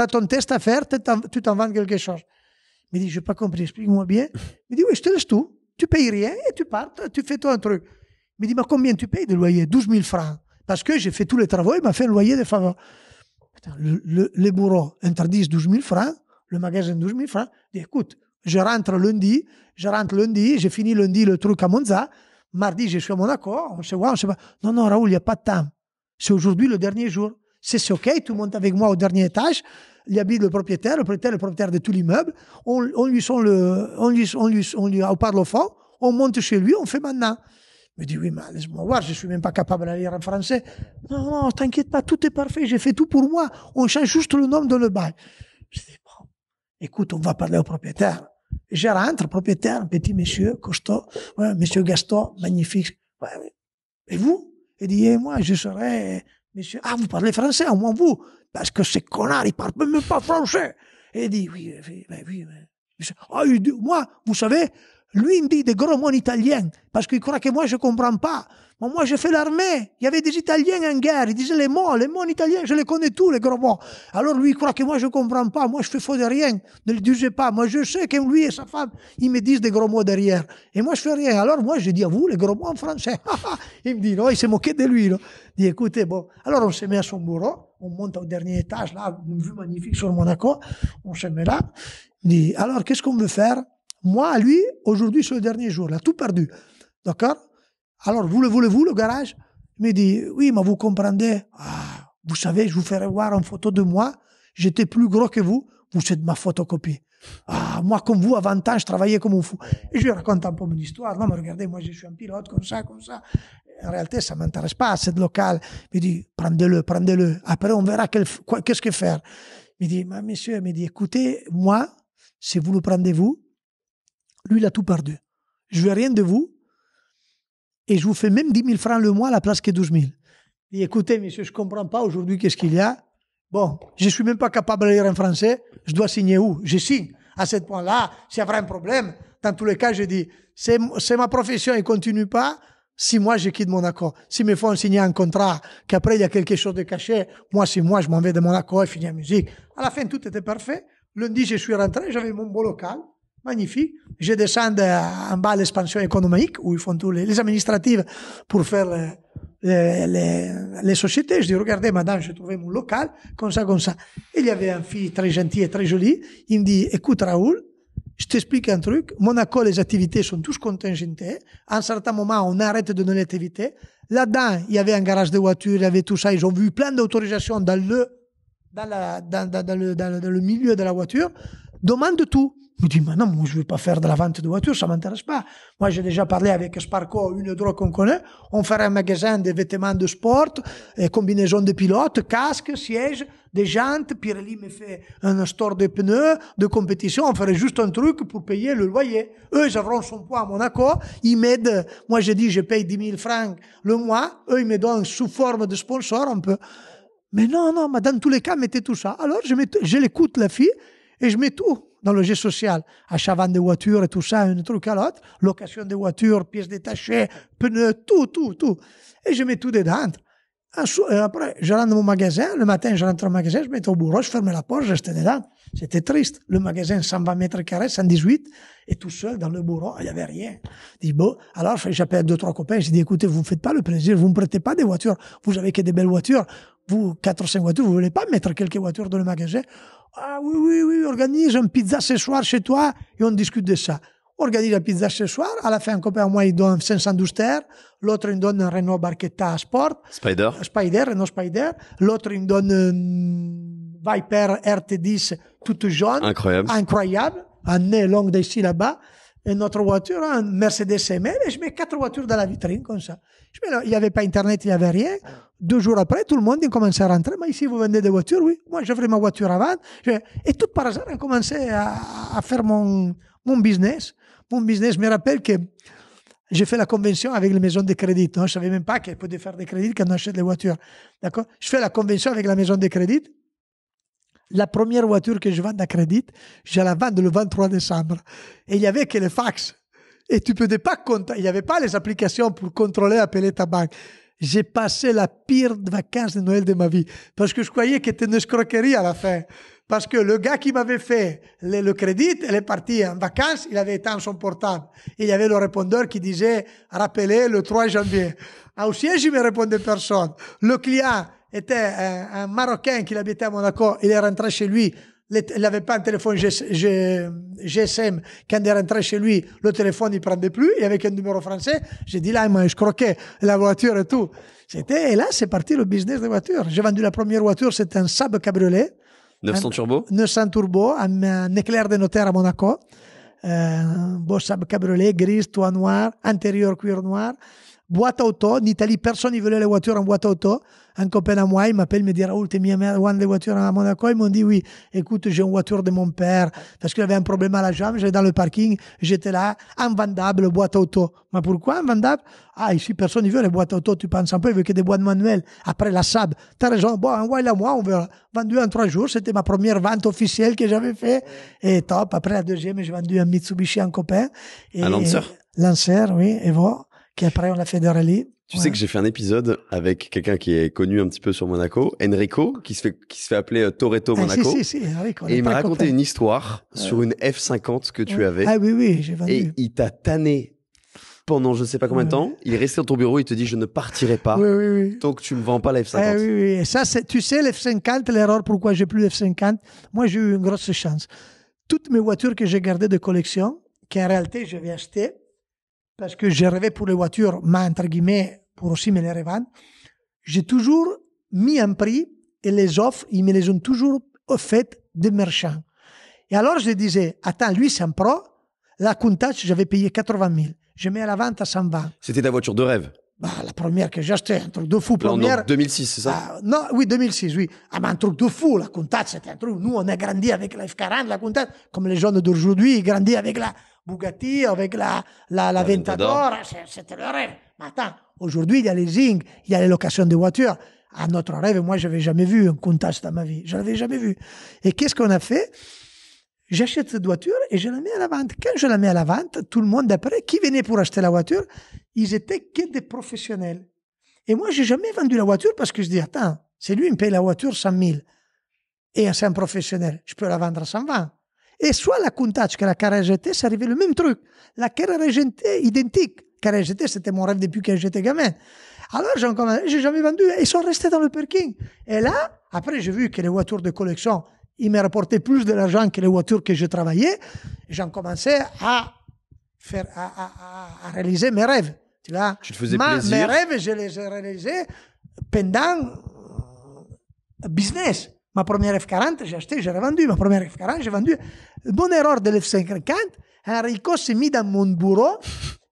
as, ton test à faire, tu t'en vends quelque chose. Il me dit, je n'ai pas compris, explique-moi bien. Il me dit, oui, je te laisse tout. Tu payes rien et tu pars, tu fais toi un truc. Il me dit, mais combien tu payes de loyer 12 000 francs. Parce que j'ai fait tous les travaux, il m'a fait un loyer de faveur. le, les bourreaux interdisent 12 000 francs, le magasin 12 000 francs. Il dit, écoute, je rentre lundi, je rentre lundi, j'ai fini lundi le truc à Monza, Mardi, je suis à accord. Hein, on se voit, on se voit. Non, non, Raoul, il n'y a pas de temps. C'est aujourd'hui le dernier jour. C'est OK, tout le monde avec moi au dernier étage. Il habite le propriétaire, le propriétaire, le propriétaire de tout l'immeuble. On, on, lui le, on lui, on parle au fond, on monte chez lui, on fait maintenant. Il me dit, oui, mais laisse-moi voir, je suis même pas capable de lire en français. Non, non, t'inquiète pas, tout est parfait, j'ai fait tout pour moi. On change juste le nom de le bail. Je écoute, on va parler au propriétaire gérant, propriétaire, un petit monsieur, costaud, ouais, monsieur Gaston, magnifique. Ouais, et vous Il dit, eh, moi, je serai monsieur. Ah, vous parlez français, au moins vous Parce que ces connards, ils parlent même pas français. Et il dit, oui, oui, ben oui. Ben, oui. Ah, moi, vous savez, lui, il me dit des gros mots en italien, parce qu'il croit que moi, je comprends pas. Mais moi, j'ai fait l'armée. Il y avait des Italiens en guerre. Il disait les mots, les mots en italien, je les connais tous, les gros mots. Alors lui, croit que moi, je comprends pas. Moi, je fais faux de rien. Ne le disais pas. Moi, je sais que lui et sa femme, ils me disent des gros mots derrière. Et moi, je fais rien. Alors moi, je dis à vous, les gros mots en français. il me dit, non, il s'est moqué de lui. Il dit, écoutez, bon. Alors on se met à son bureau. On monte au dernier étage, là, une vue magnifique sur Monaco. On se met là. dit, alors, qu'est-ce qu'on veut faire? Moi, lui, aujourd'hui, c'est le dernier jour. Il a tout perdu. D'accord Alors, vous le voulez-vous, le garage Il me dit, oui, mais vous comprenez. Ah, vous savez, je vous ferai voir une photo de moi. J'étais plus gros que vous. Vous êtes ma photocopie. Ah, moi, comme vous, avant temps, je travaillais comme un fou. Et je lui raconte un peu mon histoire. Non, mais regardez, moi, je suis un pilote comme ça, comme ça. En réalité, ça m'intéresse pas, cette locale. Il me dit, prenez-le, prenez-le. Après, on verra qu'est-ce que faire. Il me dit, mais monsieur, il me dit, écoutez, moi, si vous le prenez vous, lui, il a tout perdu. Je veux rien de vous. Et je vous fais même 10 000 francs le mois à la place que est 12 000. Il écoutez, monsieur, je comprends pas aujourd'hui qu'est-ce qu'il y a. Bon, je suis même pas capable de lire en français. Je dois signer où? Je signe. À ce point-là, s'il y a vraiment un problème, dans tous les cas, je dis, c'est, ma profession et continue pas si moi je quitte mon accord. si me font signer un contrat, qu'après il y a quelque chose de caché, moi si moi je m'en vais de mon accord et finis la musique. À la fin, tout était parfait. Lundi, je suis rentré, j'avais mon beau local magnifique. Je descends en bas à l'expansion économique où ils font tous les, les administratives pour faire euh, les, sociétés. Je dis, regardez, madame, j'ai trouvé mon local, comme ça, comme ça. Il y avait un fille très gentil et très joli Il me dit, écoute, Raoul, je t'explique un truc. Monaco, les activités sont tous contingentées. À un certain moment, on arrête de donner l'activité. Là-dedans, il y avait un garage de voitures, il y avait tout ça. Ils ont vu plein d'autorisations dans le, dans, dans le, dans le milieu de la voiture. Demande tout me dit, mais non, moi, je ne veux pas faire de la vente de voitures, ça ne m'intéresse pas. Moi, j'ai déjà parlé avec Sparco, une drogue qu'on connaît. On ferait un magasin de vêtements de sport, et combinaisons de pilotes, casques, sièges, des jantes. Pirelli me fait un store de pneus, de compétition. On ferait juste un truc pour payer le loyer. Eux, ils auront son poids à Monaco. Ils m'aident. Moi, j'ai dit, je paye 10 000 francs le mois. Eux, ils me donnent sous forme de sponsor un peu. Mais non, non, mais dans tous les cas, mettez tout ça. Alors, je, je l'écoute, la fille, et je mets tout dans le logis social, achat de voitures et tout ça, un truc à l'autre, location de voitures, pièces détachées, pneus, tout, tout, tout. Et je mets tout dedans. Euh, après, je rentre dans mon magasin, le matin, je rentre au magasin, je mets au bureau, je ferme la porte, je reste dedans. C'était triste. Le magasin, 120 mètres carrés, 118, et tout seul dans le bureau, il n'y avait rien. dis, bon, alors j'appelle deux, trois copains, je dis, écoutez, vous ne faites pas le plaisir, vous ne me prêtez pas des voitures, vous avez que des belles voitures, vous, quatre, cinq voitures, vous ne voulez pas mettre quelques voitures dans le magasin. Ah oui, oui, oui, organise un pizza ce soir chez toi et on discute de ça. Organise la pizza ce soir. À la fin, un copain à moi, il donne 500 terres. L'autre, il me donne un Renault Barquetta Sport. Spider. Spider, Renault Spider. L'autre, il me donne un Viper RT10 toute jaune. Incroyable. Incroyable. Un nez long d'ici là-bas. Et notre voiture, un hein, Mercedes m. et je mets quatre voitures dans la vitrine comme ça. Je mets, il n'y avait pas Internet, il n'y avait rien. Deux jours après, tout le monde commencé à rentrer. Mais ici, vous vendez des voitures, oui. Moi, j'avais ma voiture avant. Et tout par hasard, on commencé à, à faire mon, mon business. Mon business je me rappelle que j'ai fait la convention avec les maisons de crédit. Je je savais même pas qu'elle pouvait faire des crédits quand on achète des voitures. D'accord? Je fais la convention avec la maison de crédit. La première voiture que je vends à crédit, je la vends le 23 décembre. Et il y avait que les fax. Et tu ne peux pas compter. Il n'y avait pas les applications pour contrôler, appeler ta banque. J'ai passé la pire vacances de Noël de ma vie. Parce que je croyais que c'était une escroquerie à la fin. Parce que le gars qui m'avait fait le, crédit, il est parti en vacances, il avait éteint son portable. Et il y avait le répondeur qui disait, rappelez le 3 janvier. Aussi, ah, au siège, il me répondait personne. Le client, était un, Marocain qui habitait à Monaco. Il est rentré chez lui. Il n'avait pas un téléphone GSM. Quand il est rentré chez lui, le téléphone, il ne prenait plus. Il avait un numéro français. J'ai dit là, je croquais la voiture et tout. C'était, et là, c'est parti le business des voitures. J'ai vendu la première voiture. C'était un Saab cabriolet. 900 un, turbo? 900 turbo, un, éclair de notaire à Monaco. Euh, un beau Saab cabriolet, gris, toit noir, intérieur cuir noir, boîte auto. En Italie, personne ne voulait les voitures en boîte auto un copain à moi, il m'appelle, il me dit Raoul, t'es mis à des voitures à Monaco Ils m'ont dit oui, écoute, j'ai une voiture de mon père parce qu'il avait un problème à la jambe, j'étais dans le parking, j'étais là, invendable, boîte auto. Mais pourquoi invendable Ah, ici, personne ne veut les boîtes auto, tu penses un peu, il veut que des boîtes manuelles. Après la tu t'as raison, bon, envoie-la moi, on veut Vendu en trois jours, c'était ma première vente officielle que j'avais fait. Et top, après la deuxième, j'ai vendu un Mitsubishi à un copain. Et, un lanceur. Lanceur, oui, et voilà. Puis après, on l'a fait de rallye Tu sais que j'ai fait un épisode avec quelqu'un qui est connu un petit peu sur Monaco, Enrico, qui se fait, qui se fait appeler euh, Toretto ah, Monaco. Si, si, si, et il m'a raconté une histoire sur une F50 que tu avais. Ah oui, oui, j'ai vendu. Et il t'a tanné pendant je ne sais pas combien de temps. Il est resté dans ton bureau, il te dit je ne partirai pas oui, oui, oui. tant que tu ne me vends pas la F50. Ah oui, oui. ça, tu sais, la 50 l'erreur pourquoi j'ai plus la F50. Moi, j'ai eu une grosse chance. Toutes mes voitures que j'ai gardées de collection, qui en réalité, je vais acheter parce que j'ai rêvé pour les voitures, mais entre guillemets, pour aussi me les revendre, j'ai toujours mis un prix et les offres, ils me les ont toujours faites des marchands. Et alors, je disais, attends, lui, c'est un pro. La Countach, j'avais payé 80 000. Je mets à la vente à 120. C'était ta voiture de rêve bah, la première que j'ai achetée, un truc de fou. Non, première, 2006, c'est ça ah, Non, oui, 2006, oui. Ah, mais un truc de fou, la Countach, c'était un truc. Nous, on a grandi avec la F40, la Countach, comme les jeunes d'aujourd'hui, ils grandissent avec la, Bugatti, avec la, la, la Ventador, ah, c'était le rêve. Mais aujourd'hui, il y a les Zing, il y a les locations de voitures. À ah, notre rêve, moi, je n'avais jamais vu un comptage dans ma vie. Je l'avais jamais vu. Et qu'est-ce qu'on a fait? J'achète cette voiture et je la mets à la vente. Quand je la mets à la vente, tout le monde après, qui venait pour acheter la voiture, ils étaient que des professionnels. Et moi, j'ai jamais vendu la voiture parce que je dis, attends, c'est lui, qui me paye la voiture 100 000. Et c'est un professionnel. Je peux la vendre à 120. Et soit la Countach que la carrière GT, c'est arrivé le même truc. La carrière GT, identique. Carrière GT, c'était mon rêve depuis que j'étais gamin. Alors, j'ai encore, j'ai jamais vendu. Ils sont restés dans le parking. Et là, après, j'ai vu que les voitures de collection, ils me rapportaient plus de l'argent que les voitures que je travaillais. J'ai commencé à faire, à, à, à, réaliser mes rêves. Tu vois? Tu te faisais Mes rêves, je les ai réalisés pendant euh, business. Ma première F40, j'ai acheté, j'ai revendu. Ma première F40, j'ai vendu. Bonne erreur de l'F50. Enrico s'est mis dans mon bureau.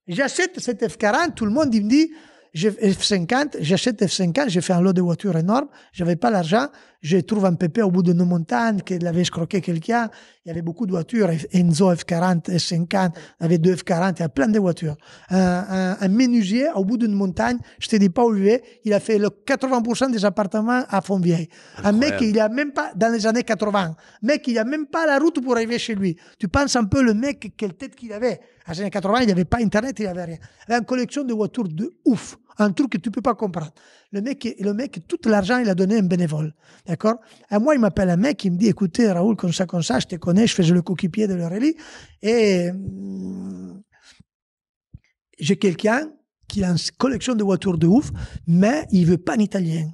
J'achète cette F40. Tout le monde il me dit F50, j'achète F50. J'ai fait un lot de voitures énorme. J'avais pas l'argent je trouve un pépé au bout d'une montagne qui avait escroqué quelqu'un. Il y avait beaucoup de voitures, Enzo F40, s 50 il avait deux F40, il y a plein de voitures. Un, un, menuisier au bout d'une montagne, je te dis pas où il est, il a fait le 80% des appartements à Fontvieille. Un mec, il a même pas, dans les années 80, mec, il a même pas la route pour arriver chez lui. Tu penses un peu le mec, quelle tête qu'il avait. À les années 80, il n'y avait pas Internet, il n'y avait rien. Il avait une collection de voitures de ouf un truc que tu peux pas comprendre. Le mec, le mec tout l'argent, il a donné à un bénévole. D'accord À moi, il m'appelle un mec, il me dit, écoutez, Raoul, comme ça, comme ça, je te connais, je faisais le coquipier de l'Aurélie. Et hum, j'ai quelqu'un qui a une collection de voitures de ouf, mais il veut pas un italien.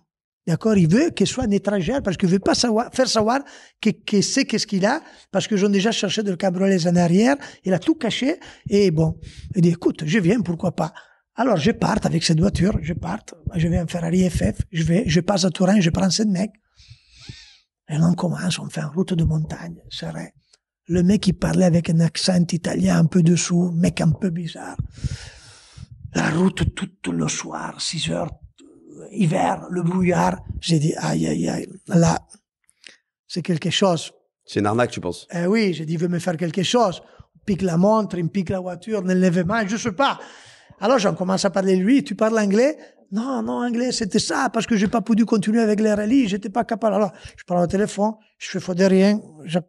D'accord Il veut qu'elle soit un étranger, parce qu'il veut pas savoir, faire savoir que, c'est qu'est-ce qu'il a parce que j'ai déjà cherché de le cabriolet en arrière. Il a tout caché et bon, il dit écoute, je viens, pourquoi pas alors, je parte avec cette voiture, je parte, je vais en Ferrari FF, je vais, je passe à Turin, je prends cette mec. Et là, on commence, on fait une route de montagne, vrai, Le mec, il parlait avec un accent italien un peu dessous, mec un peu bizarre. La route tout le soir, 6 heures, hiver, le brouillard. J'ai dit, aïe, aïe, aïe, là, c'est quelque chose. C'est une arnaque, tu penses? Eh oui, j'ai dit, il veut me faire quelque chose. On pique la montre, il me pique la voiture, ne lève pas, je sais pas. Alors, j'en commence à parler lui, tu parles anglais? non, non, anglais, c'était ça, parce que j'ai pas pu continuer avec les rallyes, j'étais pas capable. Alors, je prends le téléphone, je fais faute de rien,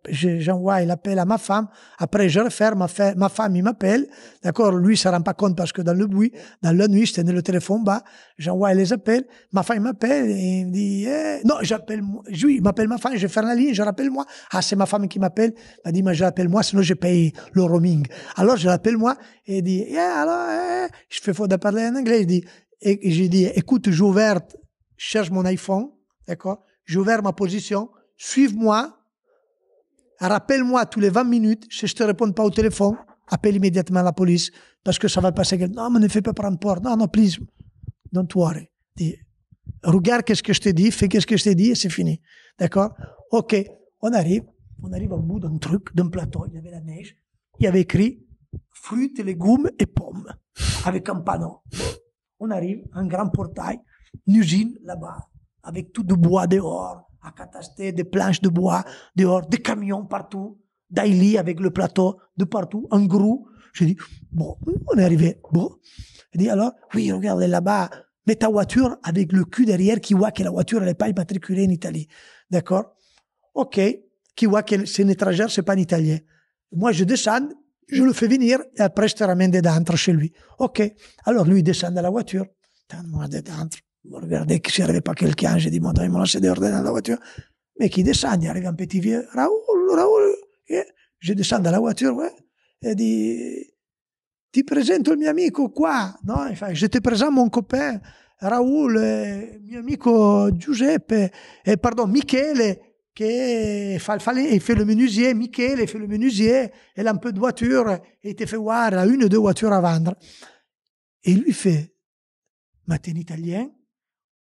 j'envoie l'appel à ma femme, après je referme, ma, ma femme, il m'appelle, d'accord, lui, ça rend pas compte parce que dans le bruit, dans la nuit, je tenais le téléphone bas, j'envoie les appels, ma femme m'appelle, et il me dit, eh. non, j'appelle, il m'appelle ma femme, je vais faire la ligne, je rappelle moi, ah, c'est ma femme qui m'appelle, m'a dit, mais je l'appelle moi, sinon je paye le roaming. Alors, je l'appelle moi, et il dit, eh, alors, eh, je fais faute de parler en anglais, il dit, et j'ai dit, écoute, j'ouvre, cherche mon iPhone, d'accord J'ai ouvert ma position, suive-moi, rappelle-moi tous les 20 minutes, si je te réponds pas au téléphone, appelle immédiatement la police, parce que ça va passer. Non, mais ne fais pas prendre porte. Non, non, please, don't worry. regarde ce que je te dis, fais ce que je te dis et c'est fini. D'accord Ok, on arrive, on arrive au bout d'un truc, d'un plateau, il y avait la neige, il y avait écrit fruits, légumes et pommes, avec un panneau on arrive un grand portail, une usine là-bas, avec tout de bois dehors, à cataster des planches de bois dehors, des camions partout, d'Aïli avec le plateau, de partout, un gros. Je dis, bon, on est arrivé, bon. Il dit, alors, oui, regardez là-bas, mets ta voiture avec le cul derrière qui voit que la voiture n'est pas immatriculée en Italie. D'accord Ok, qui voit que c'est une étrangère, c'est pas un Italien. Moi, je descends, je le fais venir et après je te ramène des chez lui. Ok. Alors lui il descend de la voiture. Donne-moi des dintres. Vous regardez s'il n'y avait pas quelqu'un, j'ai dit, mon Dieu, mon de ordonner la voiture. Mais qui descend, il arrive un petit vieux, Raoul, Raoul. Yeah. Je descends de la voiture, ouais. Et dit, ti presento il mio amico qua. No? Infatti, je te presento mon copain, Raoul, eh, mio amico Giuseppe, eh, pardon, Michele. che il fait le menuisier, Michele, il fait le menuisier, elle a un peu de voiture, il te fait voir, à une ou deux voitures à vendre. Et lui fait, mais t'es italien?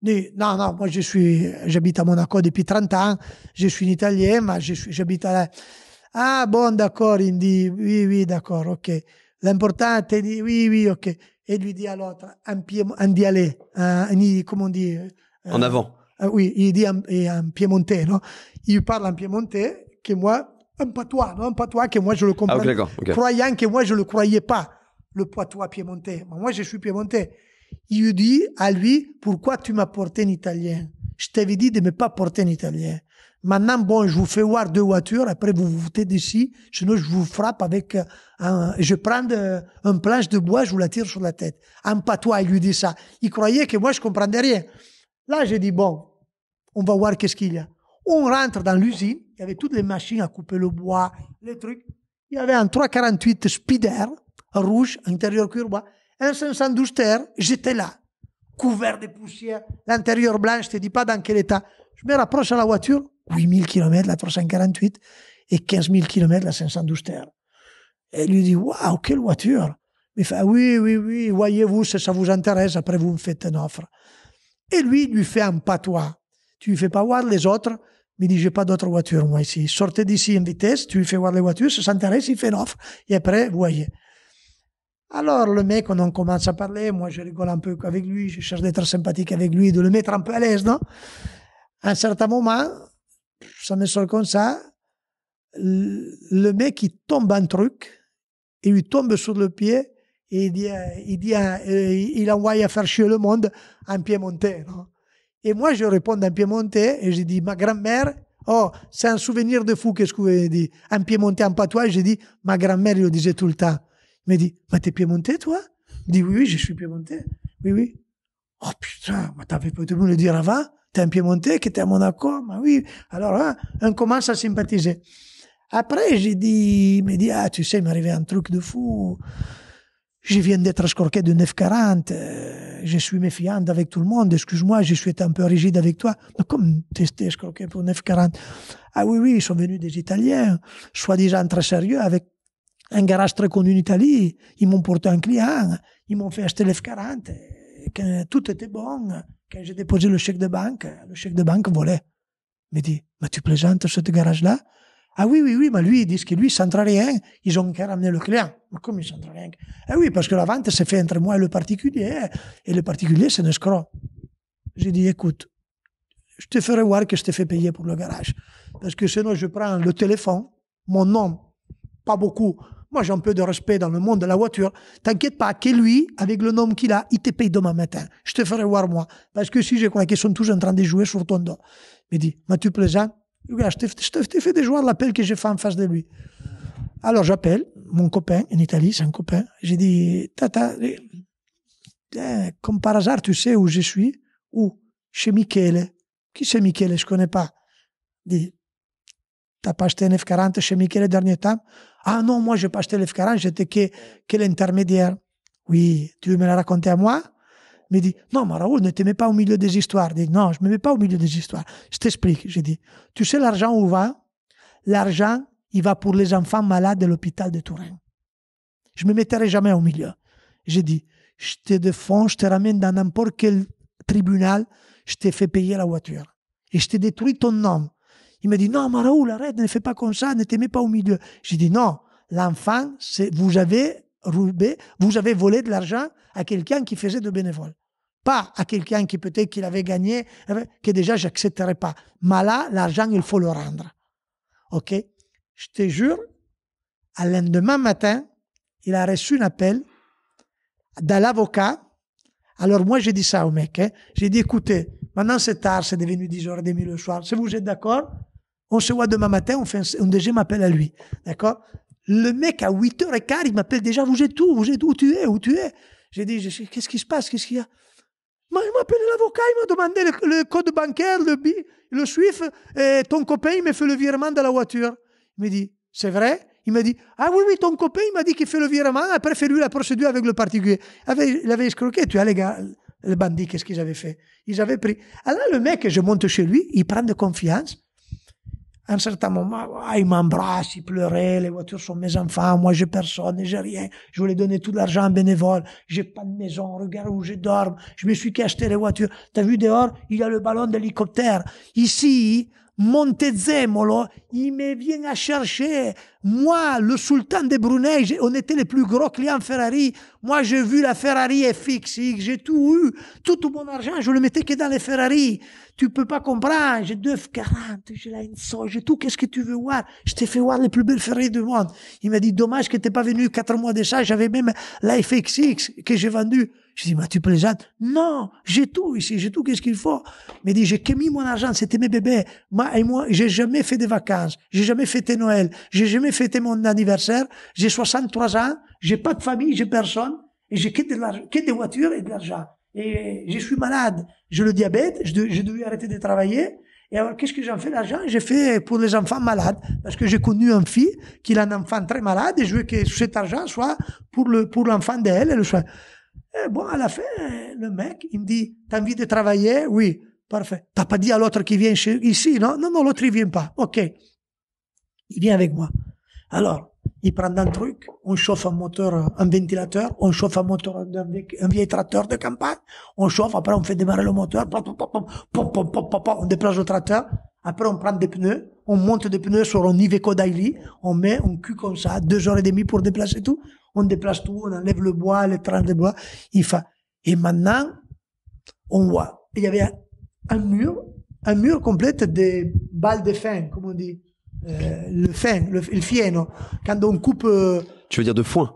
non, non, moi je suis, j'habite à Monaco depuis 30 ans, je suis italien, mais je suis, j'habite à Ah bon, d'accord, il dit, oui, oui, d'accord, ok. L'important, il dit, oui, oui, ok. Et lui dit à l'autre, un pied, un dialet, un, comment on dit? Euh, en avant. Ah oui, il dit en, en piémontais, non Il parle en piémontais, que moi, un patois, non un patois que moi je le ah, comprends, ah, croyant que moi je le croyais pas, le patois piémontais. Moi, je suis piémontais. Il lui dit à lui, pourquoi tu m'as porté en italien Je t'avais dit de ne pas porter en italien. Maintenant, bon, je vous fais voir deux voitures, après vous vous foutez d'ici, sinon je vous frappe avec euh, un, je prends euh, un planche de bois, je vous la tire sur la tête. Un patois, il lui dit ça. Il croyait que moi je comprenais rien. Là, j'ai dit, bon, on va voir qu'est-ce qu'il y a. On rentre dans l'usine, il y avait toutes les machines à couper le bois, les trucs. Il y avait un 348 Spider, rouge, intérieur cuir bois, un 512 terre, j'étais là, couvert de poussière, l'intérieur blanc, je te dis pas dans quel état. Je me rapproche à la voiture, 8000 km la 348 et 15000 km la 512 terre. Et lui dit, waouh, quelle voiture! Il fait, ah oui, oui, oui, voyez-vous, si ça vous intéresse, après vous me faites une offre. Et lui lui fait un patois. Tu lui fais pas voir les autres, mais il dit, j'ai pas d'autres voitures, moi, ici. Sortez d'ici en vitesse, tu lui fais voir les voitures, ça s'intéresse, il fait une offre. Et après, vous voyez. Alors, le mec, on en commence à parler. Moi, je rigole un peu avec lui. Je cherche d'être sympathique avec lui, de le mettre un peu à l'aise, non? À un certain moment, ça me sort comme ça. Le mec, il tombe un truc. Il lui tombe sur le pied il, dit, euh, il, dit, euh, euh, il envoie à faire chier le monde en Piémonté. Non et moi, je réponds en Piémonté et je dis, ma grand-mère, oh, c'est un souvenir de fou, qu'est-ce que vous avez dit En Piémonté, en patois, j'ai dit, ma grand-mère le disait tout le temps. Il me dit, mais t'es Piémonté, toi dis, oui, oui, je suis Piémonté. Oui, oui. Oh putain, mais t'avais pas le le dire avant T'es un Piémonté, qui était à Monaco Mais oui. Alors, hein, on commence à sympathiser. Après, j'ai dit, il me dit, ah, tu sais, il arrivé un truc de fou je viens d'être escorqué de 9,40, euh, je suis méfiante avec tout le monde, excuse-moi, je suis un peu rigide avec toi. Mais comme tester escorqué pour 9,40 Ah oui, oui, ils sont venus des Italiens, soi-disant très sérieux, avec un garage très connu en Italie. Ils m'ont porté un client, ils m'ont fait acheter 9,40. Quand tout était bon, quand j'ai déposé le chèque de banque, le chèque de banque volait. Il me dit, mais tu plaisantes, ce garage-là ah oui, oui, oui, mais lui, ils disent que lui, s'entra rien, ils ont qu'à ramener le client. Mais comment il ne rien Ah oui, parce que la vente s'est fait entre moi et le particulier, hein. et le particulier, c'est un escroc. J'ai dit, écoute, je te ferai voir que je te fais payer pour le garage. Parce que sinon, je prends le téléphone, mon nom, pas beaucoup. Moi, j'ai un peu de respect dans le monde de la voiture. T'inquiète pas que lui, avec le nom qu'il a, il te paye demain matin. Je te ferai voir moi. Parce que si je crois qu'ils sont tous en train de jouer sur ton dos. Il me dit, mais tu plaisantes Regarde, je t'ai fait des joueurs l'appel que j'ai fait en face de lui. Alors j'appelle mon copain en Italie, c'est un copain. J'ai dit, tata, eh, eh, comme par hasard, tu sais où je suis Où Chez Michele. Qui c'est Michele Je connais pas. Dit, t'as pas acheté un F40 chez Michele dernier temps Ah non, moi j'ai pas acheté f 40 j'étais que, que l'intermédiaire. Oui, tu veux me la raconter à moi me dit Non, mais ne te mets pas au milieu des histoires. dit dit, Non, je ne me mets pas au milieu des histoires. Je t'explique. J'ai dit Tu sais l'argent où va L'argent, il va pour les enfants malades de l'hôpital de Touraine. Je ne me mettrai jamais au milieu. J'ai dit Je te défends, je te ramène dans n'importe quel tribunal, je te fais payer la voiture. Et je te détruis ton nom. Il me dit Non, mais Raoul, arrête, ne fais pas comme ça, ne te mets pas au milieu. J'ai dit Non, l'enfant, vous avez vous avez volé de l'argent à quelqu'un qui faisait de bénévole. Pas à quelqu'un qui peut-être qu'il avait gagné, euh, que déjà j'accepterais pas. Mais là, l'argent, il faut le rendre. OK Je te jure, à lendemain matin, il a reçu un appel d'un avocat. Alors moi, j'ai dit ça au mec. Hein. J'ai dit, écoutez, maintenant c'est tard, c'est devenu 10h30 le soir. Si vous êtes d'accord, on se voit demain matin, on fait un, un deuxième appel à lui. D'accord le mec, à 8 h quart, il m'appelle déjà, vous êtes où, vous êtes où tu es, où tu es? J'ai dit, qu'est-ce qui se passe, qu'est-ce qu'il y a? il m'a appelé l'avocat, il m'a demandé le, code bancaire, le, le SWIFT, et ton copain, il m'a fait le virement de la voiture. Il m'a dit, c'est vrai? Il m'a dit, ah oui, oui, ton copain, il m'a dit qu'il fait le virement, après fait préféré la procédure avec le particulier. Il avait, escroqué, tu as les gars, les bandits, qu'est-ce qu'ils avaient fait? Ils avaient pris. Alors, ah le mec, je monte chez lui, il prend de confiance, à un certain moment, ah, il m'embrasse, il pleurait, les voitures sont mes enfants, moi j'ai personne, j'ai rien, je voulais donner tout l'argent à bénévole, j'ai pas de maison, regarde où je dors, je me suis caché les voitures. T'as vu dehors, il y a le ballon d'hélicoptère. Ici, Montezemolo, il me vient à chercher. Moi, le sultan de Brunei, on était les plus gros clients Ferrari. Moi, j'ai vu la Ferrari FXX, j'ai tout eu. Tout mon argent, je le mettais que dans les Ferrari. Tu peux pas comprendre. J'ai F40, j'ai la Enzo, j'ai tout. Qu'est-ce que tu veux voir? Je t'ai fait voir les plus belles Ferrari du monde. Il m'a dit, dommage que t'es pas venu quatre mois de J'avais même la FXX que j'ai vendue. Je dis, mais bah, tu plaisantes? Non, j'ai tout ici, j'ai tout, qu'est-ce qu'il faut? Mais dit, j'ai mis mon argent, c'était mes bébés. Moi et moi, j'ai jamais fait des vacances, j'ai jamais fêté Noël, j'ai jamais fêté mon anniversaire, j'ai 63 ans, j'ai pas de famille, j'ai personne, et j'ai que, de des voitures et de l'argent. Et je suis malade, j'ai le diabète, j'ai dû arrêter de travailler, et alors, qu'est-ce que j'en fais l'argent J'ai fait pour les enfants malades, parce que j'ai connu un fille qui a un enfant très malade, et je veux que cet argent soit pour le pour l'enfant d'elle et le eh, bon, à la fin, le mec, il me dit, t'as envie de travailler? Oui. Parfait. T'as pas dit à l'autre qui vient ici, non? Non, non, l'autre, il vient pas. OK. Il vient avec moi. Alors, il prend un truc, on chauffe un moteur, euh, un ventilateur, on chauffe un moteur, un, un vieil tracteur de campagne, on chauffe, après on fait démarrer le moteur, on déplace le tracteur, après on prend des pneus, on monte des pneus sur un Iveco Daily, on met, on cul comme ça, deux heures et demie pour déplacer tout, on déplace tout, on enlève le bois, les tranches de bois. Il Et maintenant, on voit. Il y avait un mur, un mur complet de balles de fin, comme on dit. Euh, le fin, le, fieno. Quand on coupe... Euh, tu veux dire de foin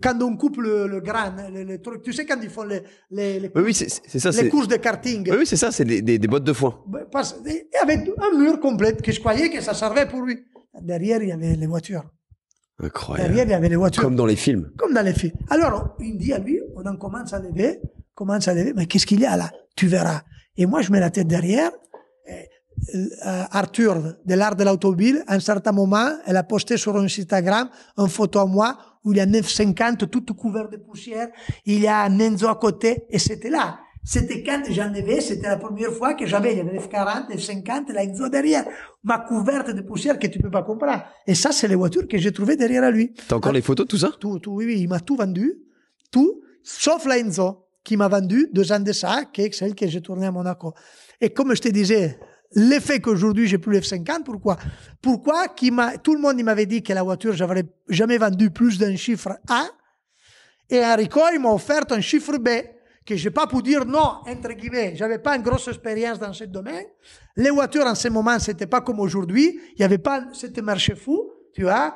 quand on coupe le, grain, le, truc, tu sais quand ils font les, les, courses de karting. Oui, c'est ça, c'est des, bottes de foin. Bah, parce, avec un mur complet que je croyais que ça servait pour lui. Derrière, il y avait les voitures. Incroyable. Eh Comme dans les films. Comme dans les films. Alors, il dit à lui, on en commence à lever, commence à lever, mais qu'est-ce qu'il y a là Tu verras. Et moi, je mets la tête derrière. Euh, euh, Arthur, de l'art de l'automobile, à un certain moment, elle a posté sur Instagram une photo à moi où il y a 9,50 tout couvert de poussière, il y a Nenzo à côté, et c'était là. C'était quand j'en avais, c'était la première fois que j'avais les F40, F50, la Enzo derrière, ma couverte de poussière que tu peux pas comprendre. Et ça, c'est les voitures que j'ai trouvées derrière lui. T'as encore ah. les photos, tout ça? Tout, tout, oui, oui, il m'a tout vendu, tout, sauf la Enzo, qui m'a vendu deux ans de ça, qui est celle que j'ai tournée à Monaco. Et comme je te disais, l'effet qu'aujourd'hui j'ai plus le F50, pourquoi? Pourquoi m'a, tout le monde m'avait dit que la voiture, j'aurais jamais vendu plus d'un chiffre A, et Enrico, il m'a offert un chiffre B que je n'ai pas pu dire non, entre guillemets. n'avais pas une grosse expérience dans ce domaine. Les voitures, en ce moment, n'était pas comme aujourd'hui. Il n'y avait pas, c'était marché fou, tu vois.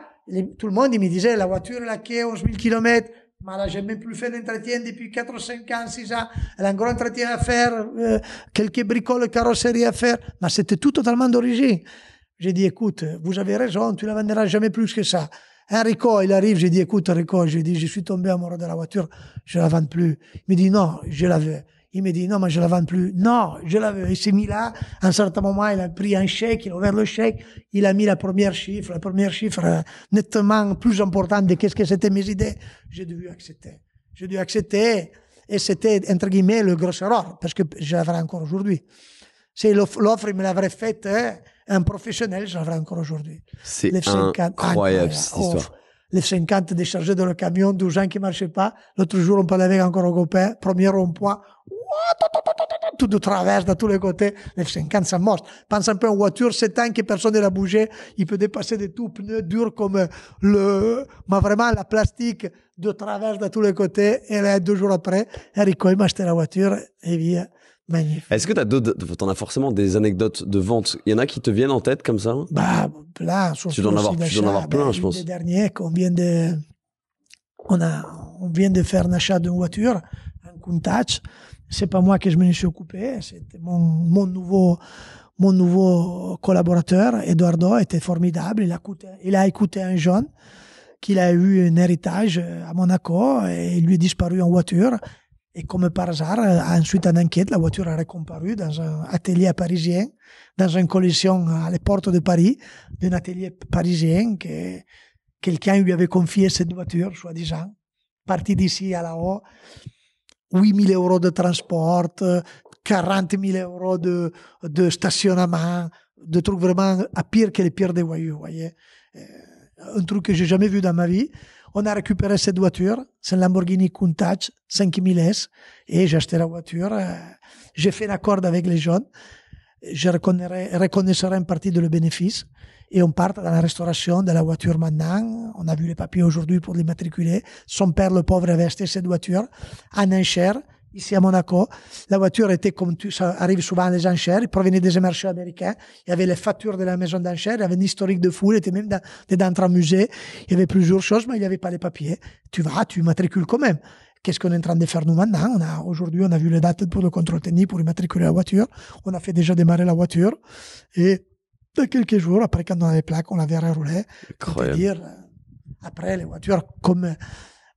tout le monde, me disait, la voiture, elle a 11 000 km. Mais n'a jamais plus fait d'entretien depuis 4 5 ans, 6 ans. Elle a un gros entretien à faire, euh, quelques bricoles, carrosserie à faire. Mais c'était tout totalement d'origine. J'ai dit, écoute, vous avez raison, tu la vendras jamais plus que ça. Enrico, il arrive, j'ai dit, écoute, Enrico, j'ai dit, je suis tombé amoureux de la voiture, je la vends plus. Il me dit, non, je la veux. Il me dit, non, mais je la vends plus. Non, je la veux. Il s'est mis là. À un certain moment, il a pris un chèque, il a ouvert le chèque, il a mis la première chiffre, la première chiffre euh, nettement plus importante de qu'est-ce que c'était mes idées. J'ai dû accepter. J'ai dû accepter. Et c'était, entre guillemets, le gros erreur, parce que je l'avais encore aujourd'hui. c'est l'offre, il me l'avait faite, hein un professionnel, j'en avais encore aujourd'hui. C'est incroyable, cette ah, histoire. Oh, L'F-50 dans le camion, 12 gens qui marchaient pas. L'autre jour, on parlait avec encore un copain, premier rond-point, tout de travers, de tous les côtés. Les 50 ça mort. Pense un peu en voiture, c'est tant que personne n'a bougé. Il peut dépasser des tout pneus durs comme euh, le, mais vraiment la plastique de travers, de tous les côtés. Et là, deux jours après, Enrico, il m'a acheté la voiture et via. Est-ce que tu as as forcément des anecdotes de vente Il y en a qui te viennent en tête comme ça Bah, là, Tu dois en avoir, plein, je pense. on vient de, on vient de faire un achat d'une voiture, un Countach. C'est pas moi que je me suis occupé, c'était mon, mon nouveau, mon nouveau collaborateur, Eduardo, était formidable. Il a écouté, il a écouté un jeune qu'il a eu un héritage euh, à Monaco et il lui est disparu en voiture et comme par hasard, euh, ensuite en enquête, la voiture a récomparu dans un atelier parisien, dans une collision à les portes de Paris, d'un atelier parisien que quelqu'un lui avait confié cette voiture, soi-disant, partie d'ici à là-haut. 8 000 euros de transport, 40 euh, 000 euros de, de stationnement, de trucs vraiment à pire que les pires des voyous, voyez. Euh, un truc que j'ai jamais vu dans ma vie. On a récupéré cette voiture, c'est une Lamborghini Countach 5000 S, et j'ai acheté la voiture. Euh, j'ai fait l'accord avec les jeunes. Je reconnaîtrai une partie de le bénéfice et on part dans la restauration de la voiture maintenant. On a vu les papiers aujourd'hui pour les matriculer, Son père, le pauvre, avait acheté cette voiture en enchère ici à Monaco. La voiture était comme tu, ça arrive souvent les enchères. Il provenait des marchés américains. Il y avait les factures de la maison d'enchères. Il y avait une historique de foule. Il était même dans, dans un musée. Il y avait plusieurs choses, mais il n'y avait pas les papiers. Tu vas, tu matricules quand même. Qu'est-ce qu'on est en train de faire nous maintenant? On a, aujourd'hui, on a vu les dates pour le contrôle technique, pour immatriculer la voiture. On a fait déjà démarrer la voiture. Et de quelques jours, après, quand on avait les on l'avait roulé Incroyable. dire euh, après, les voitures, comme, euh,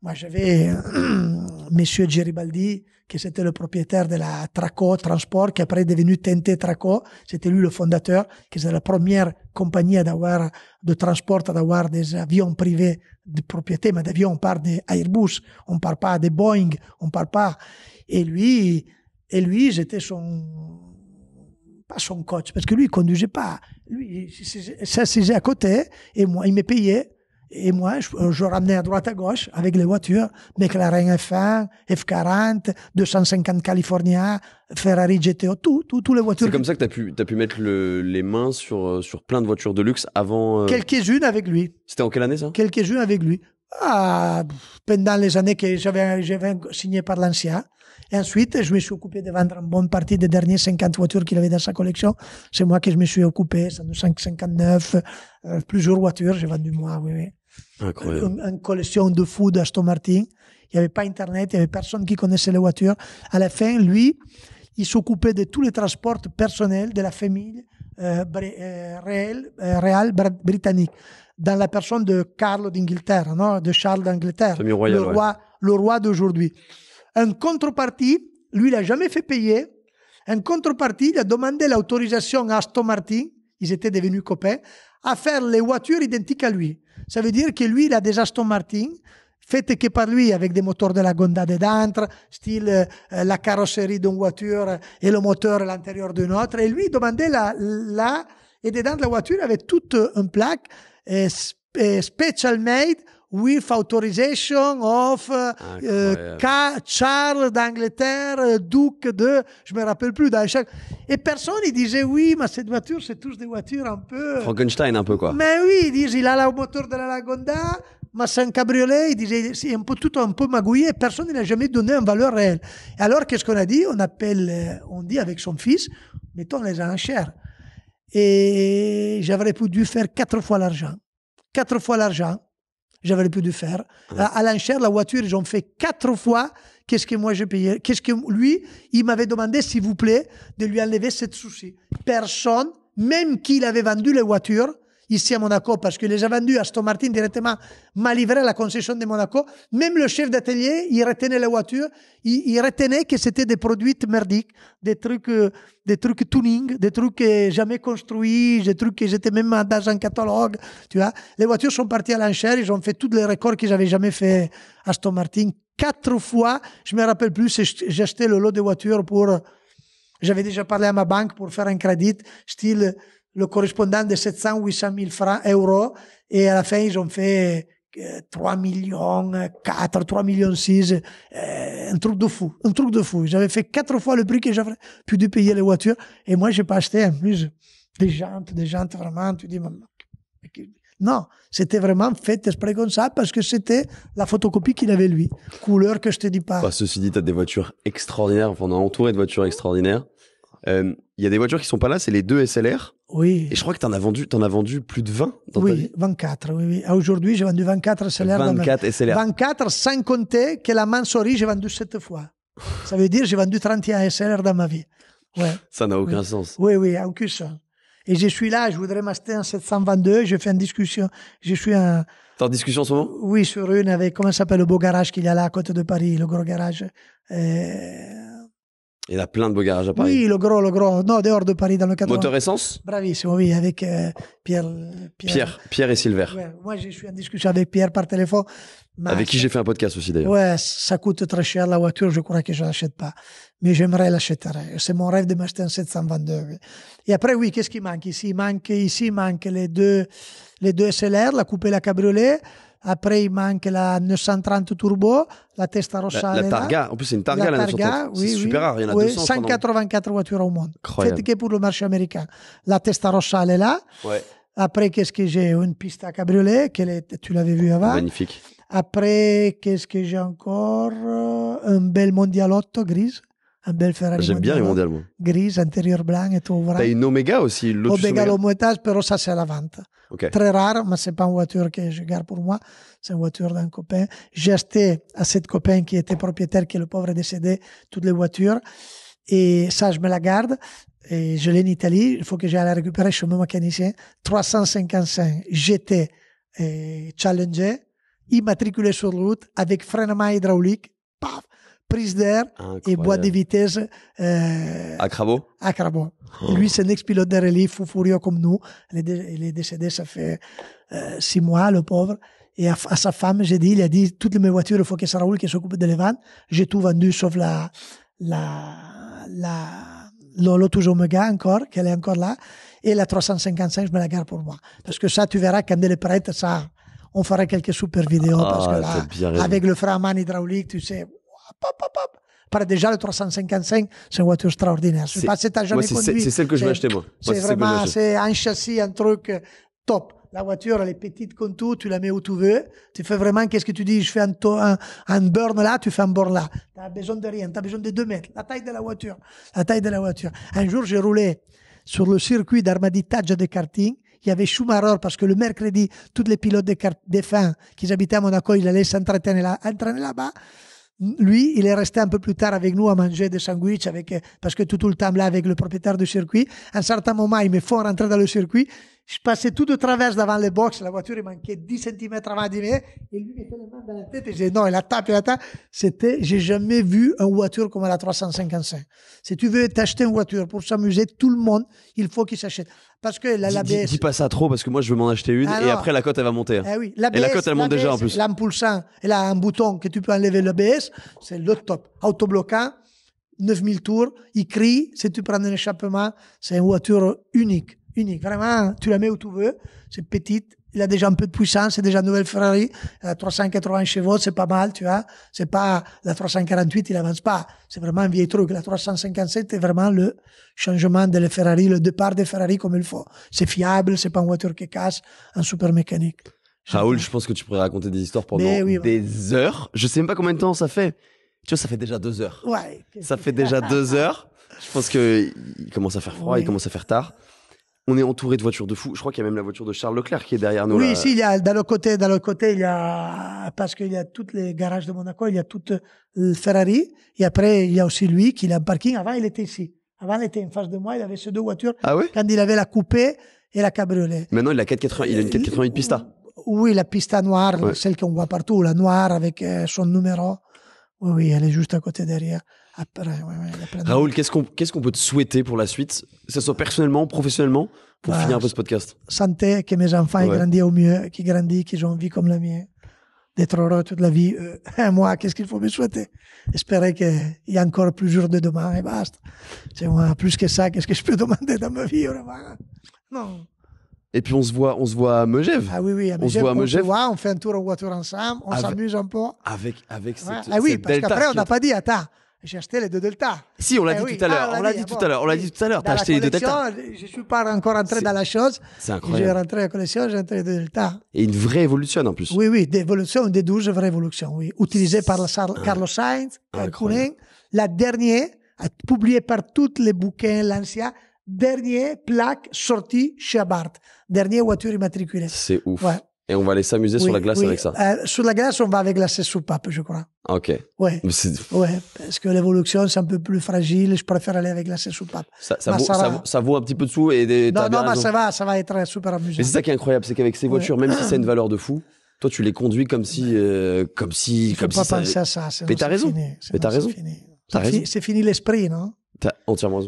moi, j'avais euh, Monsieur Geribaldi, qui était le propriétaire de la Traco Transport, qui après est devenu TNT Traco. C'était lui le fondateur, qui était la première compagnie d'avoir de transport, avoir des avions privés de propriété. Mais d'avions, on parle d'Airbus, on parle pas de Boeing, on parle pas. Et lui, et lui, j'étais son pas son coach, parce que lui, il conduisait pas. Lui, il à côté, et moi, il me payait et moi, euh, je, ramenais à droite à gauche avec les voitures, McLaren F1, F40, 250 California, Ferrari GTO, toutes les voitures. C'est comme ça que tu as pu, pu mettre les mains sur, euh, sur plein de voitures de luxe avant. Euh, Quelques-unes avec lui. C'était en quelle année ça Quelques-unes avec lui. Ah, pendant les années que j'avais signé par l'Ancien, et ensuite, je me suis occupé de vendre une bonne partie des dernières 50 voitures qu'il avait dans sa collection. C'est moi qui je me suis occupé, 159, euh, plusieurs voitures, j'ai vendu moi, oui, oui. Euh, une, collection de fous d'Aston Martin. Il n'y avait pas Internet, il n'y avait personne qui connaissait les voitures. À la fin, lui, il s'occupait de tous les transports personnels de la famille euh, réelle, euh, euh, britannique. Dans la personne de Carlo d'Angleterre, de Charles d'Angleterre, le roi, le roi d'aujourd'hui. Un contrepartie, lui, il n'a jamais fait payer. Un contrepartie, il a demandé l'autorisation à Aston Martin, ils étaient devenus copains, à faire les voitures identiques à lui. Ça veut dire que lui, il a des Aston Martin, faites que par lui, avec des moteurs de la Gonda de Dantre, style euh, la carrosserie d'une voiture et le moteur à l'intérieur d'une autre. Et lui, il demandait la, et dedans de la voiture, avait toute euh, une plaque euh, Special made with authorization of uh, uh, Charles d'Angleterre, euh, duc de, je me rappelle plus, et personne il disait oui, mais cette voiture, c'est tous des voitures un peu. Euh, Frankenstein un peu quoi. Mais oui, ils disent il a le moteur de la Lagonda, mais c'est un cabriolet, il disait c'est un peu tout un peu magouillé, personne n'a jamais donné en valeur réelle. alors qu'est-ce qu'on a dit On appelle, euh, on dit avec son fils, mettons les enchères. Et j'aurais pu faire quatre fois l'argent. Quatre fois l'argent j'avais plus de faire. À, à l'enchère, la voiture, j'en fais quatre fois. Qu'est-ce que moi j'ai payé Qu'est-ce que lui, il m'avait demandé, s'il vous plaît, de lui enlever cette souci. Personne, même qu'il avait vendu la voiture, ici à Monaco parce que les a vendus à Aston Martin directement, m'a livré la concession de Monaco. Même le chef d'atelier, il retenait la voiture, il, retenait que c'était des produits merdiques, des trucs, euh, des trucs tuning, des trucs euh, jamais construits, des trucs que étaient même dans un catalogue, tu vois. Les voitures sont parties à l'enchère, ils ont fait tous les records que j'avais jamais fait à Aston Martin. Quatre fois, je me rappelle plus, j'ai acheté le lot de voitures pour, j'avais déjà parlé à ma banque pour faire un crédit, style, le correspondant de 700, 800 000 francs, euros. Et à la fin, ils ont fait 3 euh, millions 4, euh, 3 millions 6, euh, un truc de fou, un truc de fou. J'avais fait quatre fois le prix que j'avais pu de payer les voitures. Et moi, j'ai pas acheté en plus des jantes, des jantes vraiment. Tu dis, non, c'était vraiment fait exprès comme ça parce que c'était la photocopie qu'il avait lui. Couleur que je te dis pas. Bah, ceci dit, tu as des voitures extraordinaires. on est entouré de voitures extraordinaires. Euh, il y a des voitures qui sont pas là, c'est les deux SLR. Oui. Et je crois que tu en, as vendu, en as vendu plus de 20 dans oui, ta vie. 24, oui, oui. Ah, aujourd'hui, j'ai vendu 24 SLR. 24 dans ma... SLR. 24, sans compter que la Mansory, j'ai vendu 7 fois. Ça veut dire que j'ai vendu 31 SLR dans ma vie. Ouais. Ça n'a aucun sens. Oui, oui, aucun sens. Et je suis là, je voudrais m'acheter un 722, je fais une discussion, je suis un... T'es en discussion en ce moment Oui, sur une avec, comment s'appelle le beau garage qu'il y a là à côté de Paris, le gros garage. Euh, il a plein de beaux garages à Paris. Oui, le gros, le gros. Non, dehors de Paris, dans le cadre. Moteur essence Bravissimo, oui, avec euh, euh, Pierre, Pierre, Pierre. et Silver. moi, je suis en discussion avec Pierre par téléphone. avec qui j'ai fait un podcast aussi, d'ailleurs. Ouais, ça coûte très cher la voiture, je crois que je ne l'achète pas. Mais j'aimerais l'acheter. C'est mon rêve de m'acheter un 722. Et après, oui, qu'est-ce qui manque ici il manque, Ici, il manque les deux, les deux SLR, la coupe et la cabriolet. Après, il manque la 930 Turbo, la Testa Rossa. La, Targa, en plus, c'est une Targa, la, targa, 930. c'est super rare, il y en a oui, 200. 184 voitures au monde. C'est que pour le marché américain. La Testa Rossa, elle est là. Ouais. Après, qu'est-ce que j'ai Une piste à cabriolet, tu l'avais vu avant. Magnifique. Après, qu'est-ce que j'ai encore Un bel mondialotto grise un bel Ferrari. J'aime bien les mondiales, Grise, intérieur blanc et tout. T'as une Omega aussi, Omega, Omega. mais ça, c'est à la vente. Très rare, mais c'est pas une voiture que je garde pour moi. C'est une voiture d'un copain. J'ai acheté à cette copain qui était propriétaire, qui est le pauvre décédé, toutes les voitures. Et ça, je me la garde. Et je l'ai en Italie. Il faut que j'aille la récupérer chez mon mécanicien. 355 GT euh, Challenger, immatriculé sur route, avec freinement hydraulique. Paf! prise d'air et boîte de vitesse. Euh, à Crabeau À Crabeau. Oh. Lui, c'est un ex-pilote de rallye, fou furieux comme nous. Il est, décédé, ça fait euh, six mois, le pauvre. Et à, sa femme, j'ai dit, il a dit, toutes mes voitures, il faut que c'est Raoul qui s'occupe de les vendre. J'ai tout vendu, sauf la, la, la, Lolo toujours encore, qu'elle est encore là. Et la 355, je me la garde pour moi. Parce que ça, tu verras, quand elle est prête, ça, on fera quelques super vidéos. Ah, parce que là, avec le frein à hydraulique, tu sais, hop, hop, hop. déjà, le 355, c'est une voiture extraordinaire. C'est celle que je vais acheter, moi. C'est vraiment, un châssis, un truc euh, top. La voiture, elle est petite comme tout, tu la mets où tu veux. Tu fais vraiment, qu'est-ce que tu dis? Je fais un, burn là, tu fais un burn là. T'as besoin de rien, t'as besoin de 2 mètres. La taille de la voiture, la taille de la voiture. Un jour, j'ai roulé sur le circuit d'armaditage de karting. Il y avait Schumacher parce que le mercredi, tous les pilotes des, fins qui habitaient à Monaco, ils allaient s'entraîner là-bas. là là bas lui, il est resté un peu plus tard avec nous à manger des sandwichs avec, euh, parce que tout, le temps là avec le propriétaire du circuit. À un certain moment, il me faut rentrer dans le circuit. Je passais tout de travers devant les box, la voiture, il manquait 10 cm avant d'y et lui mettait les mains dans la tête, et j'ai non, il la tape, il la tape. C'était, j'ai jamais vu une voiture comme la 355. Si tu veux t'acheter une voiture pour s'amuser, tout le monde, il faut qu'il s'achète. Parce que la, la dis, Dis pas ça trop, parce que moi, je veux m'en acheter une, et après, la cote, elle va monter. Hein. Eh oui, la BS, et la cote, elle monte déjà, en plus. L'impulsant, elle a un bouton que tu peux enlever le BS, c'est le top. Autobloquant, 9000 tours, il crie, si tu prends un échappement, c'est une voiture unique unique. Vraiment, tu la mets où tu veux, c'est petite, il a déjà un peu de puissance, c'est déjà une nouvelle Ferrari, La 380 chevaux, c'est pas mal, tu vois. C'est pas la 348, il avance pas. C'est vraiment un vieil truc. La 357 c'est vraiment le changement de la Ferrari, le départ des Ferrari comme il faut. C'est fiable, c'est pas une voiture qui casse, un super mécanique. Raoul, je pense que tu pourrais raconter des histoires pendant des heures. Je sais même pas combien de temps ça fait. Tu vois, ça fait déjà deux heures. Ouais. Ça fait déjà deux heures. Je pense que il commence à faire froid, il commence à faire tard on est entouré de voitures de fous. Je crois qu'il y a même la voiture de Charles Leclerc qui est derrière nous. Oui, là. il y a, dans côté, côté, il y a, parce qu'il y a tous les garages de Monaco, il y a toute le euh, Ferrari. Et après, il y a aussi lui qui a en parking. Avant, il était ici. Avant, il était en face de moi. Il avait ces deux voitures. Ah oui? Quand il avait la coupée et la cabriolet. Maintenant, il a 480, il a une de euh, Pista. Oui, la Pista noire, celle qu'on voit partout, la noire avec euh, son numéro. Oui, oui, elle est juste à côté derrière. Après, ah, Raoul, qu'est-ce qu'on qu'est-ce qu'on peut te souhaiter pour la suite, que ce soit personnellement, professionnellement, pour bah, finir un peu ce podcast Santé, que mes enfants ouais. grandissent au mieux, qu'ils grandissent, qu'ils ont une vie comme la mienne, d'être heureux toute la vie. un euh, moi, qu'est-ce qu'il faut me souhaiter Espérer qu'il y a encore plusieurs de demain et basta. C'est moi, plus que ça, qu'est-ce que je peux demander dans ma vie Non. Et puis on se voit, on se voit à Megève. Ah oui, oui, On se voit à Megève. On, fait un tour en voiture ensemble, on s'amuse un peu. Avec, avec cette, Ah oui, parce qu'après, on n'a pas dit, ta. J'ai acheté les deux Delta. Si, on l'a dit, tout à l'heure. on l'a dit, tout à l'heure. On l'a dit tout à l'heure. as acheté les deux Delta. Je ne suis pas encore rentré dans la chose. C'est incroyable. J'ai rentré la collection, j'ai rentré les deux Delta. Et une vraie évolution en plus. Oui, oui, d'évolution, des douze vraies évolutions, oui. Utilisée par ah, Carlos Sainz, Kunin. La dernière, publiée par tous les bouquins, l'ancien, dernière plaque sortie chez Abarth. Dernière voiture immatriculée. C'est ouf. Ouais. Et on va aller s'amuser sur la glace avec ça. Euh, sur la glace, on va avec la sous je crois. Ah, ok. Ouais. ouais. Parce que l'évolution, c'est un peu plus fragile. Je préfère aller avec la sous Ça, vaut, un petit peu de sous et des. Non, non, ça va, ça va être super amusant. Mais c'est ça qui est incroyable, c'est qu'avec ces voitures, même si c'est une valeur de fou, toi, tu les conduis comme si, euh, comme si, comme pas Penser ça... à ça. Mais t'as raison. Mais t'as raison. C'est fini l'esprit, non T'as entièrement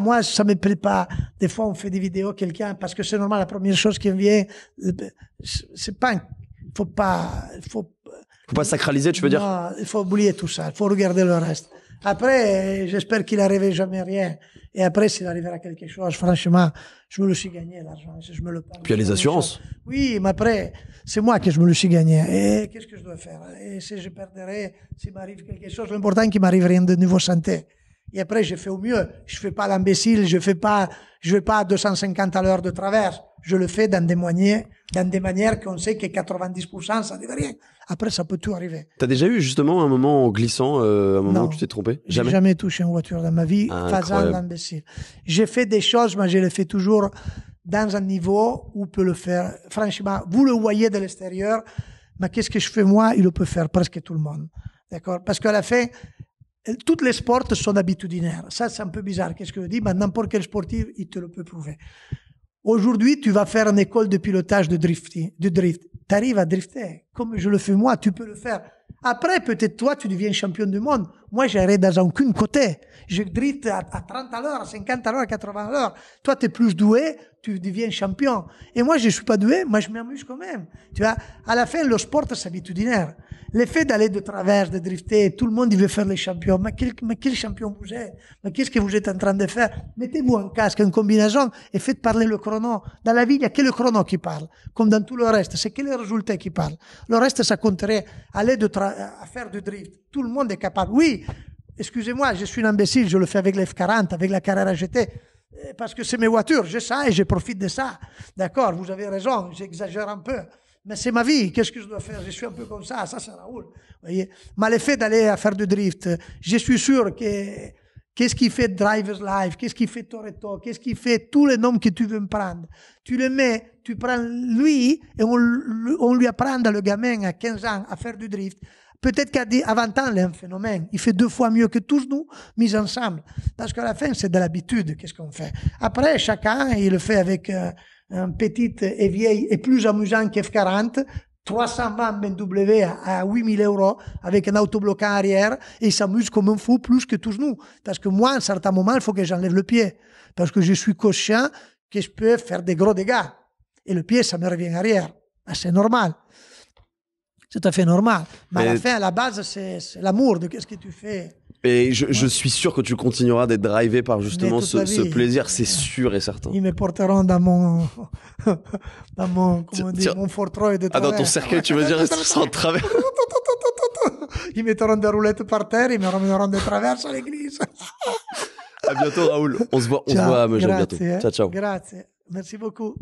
moi, ça me plaît pas. Des fois, on fait des vidéos, quelqu'un, parce que c'est normal, la première chose qui vient, c'est pas, faut pas, faut, faut pas sacraliser, tu veux dire? Non, il faut oublier tout ça. Il faut regarder le reste. Après, j'espère qu'il n'arrivera jamais rien. Et après, s'il arrivera quelque chose, franchement, je me le suis gagné, l'argent. Je me le parle. Puis il y a les assurances. Oui, mais après, c'est moi que je me le suis gagné. Et qu'est-ce que je dois faire? Et si je perdrai, s'il m'arrive quelque chose, l'important qu'il m'arrive rien de Nouveau santé. Et après, je fais au mieux. Je fais pas l'imbécile, je fais pas, je vais pas à 250 à l'heure de travers. Je le fais dans des dans des manières qu'on sait que 90%, ça ne devrait rien. Après, ça peut tout arriver. Tu as déjà eu justement un moment glissant, euh, un moment où tu t'es trompé? Jamais. J'ai jamais touché une voiture dans ma vie, ah, faisant l'imbécile. J'ai fait des choses, mais je les fais toujours dans un niveau où peut le faire. Franchement, vous le voyez de l'extérieur, mais qu'est-ce que je fais moi? Il le peut faire presque tout le monde. D'accord? Parce qu'à la fin, eh, toutes les sports sont habitudinaires. Ça, c'est un peu bizarre. Qu'est-ce que je dis? Mais bah, n'importe quel sportif, il te le peut prouver. Aujourd'hui, tu vas faire une école de pilotage de, drifting, de drift. Tu arrives à drifter. Comme je le fais moi, tu peux le faire. Après, peut-être toi, tu deviens champion du monde. Moi, j'irai dans aucun côté. Je drifte à, 30 à l'heure, 50 à l'heure, 80 à l'heure. Toi, tu es plus doué, tu deviens champion. Et moi, je suis pas doué, mais je m'amuse quand même. Tu vois, à la fin, le sport, c'est habitudinaire. L'effet d'aller de travers, de drifter, tout le monde veut faire les champions. Mais quel, mais quel champion vous êtes Mais qu'est-ce que vous êtes en train de faire Mettez-vous un casque, une combinaison et faites parler le chrono. Dans la ville, il n'y a que le chrono qui parle, comme dans tout le reste. C'est que les résultats qui parlent. Le reste, ça compterait aller de faire du drift. Tout le monde est capable. Oui, excusez-moi, je suis un imbécile, je le fais avec l'F40, avec la Carrera GT euh, parce que c'est mes voitures, J'ai ça et je profite de ça. D'accord, vous avez raison, j'exagère un peu mais c'est ma vie, qu'est-ce que je dois faire Je suis un peu comme ça, ça c'est Raoul. Voyez mais le fait d'aller faire du drift, je suis sûr que qu'est-ce qui fait Driver's Life, qu'est-ce qui fait Toretto, qu'est-ce qui fait tous les noms que tu veux me prendre. Tu le mets, tu prends lui et on, lui apprend le gamin à 15 ans à faire du drift. Peut-être qu'à 20 ans, il est un phénomène. Il fait deux fois mieux que tous nous, mis ensemble. Parce qu'à la fin, c'est de l'habitude, qu'est-ce qu'on fait. Après, chacun, il le fait avec... Euh, petite et vieille et plus amusant qu'F40, 320 BMW à 8000 euros avec un autobloquant arrière et il s'amuse comme un fou plus que tous nous. Parce que moi, à un certain moment, il faut que j'enlève le pied. Parce que je suis conscient que je peux faire des gros dégâts. Et le pied, ça me revient arrière. Ah, c'est normal. C'est tout à fait normal. Mais, Mais à la fin, à la base, c'est l'amour de qu'est-ce que tu fais. Et je, suis sûr que tu continueras d'être drivé par justement ce, plaisir, c'est sûr et certain. Ils me porteront dans mon, dans mon, comment dire, mon fortroi de travers. Ah, dans ton cercueil, tu veux dire, en travers. Ils mettront des roulettes par terre, ils me ramèneront des travers à l'église. à bientôt, Raoul. On se voit, on se voit à Meugène bientôt. Eh. Ciao, ciao. Grazie. Merci beaucoup.